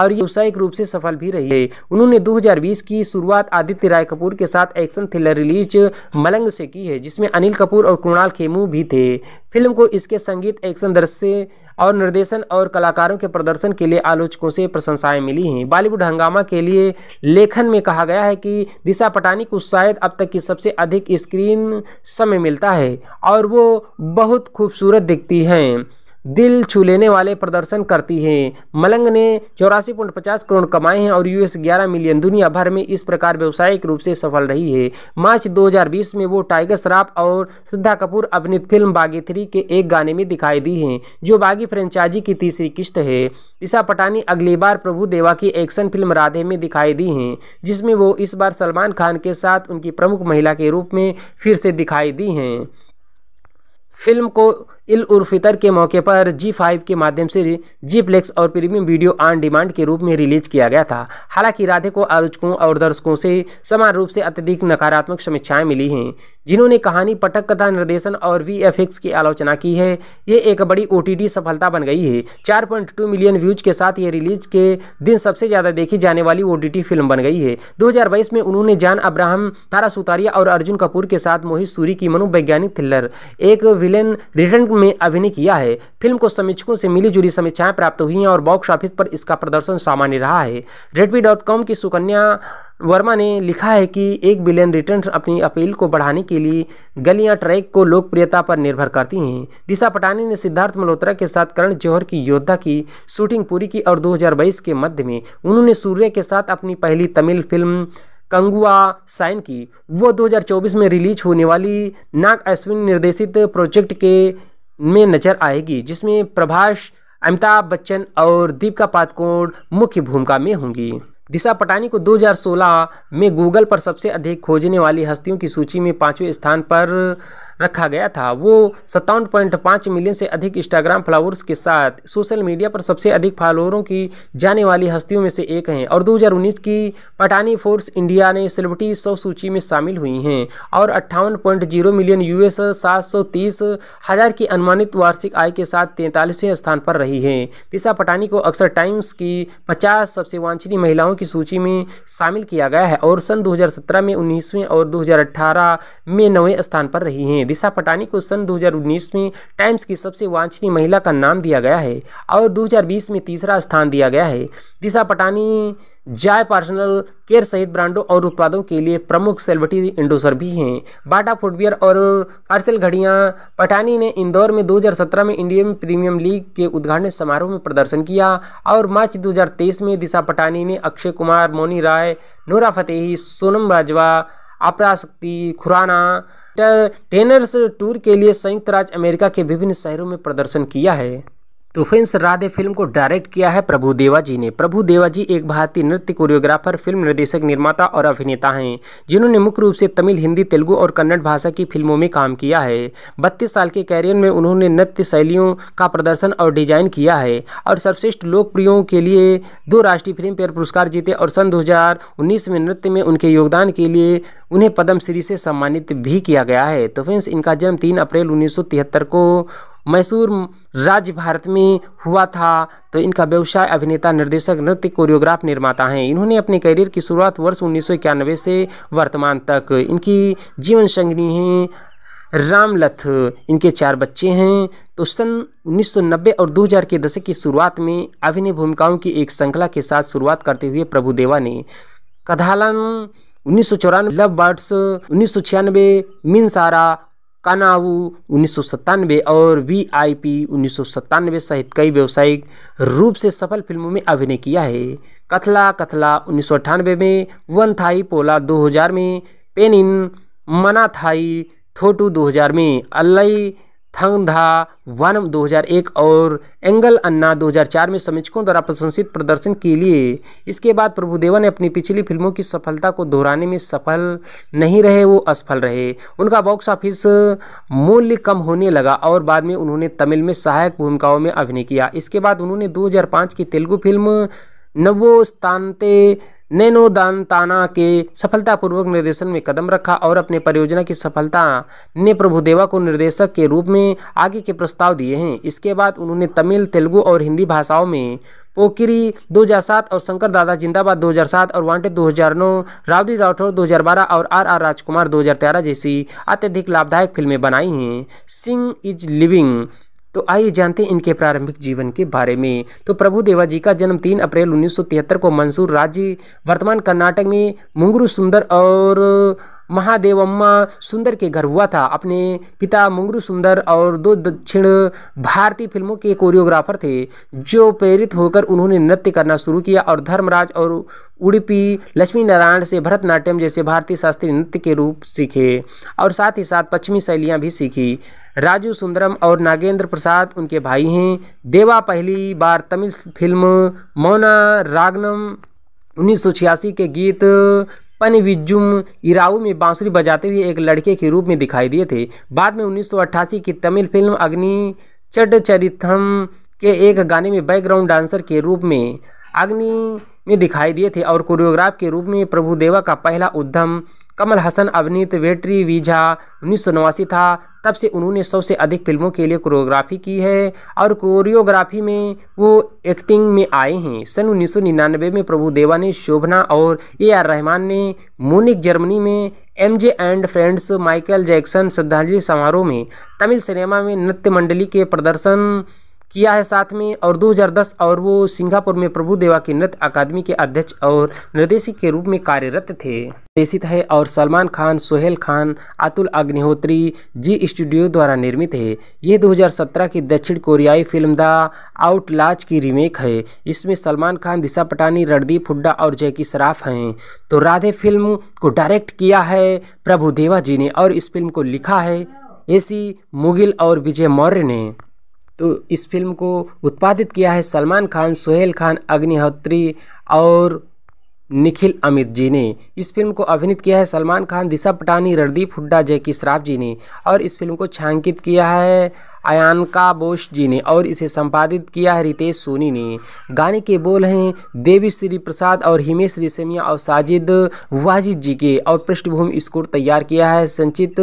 और ये व्यावसायिक रूप से सफल भी रही है उन्होंने ने 2020 की शुरुआत आदित्य राय कपूर के साथ एक्शन थ्रिलर रिलीज मलंग से की है जिसमें अनिल कपूर और कृणाल खेमू भी थे फिल्म को इसके संगीत एक्शन दृश्य और निर्देशन और कलाकारों के प्रदर्शन के लिए आलोचकों से प्रशंसाएं मिली हैं बॉलीवुड हंगामा के लिए लेखन में कहा गया है कि दिशा पटानी को शायद अब तक की सबसे अधिक स्क्रीन समय मिलता है और वो बहुत खूबसूरत दिखती हैं दिल छू लेने वाले प्रदर्शन करती है मलंग ने चौरासी पॉइंट पचास करोड़ कमाए हैं और यूएस ग्यारह मिलियन दुनिया भर में इस प्रकार व्यवसायिक रूप से सफल रही है मार्च 2020 में वो टाइगर श्राफ और श्रद्धा कपूर अपनी फिल्म बागी थ्री के एक गाने में दिखाई दी हैं जो बागी फ्रेंचाइजी की तीसरी किस्त है ईशा पटानी अगली बार प्रभु देवा की एक्शन फिल्म राधे में दिखाई दी हैं जिसमें वो इस बार सलमान खान के साथ उनकी प्रमुख महिला के रूप में फिर से दिखाई दी हैं फिल्म को इल उर्फितर के मौके पर जी फाइव के माध्यम से जी प्लेक्स और प्रीमियम वीडियो ऑन डिमांड के रूप में रिलीज किया गया था हालांकि राधे को आलोचकों और दर्शकों से समान रूप से अत्यधिक नकारात्मक समीक्षाएं मिली हैं जिन्होंने कहानी पटक कथा निर्देशन और वी की आलोचना की है ये एक बड़ी ओ सफलता बन गई है चार मिलियन व्यूज के साथ ये रिलीज के दिन सबसे ज़्यादा देखी जाने वाली ओ फिल्म बन गई है दो में उन्होंने जान अब्राहम तारा सुतारिया और अर्जुन कपूर के साथ मोहित सूरी की मनोवैज्ञानिक थ्रिलर एक विलेन रिटर्न फिल्म में अभिनय किया है फिल्म को समीक्षकों से मिली जुली समीक्षाएं प्राप्त हुई हैं और बॉक्स ऑफिस पर इसका प्रदर्शन सामान्य रहा है रेडमी डॉट कॉम की सुकन्या वर्मा ने लिखा है कि एक बिलियन रिटर्न अपनी अपील को बढ़ाने के लिए गलियां ट्रैक को लोकप्रियता पर निर्भर करती हैं दिशा पटानी ने सिद्धार्थ मल्होत्रा के साथ करण जौहर की योद्धा की शूटिंग पूरी की और 2022 के मध्य में उन्होंने सूर्य के साथ अपनी पहली तमिल फिल्म कंगुआ साइन की वो 2024 में रिलीज होने वाली नाग अश्विन निर्देशित प्रोजेक्ट के में नजर आएगी जिसमें प्रभाष अमिताभ बच्चन और दीपिका पादुकोण मुख्य भूमिका में होंगी दिशा पटानी को 2016 में गूगल पर सबसे अधिक खोजने वाली हस्तियों की सूची में पांचवें स्थान पर रखा गया था वो सत्तावन पॉइंट पाँच मिलियन से अधिक इंस्टाग्राम फॉलोअर्स के साथ सोशल मीडिया पर सबसे अधिक फॉलोअरों की जाने वाली हस्तियों में से एक हैं और 2019 की पटानी फोर्स इंडिया ने सेलिब्रिटी सौ सूची में शामिल हुई हैं और अट्ठावन पॉइंट जीरो मिलियन यूएस सात सौ तीस हज़ार की अनुमानित वार्षिक आय के साथ तैंतालीसवें स्थान पर रही है दिशा पटानी को अक्सर टाइम्स की पचास सबसे वांछनीय महिलाओं की सूची में शामिल किया गया है और सन दो में उन्नीसवें और दो में नवें स्थान पर रही हैं दिशा पटानी को सन 2019 में टाइम्स की सबसे वांछनीय महिला का नाम दिया गया है और 2020 में तीसरा स्थान दिया गया है दिशा पटानी जाय पर्सनल केयर सहित ब्रांडों और उत्पादों के लिए प्रमुख सेलिब्रिटी इंडोसर भी हैं बाटा फुटवेयर और पार्सल घड़ियाँ पटानी ने इंदौर में 2017 में इंडियन प्रीमियम लीग के उद्घाटन समारोह में प्रदर्शन किया और मार्च 2023 में दिशा पटानी ने Akshay Kumar Mouni Roy Nora Fatehi Sonam Bajwa Aparshakti Khurana entertainers tour के लिए संयुक्त राज्य अमेरिका के विभिन्न शहरों में प्रदर्शन किया है तो फ्रेंड्स राधे फिल्म को डायरेक्ट किया है प्रभु देवा जी ने प्रभु देवा जी एक भारतीय नृत्य कोरियोग्राफर फिल्म निर्देशक निर्माता और अभिनेता हैं जिन्होंने मुख्य रूप से तमिल हिंदी तेलुगु और कन्नड़ भाषा की फिल्मों में काम किया है बत्तीस साल के कैरियर में उन्होंने नृत्य शैलियों का प्रदर्शन और डिजाइन किया है और सर्वश्रेष्ठ लोकप्रियों के लिए दो राष्ट्रीय फिल्म फेयर पुरस्कार जीते और सन दो में नृत्य में उनके योगदान के लिए उन्हें पद्मश्री से सम्मानित भी किया गया है तो फ्रेंड्स इनका जन्म तीन अप्रैल उन्नीस को मैसूर राज्य भारत में हुआ था तो इनका व्यवसाय अभिनेता निर्देशक नृत्य कोरियोग्राफ निर्माता हैं इन्होंने अपने करियर की शुरुआत वर्ष उन्नीस से वर्तमान तक इनकी जीवन संगनी हैं रामलथ इनके चार बच्चे हैं तो सन 1990 और 2000 के दशक की शुरुआत में अभिनय भूमिकाओं की एक श्रृंखला के साथ शुरुआत करते हुए प्रभुदेवा ने कधालन उन्नीस सौ चौरानवे लव बर्ड्स उन्नीस सौ छियानवे मिनसारा कानाव उन्नीस और वी आई पी उन्नीस सहित कई व्यावसायिक रूप से सफल फिल्मों में अभिनय किया है कथला कथला उन्नीस में वन थाई पोला 2000 में पेनिन मना थाई थोटू 2000 में अल्लई थंगधा वनम 2001 और एंगल अन्ना 2004 में समीक्षकों द्वारा प्रशंसित प्रदर्शन के लिए इसके बाद प्रभुदेवा ने अपनी पिछली फिल्मों की सफलता को दोहराने में सफल नहीं रहे वो असफल रहे उनका बॉक्स ऑफिस मूल्य कम होने लगा और बाद में उन्होंने तमिल में सहायक भूमिकाओं में अभिनय किया इसके बाद उन्होंने दो की तेलुगु फिल्म नवोस्तानते नैनो दानताना के सफलतापूर्वक निर्देशन में कदम रखा और अपने परियोजना की सफलता ने प्रभुदेवा को निर्देशक के रूप में आगे के प्रस्ताव दिए हैं इसके बाद उन्होंने तमिल तेलुगु और हिंदी भाषाओं में पोकिरी 2007 और शंकर दादा जिंदाबाद 2007 और वांटेड 2009 रावड़ी राठौर दो और आर आर राजकुमार 2013 जैसी अत्यधिक लाभदायक फिल्में बनाई हैं सिंह इज लिविंग तो आइए जानते हैं इनके प्रारंभिक जीवन के बारे में तो प्रभु देवा जी का जन्म 3 अप्रैल 1973 को मंसूर राज्य वर्तमान कर्नाटक में मुंगरू सुंदर और महादेवम्मा सुंदर के घर हुआ था अपने पिता मुंगरू सुंदर और दो दक्षिण भारतीय फिल्मों के कोरियोग्राफर थे जो प्रेरित होकर उन्होंने नृत्य करना शुरू किया और धर्मराज और उड़पी लक्ष्मी नारायण से भरतनाट्यम जैसे भारतीय शास्त्रीय नृत्य के रूप सीखे और साथ ही साथ पश्चिमी शैलियाँ भी सीखी राजू सुंदरम और नागेंद्र प्रसाद उनके भाई हैं देवा पहली बार तमिल फिल्म मौना रागनम उन्नीस के गीत पनविजुम इराऊ में बांसुरी बजाते हुए एक लड़के के रूप में दिखाई दिए थे बाद में 1988 की तमिल फिल्म अग्नि चड के एक गाने में बैकग्राउंड डांसर के रूप में अग्नि में दिखाई दिए थे और कोरियोग्राफ के रूप में प्रभुदेवा का पहला उद्यम कमल हसन अभिनीत वेटरी वीझा उन्नीस था तब से उन्होंने सौ से अधिक फिल्मों के लिए कोरियोग्राफी की है और कोरियोग्राफी में वो एक्टिंग में आए हैं सन निन्यानवे में प्रभु देवा ने शोभना और ए आर रहमान ने मोनिक जर्मनी में M J and friends Michael Jackson श्रद्धांजलि समारोह में तमिल सिनेमा में नृत्य मंडली के प्रदर्शन किया है साथ में और 2010 और वो सिंगापुर में प्रभु देवा की नृत्य अकादमी के अध्यक्ष और निर्देशक के रूप में कार्यरत थे निर्देशित है और सलमान खान सोहेल खान अतुल अग्निहोत्री जी स्टूडियो द्वारा निर्मित है ये 2017 की दक्षिण कोरियाई फिल्म द आउटलाज की रीमेक है इसमें सलमान खान दिशा पटानी रणदीप हुड्डा और जैकी सराफ हैं तो राधे फिल्म को डायरेक्ट किया है प्रभु देवा जी ने और इस फिल्म को लिखा है एसी मुगिल और विजय मौर्य ने तो इस फिल्म को उत्पादित किया है सलमान खान सोहेल खान अग्निहोत्री और निखिल अमित जी ने इस फिल्म को अभिनीत किया है सलमान खान दिशा पटानी रणदीप हुड्डा जैकी श्राफ जी ने और इस फिल्म को छायांकित किया है अयानका बोस जी ने और इसे संपादित किया है रितेश सोनी ने गाने के बोल हैं देवी श्री प्रसाद और हिमेश रेशमिया और साजिद वाजिद जी के और पृष्ठभूमि स्कोर तैयार किया है संचित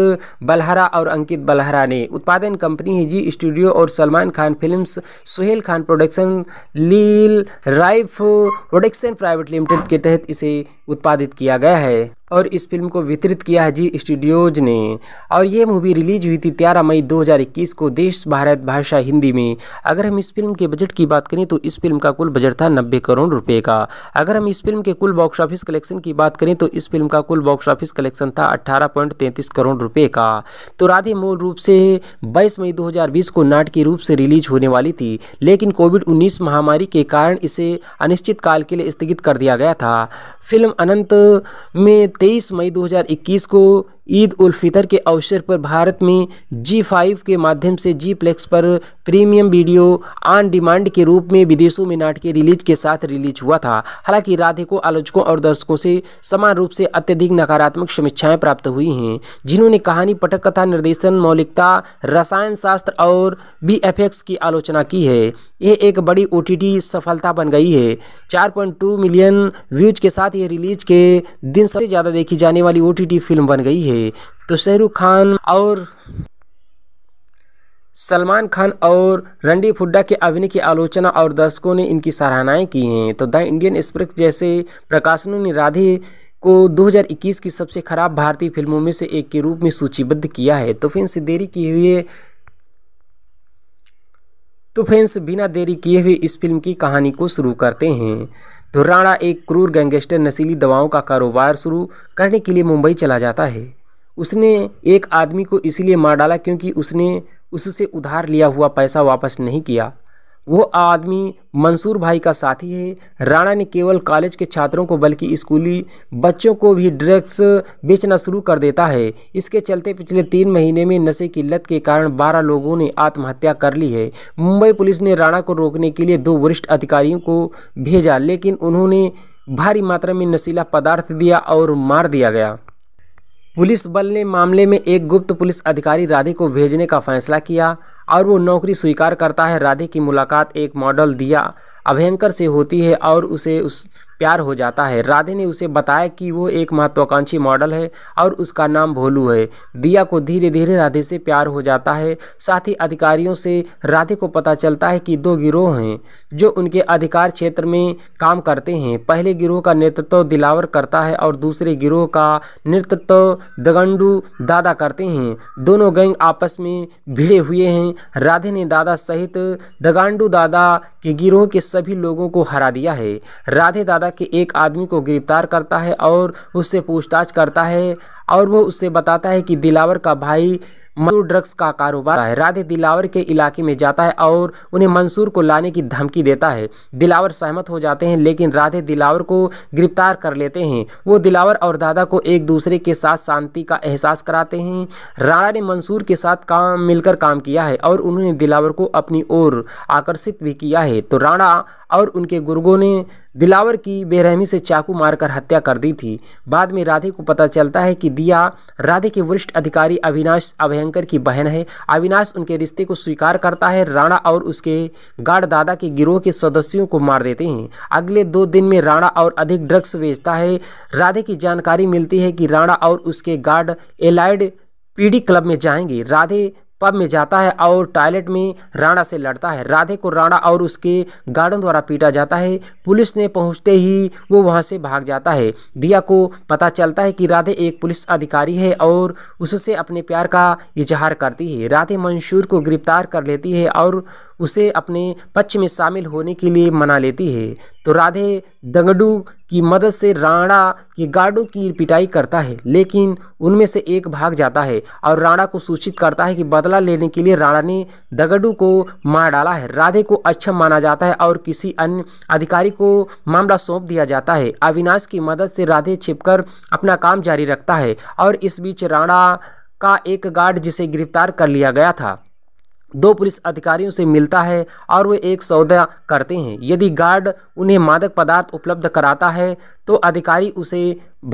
बलहरा और अंकित बलहरा ने उत्पादन कंपनी है जी स्टूडियो और Salman Khan films Sohail Khan production reel life production private limited के तहत इसे उत्पादित किया गया है और इस फिल्म को वितरित किया है जी स्टूडियोज ने और ये मूवी रिलीज हुई थी तेरह मई 2021 को देश भारत भाषा हिंदी में अगर हम इस फिल्म के बजट की बात करें तो इस फिल्म का कुल बजट था नब्बे करोड़ रुपये का अगर हम इस फिल्म के कुल बॉक्स ऑफिस कलेक्शन की बात करें तो इस फिल्म का कुल बॉक्स ऑफिस कलेक्शन था अट्ठारह करोड़ रुपये का तो राधे मूल रूप से बाईस मई दो को नाटकीय रूप से रिलीज होने वाली थी लेकिन कोविड उन्नीस महामारी के कारण इसे अनिश्चित काल के लिए स्थगित कर दिया गया था फिल्म अनंत में तेईस मई 2021 को ईद उल फितर के अवसर पर भारत में जी फाइव के माध्यम से जी प्लेक्स पर प्रीमियम वीडियो ऑन डिमांड के रूप में विदेशों में नाटकीय रिलीज के साथ रिलीज हुआ था हालांकि राधे को आलोचकों और दर्शकों से समान रूप से अत्यधिक नकारात्मक समीक्षाएं प्राप्त हुई हैं जिन्होंने कहानी पटक कथा निर्देशन मौलिकता रसायन शास्त्र और बी की आलोचना की है यह एक बड़ी ओ सफलता बन गई है चार मिलियन व्यूज के साथ ये रिलीज के दिन सबसे ज़्यादा देखी जाने वाली ओ फिल्म बन गई है तो शाहरुख खान और सलमान खान और रणदीप हुड्डा के अभिनय की आलोचना और दर्शकों ने इनकी सराहनाएं की हैं तो द इंडियन एक्सप्रेस जैसे प्रकाशनों ने राधे को 2021 की सबसे खराब भारतीय फिल्मों में से एक के रूप में सूचीबद्ध किया है तो फैंस देरी किए हुए तो फैंस बिना देरी किए हुए इस फिल्म की कहानी को शुरू करते हैं तो राणा एक क्रूर गैंगस्टर नशीली दवाओं का कारोबार शुरू करने के लिए मुंबई चला जाता है उसने एक आदमी को इसलिए मार डाला क्योंकि उसने उससे उधार लिया हुआ पैसा वापस नहीं किया वो आदमी मंसूर भाई का साथी है राणा ने केवल कॉलेज के छात्रों को बल्कि स्कूली बच्चों को भी ड्रग्स बेचना शुरू कर देता है इसके चलते पिछले तीन महीने में नशे की लत के कारण बारह लोगों ने आत्महत्या कर ली है मुंबई पुलिस ने राणा को रोकने के लिए दो वरिष्ठ अधिकारियों को भेजा लेकिन उन्होंने भारी मात्रा में नशीला पदार्थ दिया और मार दिया गया पुलिस बल ने मामले में एक गुप्त पुलिस अधिकारी राधे को भेजने का फैसला किया और वो नौकरी स्वीकार करता है राधे की मुलाकात एक मॉडल दिया अभयंकर से होती है और उसे उस प्यार हो जाता है राधे ने उसे बताया कि वो एक महत्वाकांक्षी मॉडल है और उसका नाम भोलू है दिया को धीरे धीरे राधे से प्यार हो जाता है साथ ही अधिकारियों से राधे को पता चलता है कि दो गिरोह हैं जो उनके अधिकार क्षेत्र में काम करते हैं पहले गिरोह का नेतृत्व दिलावर करता है और दूसरे गिरोह का नेतृत्व दगंडू दादा करते हैं दोनों गैंग आपस में भिड़े हुए हैं राधे ने दादा सहित दगांडू दादा के गिरोह के सभी लोगों को हरा दिया है राधे दादा द्वारा कि एक आदमी को गिरफ्तार करता है और उससे पूछताछ करता है और वो उससे बताता है कि दिलावर का भाई मंसूर ड्रग्स का कारोबार है राधे दिलावर के इलाके में जाता है और उन्हें मंसूर को लाने की धमकी देता है दिलावर सहमत हो जाते हैं लेकिन राधे दिलावर को गिरफ्तार कर लेते हैं वो दिलावर और दादा को एक दूसरे के साथ शांति का एहसास कराते हैं राणा ने मंसूर के साथ काम मिलकर काम किया है और उन्होंने दिलावर को अपनी ओर आकर्षित भी किया है तो राणा और उनके गुर्गों ने दिलावर की बेरहमी से चाकू मारकर हत्या कर दी थी बाद में राधे को पता चलता है कि दिया राधे के वरिष्ठ अधिकारी अविनाश अभयंकर की बहन है अविनाश उनके रिश्ते को स्वीकार करता है राणा और उसके गार्ड दादा के गिरोह के सदस्यों को मार देते हैं अगले दो दिन में राणा और अधिक ड्रग्स बेचता है राधे की जानकारी मिलती है कि राणा और उसके गार्ड एलाइड पीडी क्लब में जाएंगे राधे पब में जाता है और टॉयलेट में राणा से लड़ता है राधे को राणा और उसके गार्डन द्वारा पीटा जाता है पुलिस ने पहुंचते ही वो वहां से भाग जाता है दिया को पता चलता है कि राधे एक पुलिस अधिकारी है और उससे अपने प्यार का इजहार करती है राधे मंशूर को गिरफ्तार कर लेती है और उसे अपने पक्ष में शामिल होने के लिए मना लेती है तो राधे दंगडू की मदद से राणा के गार्डों की पिटाई करता है लेकिन उनमें से एक भाग जाता है और राणा को सूचित करता है कि बदला लेने के लिए राणा ने दगडू को मार डाला है राधे को अच्छा माना जाता है और किसी अन्य अधिकारी को मामला सौंप दिया जाता है अविनाश की मदद से राधे छिपकर अपना काम जारी रखता है और इस बीच राणा का एक गार्ड जिसे गिरफ्तार कर लिया गया था दो पुलिस अधिकारियों से मिलता है और वे एक सौदा करते हैं यदि गार्ड उन्हें मादक पदार्थ उपलब्ध कराता है तो अधिकारी उसे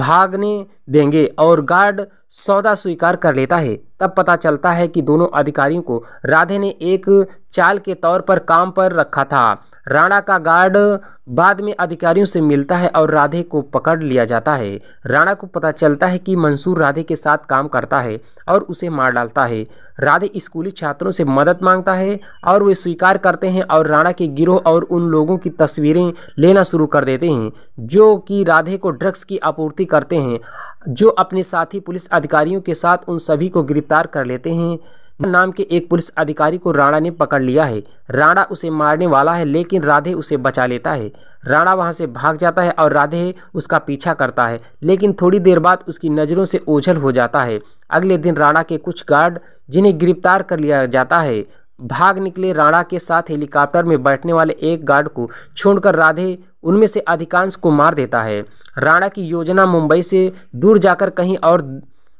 भागने देंगे और गार्ड सौदा स्वीकार कर लेता है तब पता चलता है कि दोनों अधिकारियों को राधे ने एक चाल के तौर पर काम पर रखा था राणा का गार्ड बाद में अधिकारियों से मिलता है और राधे को पकड़ लिया जाता है राणा को पता चलता है कि मंसूर राधे के साथ काम करता है और उसे मार डालता है राधे स्कूली छात्रों से मदद मांगता है और वे स्वीकार करते हैं और राणा के गिरोह और उन लोगों की तस्वीरें लेना शुरू कर देते हैं जो कि राधे को ड्रग्स की आपूर्ति करते हैं जो अपने साथी पुलिस अधिकारियों के साथ उन सभी को गिरफ्तार कर लेते हैं नाम के एक पुलिस अधिकारी को राणा ने पकड़ लिया है राणा उसे मारने वाला है लेकिन राधे उसे बचा लेता है राणा वहां से भाग जाता है और राधे उसका पीछा करता है लेकिन थोड़ी देर बाद उसकी नज़रों से ओझल हो जाता है अगले दिन राणा के कुछ गार्ड जिन्हें गिरफ्तार कर लिया जाता है भाग निकले राणा के साथ हेलीकॉप्टर में बैठने वाले एक गार्ड को छोड़कर राधे उनमें से अधिकांश को मार देता है राणा की योजना मुंबई से दूर जाकर कहीं और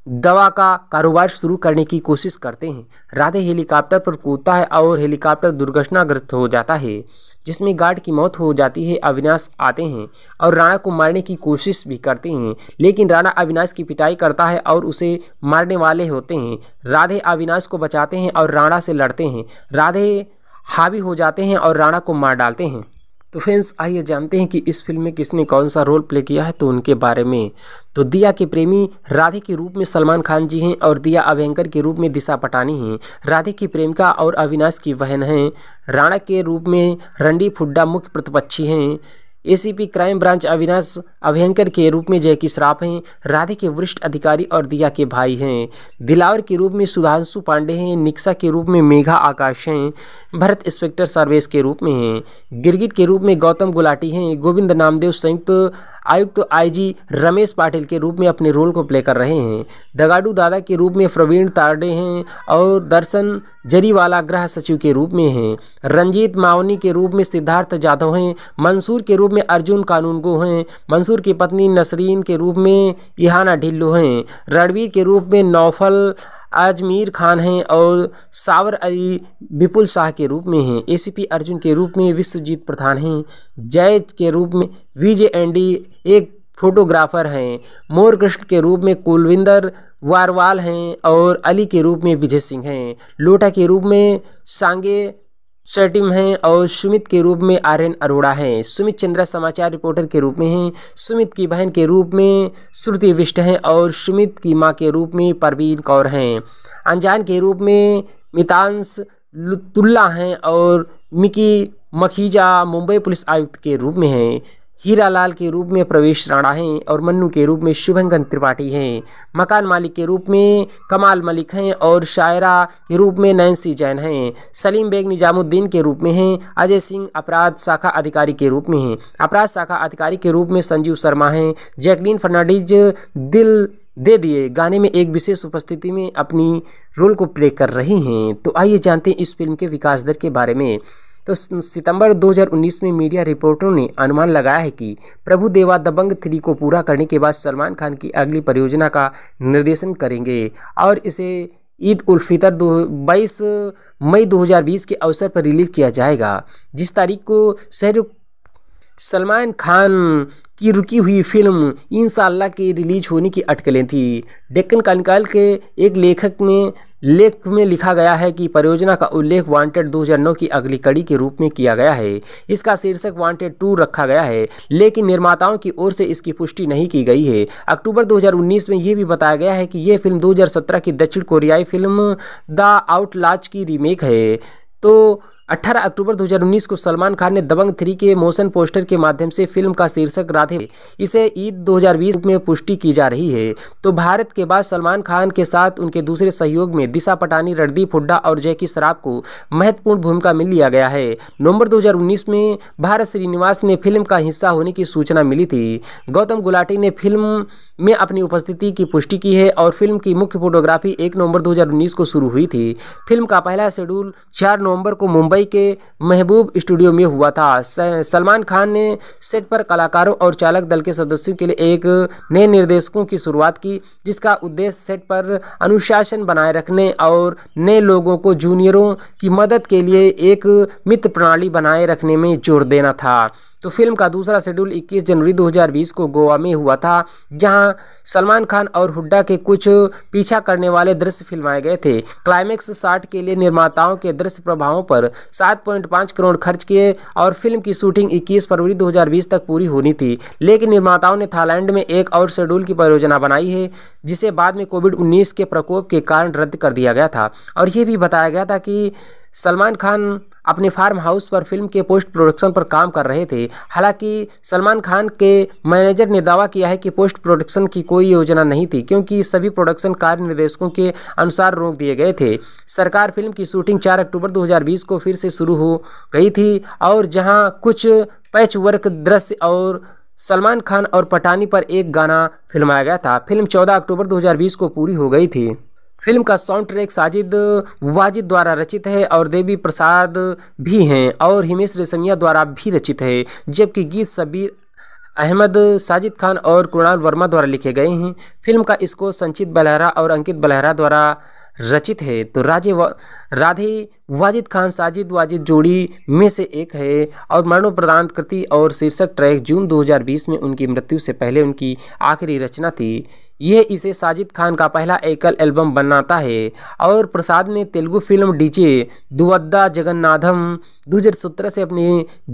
दवा का कारोबार शुरू करने की कोशिश करते हैं राधे हेलीकॉप्टर पर कूदता है और हेलीकॉप्टर दुर्घटनाग्रस्त हो जाता है जिसमें गार्ड की मौत हो जाती है अविनाश आते हैं और राणा को मारने की कोशिश भी करते हैं लेकिन राणा अविनाश की पिटाई करता है और उसे मारने वाले होते हैं राधे अविनाश को बचाते हैं और राणा से लड़ते हैं राधे हावी हो जाते हैं और राणा को मार डालते हैं तो फ्रेंड्स आइए जानते हैं कि इस फिल्म में किसने कौन सा रोल प्ले किया है तो उनके बारे में तो दिया के प्रेमी राधे के रूप में सलमान खान जी हैं और दिया अभ्यंकर के रूप में दिशा पटानी हैं राधे की प्रेमिका और अविनाश की बहन हैं राणा के रूप में रणदीप हुड्डा मुख्य प्रतिपक्षी हैं ACP crime branch Avinash Abhyankar के रूप में जय की श्राफ हैं राधे के वरिष्ठ अधिकारी और दिया के भाई हैं दिलावर के रूप में सुधांशु पांडे हैं निक्सा के रूप में मेघा आकाश हैं भरत इंस्पेक्टर सर्वेश के रूप में हैं गिरगिट के रूप में गौतम गुलाटी हैं गोविंद नामदेव संयुक्त आयुक्त तो आईजी रमेश पाटिल के रूप में अपने रोल को प्ले कर रहे हैं दगाडू दादा के रूप में प्रवीण तारडे हैं और दर्शन जरीवाला गृह सचिव के रूप में हैं रंजीत मावनी के रूप में सिद्धार्थ जाधव हैं मंसूर के रूप में अर्जुन कानूनगो हैं मंसूर की पत्नी नसरीन के रूप में इहाना ढिल्लो हैं रणवीर के रूप में नौफल आजमीर खान हैं और सावर अली विपुल शाह के रूप में हैं एसीपी अर्जुन के रूप में विश्वजीत प्रधान हैं जैज के रूप में विजय एंडी एक फोटोग्राफर हैं मोर कृष्ण के रूप में कुलविंदर वारवाल हैं और अली के रूप में विजय सिंह हैं लोटा के रूप में सांगे शर्टिम हैं और सुमित के रूप में आर्यन अरोड़ा हैं सुमित चंद्रा समाचार रिपोर्टर के रूप में हैं सुमित की बहन के रूप में श्रुति विष्ट हैं और सुमित की मां के रूप में परवीन कौर हैं अनजान के रूप में मितांश लुतुल्ला हैं और मिकी मखीजा मुंबई पुलिस आयुक्त के रूप में हैं हीरालाल के रूप में प्रवेश राणा हैं और मन्नू के रूप में शुभंकन त्रिपाठी हैं मकान मालिक के रूप में कमाल मलिक हैं और शायरा के रूप में नैन्सी जैन हैं सलीम बेग निजामुद्दीन के रूप में हैं अजय सिंह अपराध शाखा अधिकारी के रूप में हैं अपराध शाखा अधिकारी के रूप में संजीव शर्मा हैं जैकलीन फर्नांडिज दिल दे दिए गाने में एक विशेष उपस्थिति में अपनी रोल को प्ले कर रही हैं तो आइए जानते हैं इस फिल्म के विकास दर के बारे में तो सितंबर 2019 में मीडिया रिपोर्टरों ने अनुमान लगाया है कि प्रभु देवा दबंग थ्री को पूरा करने के बाद सलमान खान की अगली परियोजना का निर्देशन करेंगे और इसे ईद उल फितर दो बाईस मई 2020 के अवसर पर रिलीज़ किया जाएगा जिस तारीख को शहरुख सलमान खान की रुकी हुई फिल्म इन के रिलीज होने की अटकलें थी डेक्कन कानिकाल के एक लेखक ने लेख में लिखा गया है कि परियोजना का उल्लेख वांटेड 2009 की अगली कड़ी के रूप में किया गया है इसका शीर्षक वांटेड टू रखा गया है लेकिन निर्माताओं की ओर से इसकी पुष्टि नहीं की गई है अक्टूबर 2019 में यह भी बताया गया है कि यह फिल्म 2017 की दक्षिण कोरियाई फिल्म द आउटलाज की रीमेक है तो 18 अक्टूबर 2019 को सलमान खान ने दबंग थ्री के मोशन पोस्टर के माध्यम से फिल्म का शीर्षक राधे इसे ईद 2020 में पुष्टि की जा रही है तो भारत के बाद सलमान खान के साथ उनके दूसरे सहयोग में दिशा पटानी रणदीप हुड्डा और जैकी शराब को महत्वपूर्ण भूमिका मिल लिया गया है नवंबर 2019 में भारत श्रीनिवास ने फिल्म का हिस्सा होने की सूचना मिली थी गौतम गुलाटी ने फिल्म में अपनी उपस्थिति की पुष्टि की है और फिल्म की मुख्य फोटोग्राफी एक नवंबर दो को शुरू हुई थी फिल्म का पहला शेड्यूल चार नवंबर को मुंबई मुंबई के महबूब स्टूडियो में हुआ था सलमान खान ने सेट पर कलाकारों और चालक दल के सदस्यों के लिए एक नए निर्देशकों की शुरुआत की जिसका उद्देश्य सेट पर अनुशासन बनाए रखने और नए लोगों को जूनियरों की मदद के लिए एक मित्र प्रणाली बनाए रखने में जोर देना था तो फिल्म का दूसरा शेड्यूल 21 जनवरी 2020 को गोवा में हुआ था जहां सलमान खान और हुड्डा के कुछ पीछा करने वाले दृश्य फिल्माए गए थे क्लाइमेक्स शार्ट के लिए निर्माताओं के दृश्य प्रभावों पर 7.5 करोड़ खर्च किए और फिल्म की शूटिंग 21 फरवरी 2020 तक पूरी होनी थी लेकिन निर्माताओं ने थाईलैंड में एक और शेड्यूल की परियोजना बनाई है जिसे बाद में कोविड उन्नीस के प्रकोप के कारण रद्द कर दिया गया था और ये भी बताया गया था कि सलमान खान अपने फार्म हाउस पर फिल्म के पोस्ट प्रोडक्शन पर काम कर रहे थे हालांकि सलमान खान के मैनेजर ने दावा किया है कि पोस्ट प्रोडक्शन की कोई योजना नहीं थी क्योंकि सभी प्रोडक्शन कार्य निर्देशकों के अनुसार रोक दिए गए थे सरकार फिल्म की शूटिंग 4 अक्टूबर 2020 को फिर से शुरू हो गई थी और जहाँ कुछ पैच वर्क दृश्य और सलमान खान और पटानी पर एक गाना फिल्माया गया था फिल्म 14 अक्टूबर 2020 को पूरी हो गई थी फिल्म का साउंड ट्रैक साजिद वाजिद द्वारा रचित है और देवी प्रसाद भी हैं और हिमेश रेशमिया द्वारा भी रचित है जबकि गीत सबीर अहमद साजिद खान और कृणाल वर्मा द्वारा लिखे गए हैं फिल्म का इसको संचित बलहरा और अंकित बलहरा द्वारा रचित है तो राजे वा, राधे वाजिद खान साजिद वाजिद जोड़ी में से एक है और मरणोपरांत कृति और शीर्षक ट्रैक जून 2020 में उनकी मृत्यु से पहले उनकी आखिरी रचना थी यह इसे साजिद खान का पहला एकल एल्बम बनाता है और प्रसाद ने तेलुगु फिल्म डीजे दुवद्दा जगन्नाथम 2017 से अपने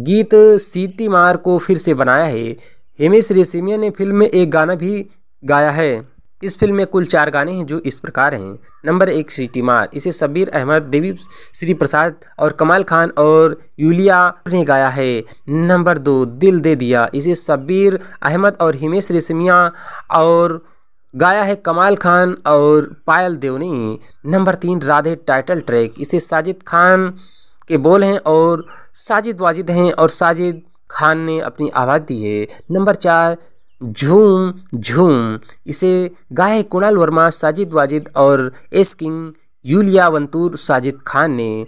गीत सीती मार को फिर से बनाया है हेमेश रेशमिया ने फिल्म में एक गाना भी गाया है इस फिल्म में कुल चार गाने हैं जो इस प्रकार हैं नंबर एक सीटी मार इसे शब्बीर अहमद देवी श्री प्रसाद और कमाल खान और यूलिया ने गाया है नंबर दो दिल दे दिया इसे शब्बीर अहमद और हिमेश रेशमिया और गाया है कमाल खान और पायल देवनी नंबर तीन राधे टाइटल ट्रैक इसे साजिद खान के बोल हैं और साजिद वाजिद हैं और साजिद खान ने अपनी आवाज़ दी है नंबर चार झूम झूम इसे गाए है कुणाल वर्मा साजिद वाजिद और S king Iulia Vantur Sajid Khan ने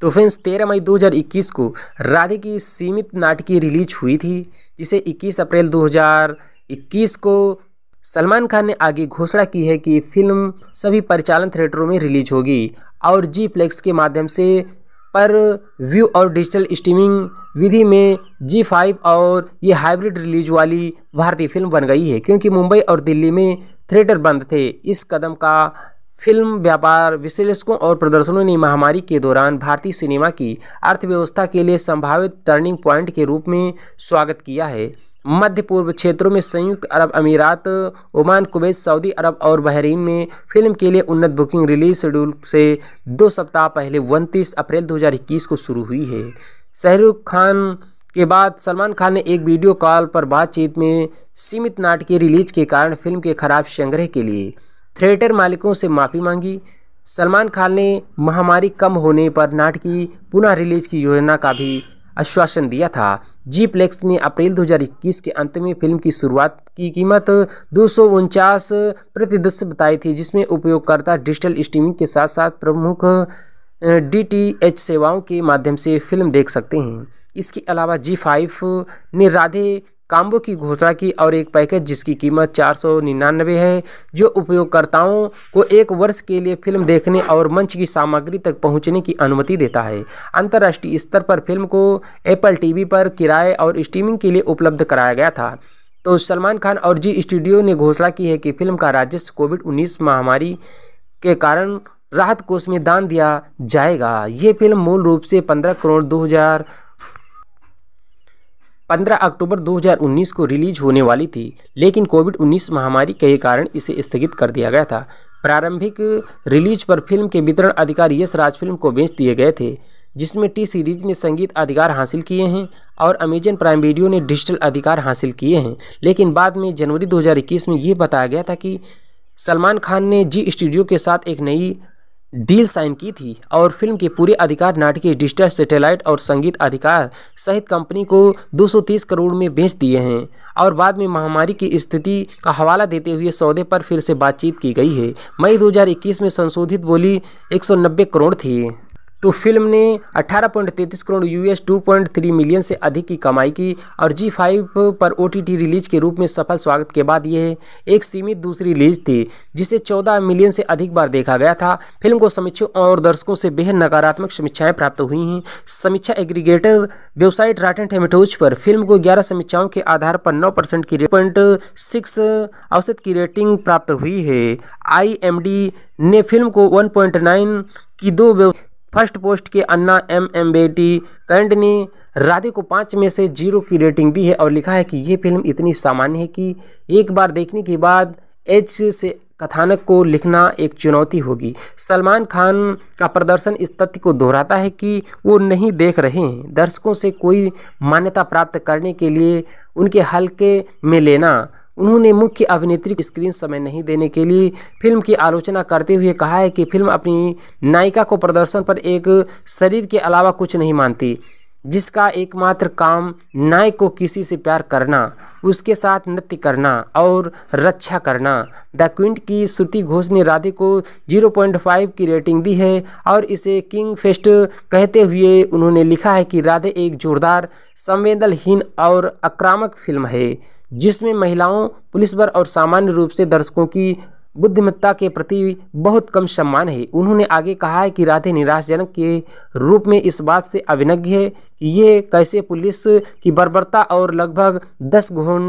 तो फ्रेंड्स तेरह मई 2021 को राधे की सीमित नाटकी रिलीज हुई थी जिसे 21 अप्रैल 2021 को सलमान खान ने आगे घोषणा की है कि फिल्म सभी परिचालन थिएटरों में रिलीज होगी और जी फ्लेक्स के माध्यम से पर व्यू और डिजिटल स्ट्रीमिंग विधि में जी फाइव और ये हाइब्रिड रिलीज वाली भारतीय फिल्म बन गई है क्योंकि मुंबई और दिल्ली में थिएटर बंद थे इस कदम का फिल्म व्यापार विश्लेषकों और प्रदर्शनों ने महामारी के दौरान भारतीय सिनेमा की अर्थव्यवस्था के लिए संभावित टर्निंग पॉइंट के रूप में स्वागत किया है मध्य पूर्व क्षेत्रों में संयुक्त अरब अमीरात ओमान कुवैत सऊदी अरब और बहरीन में फिल्म के लिए उन्नत बुकिंग रिलीज शेड्यूल से दो सप्ताह पहले उनतीस अप्रैल 2021 को शुरू हुई है शाहरुख खान के बाद सलमान खान ने एक वीडियो कॉल पर बातचीत में सीमित नाटकीय रिलीज के कारण फिल्म के खराब संग्रह के लिए थिएटर मालिकों से माफ़ी मांगी सलमान खान ने महामारी कम होने पर नाटकी पुनः रिलीज की योजना का भी आश्वासन दिया था जी प्लेक्स ने अप्रैल 2021 के अंत में फिल्म की शुरुआत की कीमत दो प्रति प्रतिदश बताई थी जिसमें उपयोगकर्ता डिजिटल स्ट्रीमिंग के साथ साथ प्रमुख डीटीएच सेवाओं के माध्यम से फिल्म देख सकते हैं इसके अलावा जी फाइव ने राधे काम्बो की घोषणा की और एक पैकेज जिसकी कीमत चार सौ निन्यानवे है जो उपयोगकर्ताओं को एक वर्ष के लिए फिल्म देखने और मंच की सामग्री तक पहुंचने की अनुमति देता है अंतर्राष्ट्रीय स्तर पर फिल्म को एप्पल टीवी पर किराए और स्ट्रीमिंग के लिए उपलब्ध कराया गया था तो सलमान खान और जी स्टूडियो ने घोषणा की है कि फिल्म का राजस्व कोविड उन्नीस महामारी के कारण राहत कोष में दान दिया जाएगा ये फिल्म मूल रूप से पंद्रह करोड़ दो हज़ार 15 अक्टूबर 2019 को रिलीज होने वाली थी लेकिन कोविड 19 महामारी के कारण इसे स्थगित कर दिया गया था प्रारंभिक रिलीज पर फिल्म के वितरण अधिकार यश राज फिल्म को बेच दिए गए थे जिसमें टी सीरीज ने संगीत अधिकार हासिल किए हैं और अमेजन प्राइम वीडियो ने डिजिटल अधिकार हासिल किए हैं लेकिन बाद में जनवरी 2021 में ये बताया गया था कि सलमान खान ने जी स्टूडियो के साथ एक नई डील साइन की थी और फिल्म के पूरे अधिकार नाटकीय डिजिटल सैटेलाइट और संगीत अधिकार सहित कंपनी को 230 करोड़ में बेच दिए हैं और बाद में महामारी की स्थिति का हवाला देते हुए सौदे पर फिर से बातचीत की गई है मई 2021 में संशोधित बोली 190 करोड़ थी तो फिल्म ने 18.33 करोड़ यूएस 2.3 मिलियन से अधिक की कमाई की और जी फाइव पर ओ रिलीज के रूप में सफल स्वागत के बाद यह एक सीमित दूसरी रिलीज थी जिसे 14 मिलियन से अधिक बार देखा गया था फिल्म को समीक्षकों और दर्शकों से बेहद नकारात्मक समीक्षाएं प्राप्त हुई हैं समीक्षा एग्रीगेटर वेबसाइट राटन टेमेटोज पर फिल्म को ग्यारह समीक्षाओं के आधार पर नौ परसेंट की पॉइंट सिक्स औसत की रेटिंग प्राप्त हुई है आई ने फिल्म को वन की दो फर्स्ट पोस्ट के अन्ना एम एम बेटी कैंड ने राधे को पाँच में से जीरो की रेटिंग दी है और लिखा है कि ये फिल्म इतनी सामान्य है कि एक बार देखने के बाद एच से कथानक को लिखना एक चुनौती होगी सलमान खान का प्रदर्शन इस तथ्य को दोहराता है कि वो नहीं देख रहे हैं दर्शकों से कोई मान्यता प्राप्त करने के लिए उनके हल्के में लेना उन्होंने मुख्य अभिनेत्री को स्क्रीन समय नहीं देने के लिए फिल्म की आलोचना करते हुए कहा है कि फिल्म अपनी नायिका को प्रदर्शन पर एक शरीर के अलावा कुछ नहीं मानती जिसका एकमात्र काम नायक को किसी से प्यार करना उसके साथ नृत्य करना और रक्षा करना द क्विंट की श्रुति घोष ने राधे को 0.5 की रेटिंग दी है और इसे किंग फेस्ट कहते हुए उन्होंने लिखा है कि राधे एक जोरदार संवेदनहीन और आक्रामक फिल्म है जिसमें महिलाओं पुलिस बल और सामान्य रूप से दर्शकों की बुद्धिमत्ता के प्रति बहुत कम सम्मान है उन्होंने आगे कहा है कि राधे निराशजनक के रूप में इस बात से अभिनज्ञ है कि ये कैसे पुलिस की बर्बरता और लगभग दस घूम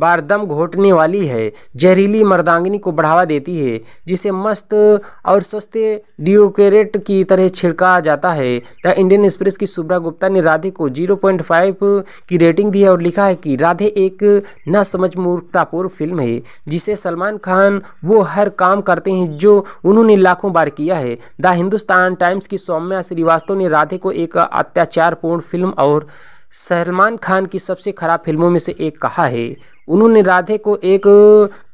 बारदम घोटने वाली है जहरीली मर्दांगनी को बढ़ावा देती है जिसे मस्त और सस्ते डिओकेरेट की तरह छिड़का जाता है द इंडियन एक्सप्रेस की सुब्रा गुप्ता ने राधे को 0.5 की रेटिंग दी है और लिखा है कि राधे एक न समझ मूर्खतापूर्ण फिल्म है जिसे सलमान खान वो हर काम करते हैं जो उन्होंने लाखों बार किया है द हिंदुस्तान टाइम्स की सौम्या श्रीवास्तव ने राधे को एक अत्याचारपूर्ण फिल्म और सलमान खान की सबसे खराब फिल्मों में से एक कहा है उन्होंने राधे को एक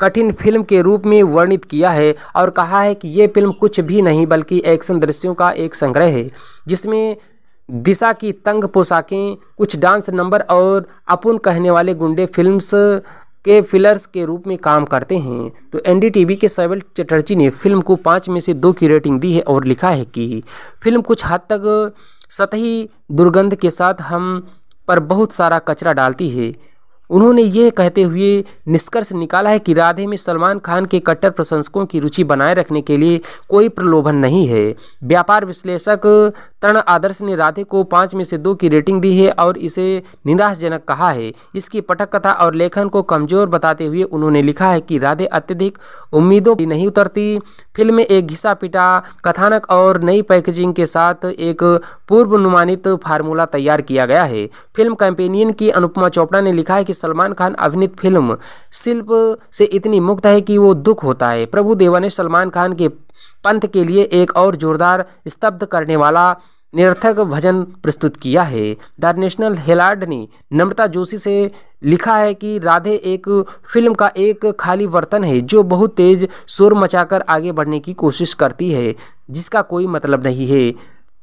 कठिन फिल्म के रूप में वर्णित किया है और कहा है कि ये फिल्म कुछ भी नहीं बल्कि एक्शन दृश्यों का एक संग्रह है जिसमें दिशा की तंग पोशाकें कुछ डांस नंबर और अपुन कहने वाले गुंडे फिल्म्स के फिलर्स के रूप में काम करते हैं तो एनडीटीवी के सैबल चटर्जी ने फिल्म को पाँच में से दो की रेटिंग दी है और लिखा है कि फिल्म कुछ हद तक सतही दुर्गंध के साथ हम पर बहुत सारा कचरा डालती है उन्होंने यह कहते हुए निष्कर्ष निकाला है कि राधे में सलमान खान के कट्टर प्रशंसकों की रुचि बनाए रखने के लिए कोई प्रलोभन नहीं है व्यापार विश्लेषक तरण आदर्श ने राधे को पाँच में से दो की रेटिंग दी है और इसे निराशजनक कहा है इसकी पटक कथा और लेखन को कमजोर बताते हुए उन्होंने लिखा है कि राधे अत्यधिक उम्मीदों की नहीं उतरती फिल्म में एक घिसा पिटा कथानक और नई पैकेजिंग के साथ एक पूर्व अनुमानित फार्मूला तैयार किया गया है फिल्म कैंपेनियन की अनुपमा चोपड़ा ने लिखा है कि सलमान खान अभिनीत फिल्म शिल्प से इतनी मुक्त है कि वो दुख होता है प्रभु देवा ने सलमान खान के पंथ के लिए एक और जोरदार स्तब्ध करने वाला निरर्थक भजन प्रस्तुत किया है द नेशनल हेलार्ड ने नम्रता जोशी से लिखा है कि राधे एक फिल्म का एक खाली बर्तन है जो बहुत तेज शोर मचाकर आगे बढ़ने की कोशिश करती है जिसका कोई मतलब नहीं है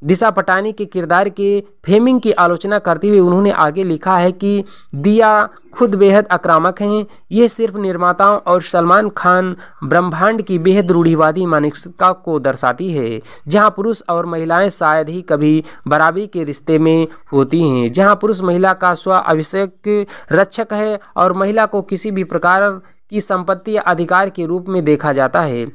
दिशा पटानी के किरदार के फेमिंग की आलोचना करते हुए उन्होंने आगे लिखा है कि दिया खुद बेहद आक्रामक हैं ये सिर्फ निर्माताओं और सलमान खान ब्रह्मांड की बेहद रूढ़िवादी मानसिकता को दर्शाती है जहां पुरुष और महिलाएं शायद ही कभी बराबरी के रिश्ते में होती हैं जहां पुरुष महिला का स्व आवश्यक रक्षक है और महिला को किसी भी प्रकार की संपत्ति या अधिकार के रूप में देखा जाता है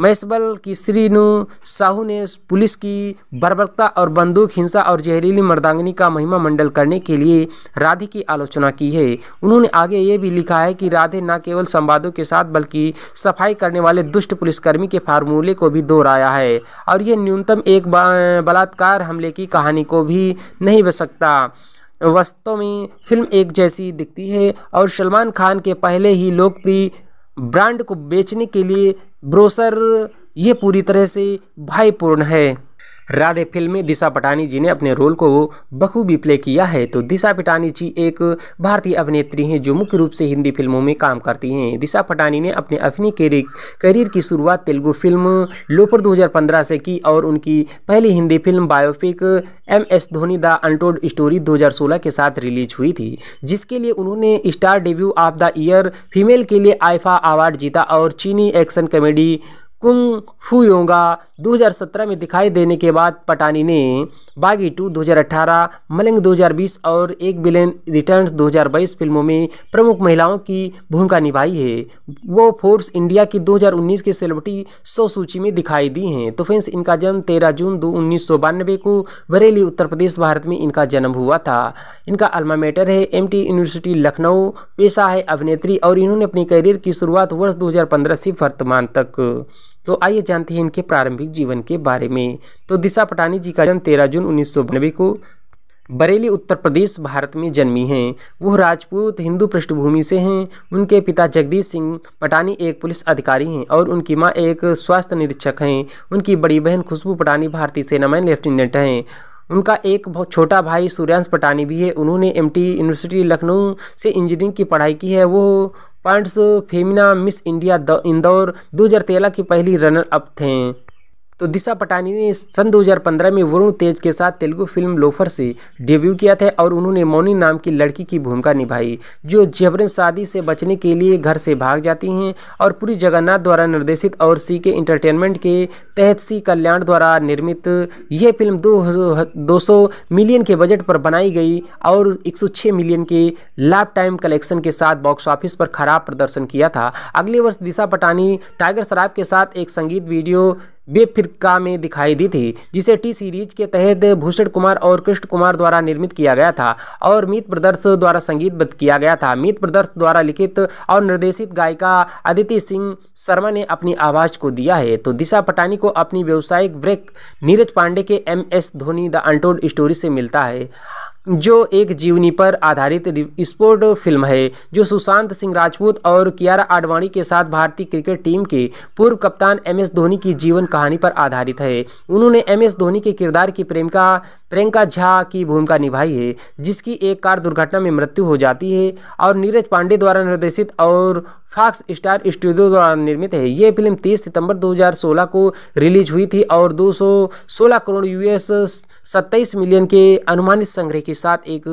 मैसबल की नू साहू ने पुलिस की बर्बरता और बंदूक हिंसा और जहरीली मर्दांगनी का महिमा मंडल करने के लिए राधे की आलोचना की है उन्होंने आगे ये भी लिखा है कि राधे न केवल संवादों के साथ बल्कि सफाई करने वाले दुष्ट पुलिसकर्मी के फार्मूले को भी दोहराया है और यह न्यूनतम एक बलात्कार हमले की कहानी को भी नहीं बच सकता वास्तव में फिल्म एक जैसी दिखती है और सलमान खान के पहले ही लोकप्रिय ब्रांड को बेचने के लिए ब्रोसर ये पूरी तरह से भाईपूर्ण है राधे फिल्म में दिशा पटानी जी ने अपने रोल को बखूबी प्ले किया है तो दिशा पटानी जी एक भारतीय अभिनेत्री हैं जो मुख्य रूप से हिंदी फिल्मों में काम करती हैं दिशा पटानी ने अपने अभिनय करियर की शुरुआत तेलुगु फिल्म लोफर 2015 से की और उनकी पहली Hindi film biopic M S Dhoni the untold story दो के साथ रिलीज हुई थी जिसके लिए उन्होंने star debut of the year female के लिए आइफा अवार्ड जीता और चीनी एक्शन कॉमेडी कुंग फू योंगा 2017 में दिखाई देने के बाद पटानी ने बागी टू 2018, मलिंग 2020 और एक बिलियन रिटर्न्स 2022 फिल्मों में प्रमुख महिलाओं की भूमिका निभाई है वो फोर्स इंडिया की 2019 की सेलिब्रिटी सौ सूची में दिखाई दी हैं तो फ्रेंड्स इनका जन्म 13 जून दो उन्नीस को बरेली उत्तर प्रदेश भारत में इनका जन्म हुआ था इनका अल्मामेटर है एम यूनिवर्सिटी लखनऊ पेशा है अभिनेत्री और इन्होंने अपने करियर की शुरुआत वर्ष दो से वर्तमान तक तो आइए जानते हैं इनके प्रारंभिक जीवन के बारे में तो दिशा पटानी जी का जन्म तेरह जून उन्नीस को बरेली उत्तर प्रदेश भारत में जन्मी हैं वह राजपूत हिंदू पृष्ठभूमि से हैं उनके पिता जगदीश सिंह पटानी एक पुलिस अधिकारी हैं और उनकी मां एक स्वास्थ्य निरीक्षक हैं उनकी बड़ी बहन खुशबू पटानी भारतीय सेना में लेफ्टिनेंट हैं उनका एक छोटा भाई सूर्यांश पटानी भी है उन्होंने एमटी यूनिवर्सिटी लखनऊ से इंजीनियरिंग की पढ़ाई की है वो points Femina miss India Indore 2013 की पहली रनर अप थे तो दिशा पटानी ने सन 2015 में वरुण तेज के साथ तेलुगु फिल्म लोफर से डेब्यू किया था और उन्होंने मौनी नाम की लड़की की भूमिका निभाई जो जबरन शादी से बचने के लिए घर से भाग जाती हैं और पूरी जगन्नाथ द्वारा निर्देशित और सी के इंटरटेनमेंट के तहत सी कल्याण द्वारा निर्मित यह फिल्म दो, दो मिलियन के बजट पर बनाई गई और एक मिलियन के लाफ टाइम कलेक्शन के साथ बॉक्स ऑफिस पर खराब प्रदर्शन किया था अगले वर्ष दिशा पटानी टाइगर शराब के साथ एक संगीत वीडियो वे फिरका में दिखाई दी थी जिसे टी सीरीज के तहत भूषण कुमार और कृष्ण कुमार द्वारा निर्मित किया गया था और मीत ब्रदर्स द्वारा संगीतबद्ध किया गया था मीत ब्रदर्स द्वारा लिखित और निर्देशित गायिका अदिति सिंह शर्मा ने अपनी आवाज़ को दिया है तो दिशा पटानी को अपनी व्यावसायिक ब्रेक नीरज पांडे के M S Dhoni the untold story से मिलता है जो एक जीवनी पर आधारित स्पोर्ट फिल्म है जो सुशांत सिंह राजपूत और कियारा आडवाणी के साथ भारतीय क्रिकेट टीम के पूर्व कप्तान एम एस धोनी की जीवन कहानी पर आधारित है उन्होंने एम एस धोनी के किरदार की प्रेमिका प्रियंका झा की भूमिका निभाई है जिसकी एक कार दुर्घटना में मृत्यु हो जाती है और नीरज पांडे द्वारा निर्देशित और फॉक्स स्टार स्टूडियो द्वारा निर्मित है ये फिल्म 30 सितंबर 2016 को रिलीज हुई थी और 216 करोड़ यूएस 27 मिलियन के अनुमानित संग्रह के साथ एक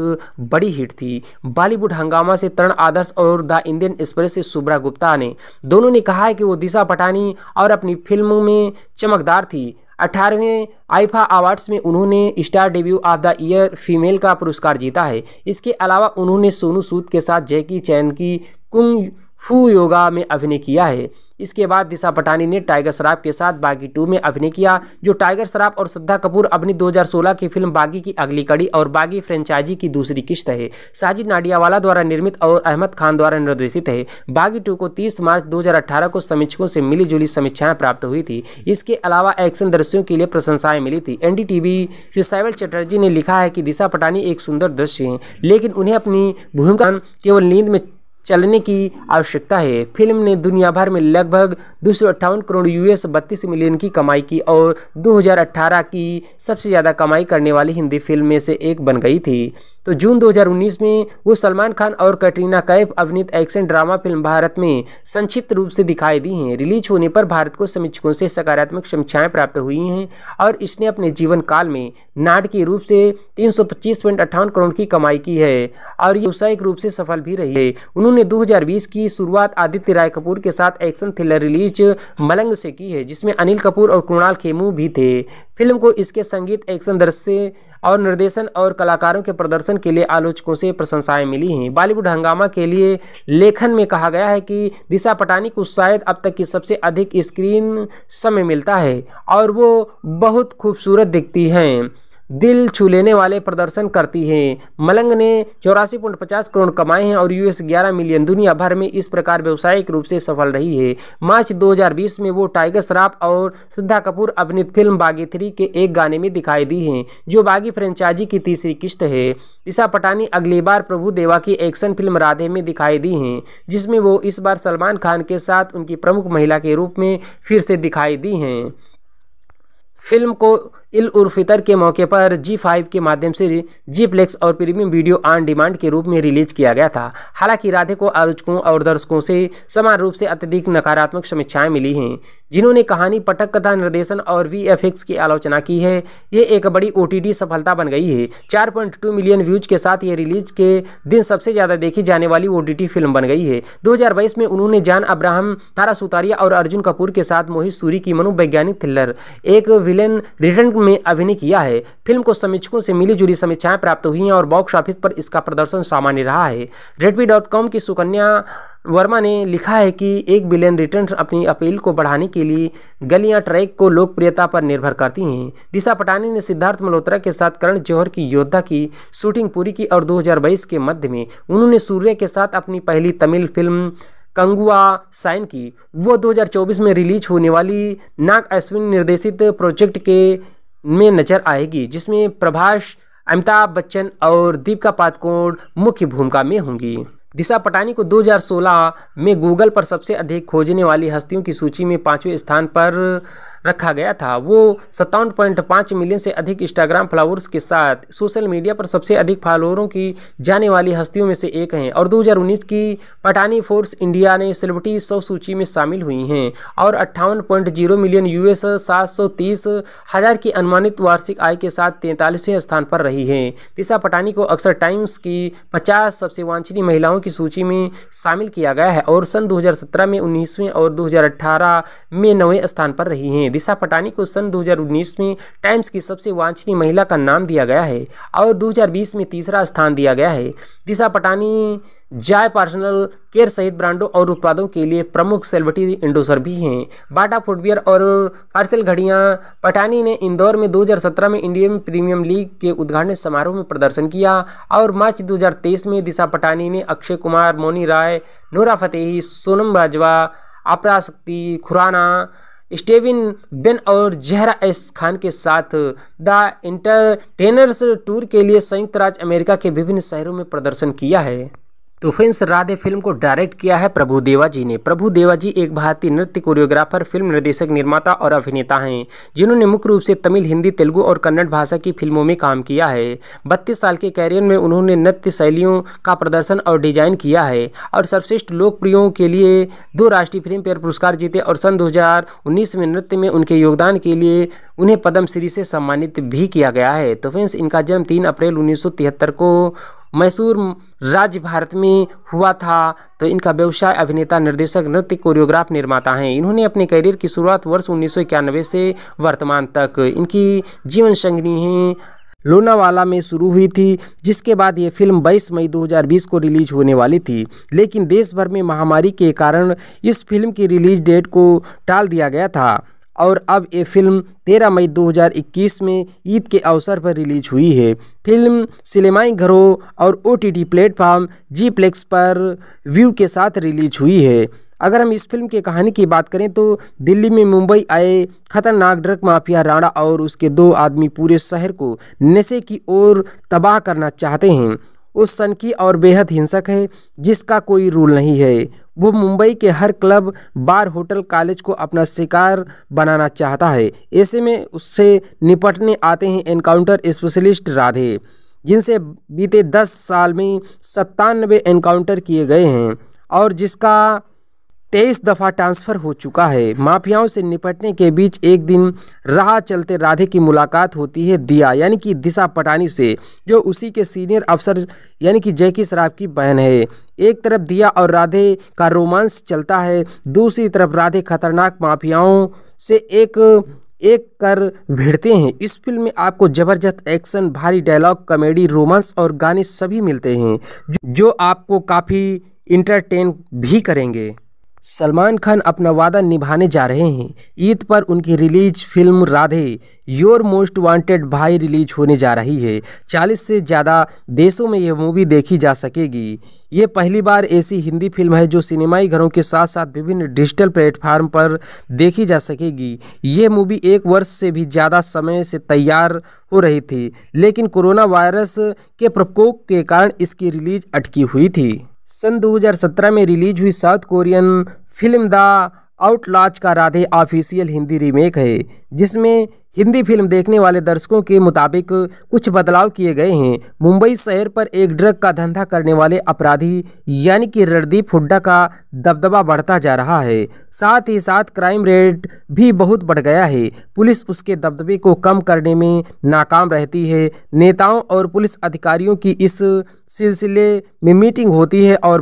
बड़ी हिट थी बॉलीवुड हंगामा से तरण आदर्श और द इंडियन एक्सप्रेस से सुब्रा गुप्ता ने दोनों ने कहा है कि वो दिशा पटानी और अपनी फिल्मों में चमकदार थी अठारहवें आइफा अवार्ड्स में उन्होंने star debut of the year female का पुरस्कार जीता है इसके अलावा उन्होंने सोनू सूद के साथ जैकी चैन की कुंग फू योगा में अभिनय किया है इसके बाद दिशा पटानी ने टाइगर शराब के साथ बागी टू में अभिनय किया जो टाइगर शराब और श्रद्धा कपूर अपनी 2016 की फिल्म बागी की अगली कड़ी और बागी फ्रेंचाइजी की दूसरी किस्त है साजिद नाडियावाला द्वारा निर्मित और अहमद खान द्वारा निर्देशित है बागी टू को तीस मार्च दो को समीक्षकों से जुली समीक्षाएं प्राप्त हुई थी इसके अलावा एक्शन दृश्यों के लिए प्रशंसाएं मिली थी एन से साइवल चटर्जी ने लिखा है कि दिशा पटानी एक सुंदर दृश्य है लेकिन उन्हें अपनी भूमिका केवल नींद में चलने की आवश्यकता है फिल्म ने दुनिया भर में लगभग दो करोड़ यूएस बत्तीस मिलियन की कमाई की और 2018 की सबसे ज़्यादा कमाई करने वाली हिंदी फिल्म में से एक बन गई थी तो जून 2019 में वो सलमान खान और कटरीना कैफ अभिनीत एक्शन ड्रामा फिल्म भारत में संक्षिप्त रूप से दिखाई दी हैं रिलीज होने पर भारत को समीक्षकों से सकारात्मक समीक्षाएँ प्राप्त हुई हैं और इसने अपने जीवन काल में नाटकीय रूप से तीन करोड़ की कमाई की है और ये व्यावसायिक रूप से सफल भी रही है उन्होंने ने 2020 की शुरुआत आदित्य राय कपूर के साथ एक्शन थ्रिलर रिलीज मलंग से की है जिसमें अनिल कपूर और कृणाल खेमू भी थे फिल्म को इसके संगीत एक्शन दृश्य और निर्देशन और कलाकारों के प्रदर्शन के लिए आलोचकों से प्रशंसाएं मिली हैं बॉलीवुड हंगामा के लिए लेखन में कहा गया है कि दिशा पटानी को शायद अब तक की सबसे अधिक स्क्रीन समय मिलता है और वो बहुत खूबसूरत दिखती हैं दिल छू लेने वाले प्रदर्शन करती है मलंग ने चौरासी पॉइंट पचास करोड़ कमाए हैं और यूएस ग्यारह मिलियन दुनिया भर में इस प्रकार व्यवसायिक रूप से सफल रही है मार्च 2020 में वो टाइगर श्राफ और श्रद्धा कपूर अपनी फिल्म बागी थ्री के एक गाने में दिखाई दी हैं जो बागी फ्रेंचाइजी की तीसरी किस्त है ईशा पटानी अगली बार प्रभु देवा की एक्शन फिल्म राधे में दिखाई दी हैं जिसमें वो इस बार सलमान खान के साथ उनकी प्रमुख महिला के रूप में फिर से दिखाई दी हैं फिल्म को इल उर्फितर के मौके पर जी फाइव के माध्यम से जी प्लेक्स और प्रीमियम वीडियो ऑन डिमांड के रूप में रिलीज किया गया था हालांकि राधे को आलोचकों और दर्शकों से समान रूप से अत्यधिक नकारात्मक समीक्षाएं मिली हैं जिन्होंने कहानी पटक कथा निर्देशन और वी की आलोचना की है ये एक बड़ी ओ सफलता बन गई है चार मिलियन व्यूज के साथ ये रिलीज के दिन सबसे ज़्यादा देखी जाने वाली ओ फिल्म बन गई है दो में उन्होंने जान अब्राहम तारा सुतारिया और अर्जुन कपूर के साथ मोहित सूरी की मनोवैज्ञानिक थ्रिलर एक विलेन रिटर्न में अभिनय किया है फिल्म को समीक्षकों से मिली जुली समीक्षाएं प्राप्त हुई हैं और बॉक्स ऑफिस पर इसका प्रदर्शन सामान्य रहा है रेडमी डॉट कॉम की सुकन्या वर्मा ने लिखा है कि एक बिलियन रिटर्न अपनी अपील को बढ़ाने के लिए गलियां ट्रैक को लोकप्रियता पर निर्भर करती हैं दिशा पटानी ने सिद्धार्थ मल्होत्रा के साथ करण जौहर की योद्धा की शूटिंग पूरी की और 2022 के मध्य में उन्होंने सूर्य के साथ अपनी पहली तमिल फिल्म कंगुआ साइन की वो 2024 में रिलीज होने वाली नाग अश्विन निर्देशित प्रोजेक्ट के में नजर आएगी जिसमें प्रभाष अमिताभ बच्चन और दीपिका पादुकोण मुख्य भूमिका में होंगी दिशा पटानी को 2016 में गूगल पर सबसे अधिक खोजने वाली हस्तियों की सूची में पांचवें स्थान पर रखा गया था वो सत्तावन पॉइंट पाँच मिलियन से अधिक इंस्टाग्राम फॉलोअर्स के साथ सोशल मीडिया पर सबसे अधिक फॉलोअरों की जाने वाली हस्तियों में से एक हैं और 2019 की पटानी फोर्स इंडिया ने सेलिब्रिटी सौ सूची में शामिल हुई हैं और अट्ठावन पॉइंट जीरो मिलियन यूएस सात सौ तीस हज़ार की अनुमानित वार्षिक आय के साथ तैंतालीसवें स्थान पर रही हैं तीसरा पटानी को अक्सर टाइम्स की पचास सबसे वांछनीय महिलाओं की सूची में शामिल किया गया है और सन दो में उन्नीसवें और दो में नवें स्थान पर रही हैं दिशा पटानी को सन 2019 में टाइम्स की सबसे वांछनीय महिला का नाम दिया गया है और 2020 में तीसरा स्थान दिया गया है दिशा पटानी जाय पर्सनल केयर सहित ब्रांडों और उत्पादों के लिए प्रमुख सेलिब्रिटी इंडोसर भी हैं बाटा फुटवेयर और पार्सल घड़ियाँ पटानी ने इंदौर में 2017 में इंडियन प्रीमियम लीग के उद्घाटन समारोह में प्रदर्शन किया और मार्च 2023 में दिशा पटानी ने अक्षय कुमार मोनी राय नूरा फतेही सोनम बाजवा अपरा शक्ति खुराना स्टेविन बेन और जहरा एस खान के साथ द इंटरटेनर्स टूर के लिए संयुक्त राज्य अमेरिका के विभिन्न शहरों में प्रदर्शन किया है तो फ्रेंड्स राधे फिल्म को डायरेक्ट किया है प्रभु देवा जी ने प्रभु देवा जी एक भारतीय नृत्य कोरियोग्राफर फिल्म निर्देशक निर्माता और अभिनेता हैं जिन्होंने मुख्य रूप से तमिल हिंदी तेलुगु और कन्नड़ भाषा की फिल्मों में काम किया है बत्तीस साल के कैरियर में उन्होंने नृत्य शैलियों का प्रदर्शन और डिजाइन किया है और सर्वश्रेष्ठ लोकप्रियों के लिए दो राष्ट्रीय फिल्म फेयर पुरस्कार जीते और सन दो में नृत्य में उनके योगदान के लिए उन्हें पद्मश्री से सम्मानित भी किया गया है तो फ्रेंड्स इनका जन्म तीन अप्रैल उन्नीस को मैसूर राज्य भारत में हुआ था तो इनका व्यवसाय अभिनेता निर्देशक नृत्य कोरियोग्राफ निर्माता हैं इन्होंने अपने करियर की शुरुआत वर्ष उन्नीस से वर्तमान तक इनकी जीवन संगनी हैं लोनावाला में शुरू हुई थी जिसके बाद ये फिल्म 22 मई 2020 को रिलीज होने वाली थी लेकिन देश भर में महामारी के कारण इस फिल्म की रिलीज डेट को टाल दिया गया था और अब ये फिल्म 13 मई 2021 में ईद के अवसर पर रिलीज हुई है फिल्म सिनेमाई घरों और O T T platform Zee plex पर व्यू के साथ रिलीज हुई है अगर हम इस फिल्म की कहानी की बात करें तो दिल्ली में मुंबई आए खतरनाक ड्रग माफिया राणा और उसके दो आदमी पूरे शहर को नशे की ओर तबाह करना चाहते हैं उस सन की और बेहद हिंसक है जिसका कोई रूल नहीं है वो मुंबई के हर क्लब बार होटल कॉलेज को अपना शिकार बनाना चाहता है ऐसे में उससे निपटने आते हैं एनकाउंटर स्पेशलिस्ट राधे जिनसे बीते दस साल में सत्तानवे एनकाउंटर किए गए हैं और जिसका तेईस दफ़ा ट्रांसफ़र हो चुका है माफियाओं से निपटने के बीच एक दिन राह चलते राधे की मुलाकात होती है दिया यानी कि दिशा पटानी से जो उसी के सीनियर अफसर यानी कि जैकी शराब की बहन है एक तरफ दिया और राधे का रोमांस चलता है दूसरी तरफ राधे खतरनाक माफियाओं से एक एक कर भिड़ते हैं इस फिल्म में आपको ज़बरदस्त एक्शन भारी डायलॉग कॉमेडी रोमांस और गाने सभी मिलते हैं जो आपको काफ़ी इंटरटेन भी करेंगे सलमान खान अपना वादा निभाने जा रहे हैं ईद पर उनकी release film Radhe your most wanted भाई रिलीज होने जा रही है 40 से ज़्यादा देशों में यह मूवी देखी जा सकेगी ये पहली बार ऐसी हिंदी फिल्म है जो सिनेमाई घरों के साथ साथ विभिन्न डिजिटल प्लेटफार्म पर देखी जा सकेगी ये मूवी एक वर्ष से भी ज़्यादा समय से तैयार हो रही थी लेकिन कोरोना वायरस के प्रकोप के कारण इसकी रिलीज अटकी हुई थी सन 2017 में रिलीज हुई south Korean film the outlaws का राधे ऑफिशियल हिंदी रीमेक है जिसमें हिंदी फिल्म देखने वाले दर्शकों के मुताबिक कुछ बदलाव किए गए हैं मुंबई शहर पर एक ड्रग का धंधा करने वाले अपराधी यानी कि रणदीप हुड्डा का दबदबा बढ़ता जा रहा है साथ ही साथ क्राइम रेट भी बहुत बढ़ गया है पुलिस उसके दबदबे को कम करने में नाकाम रहती है नेताओं और पुलिस अधिकारियों की इस सिलसिले में मीटिंग होती है और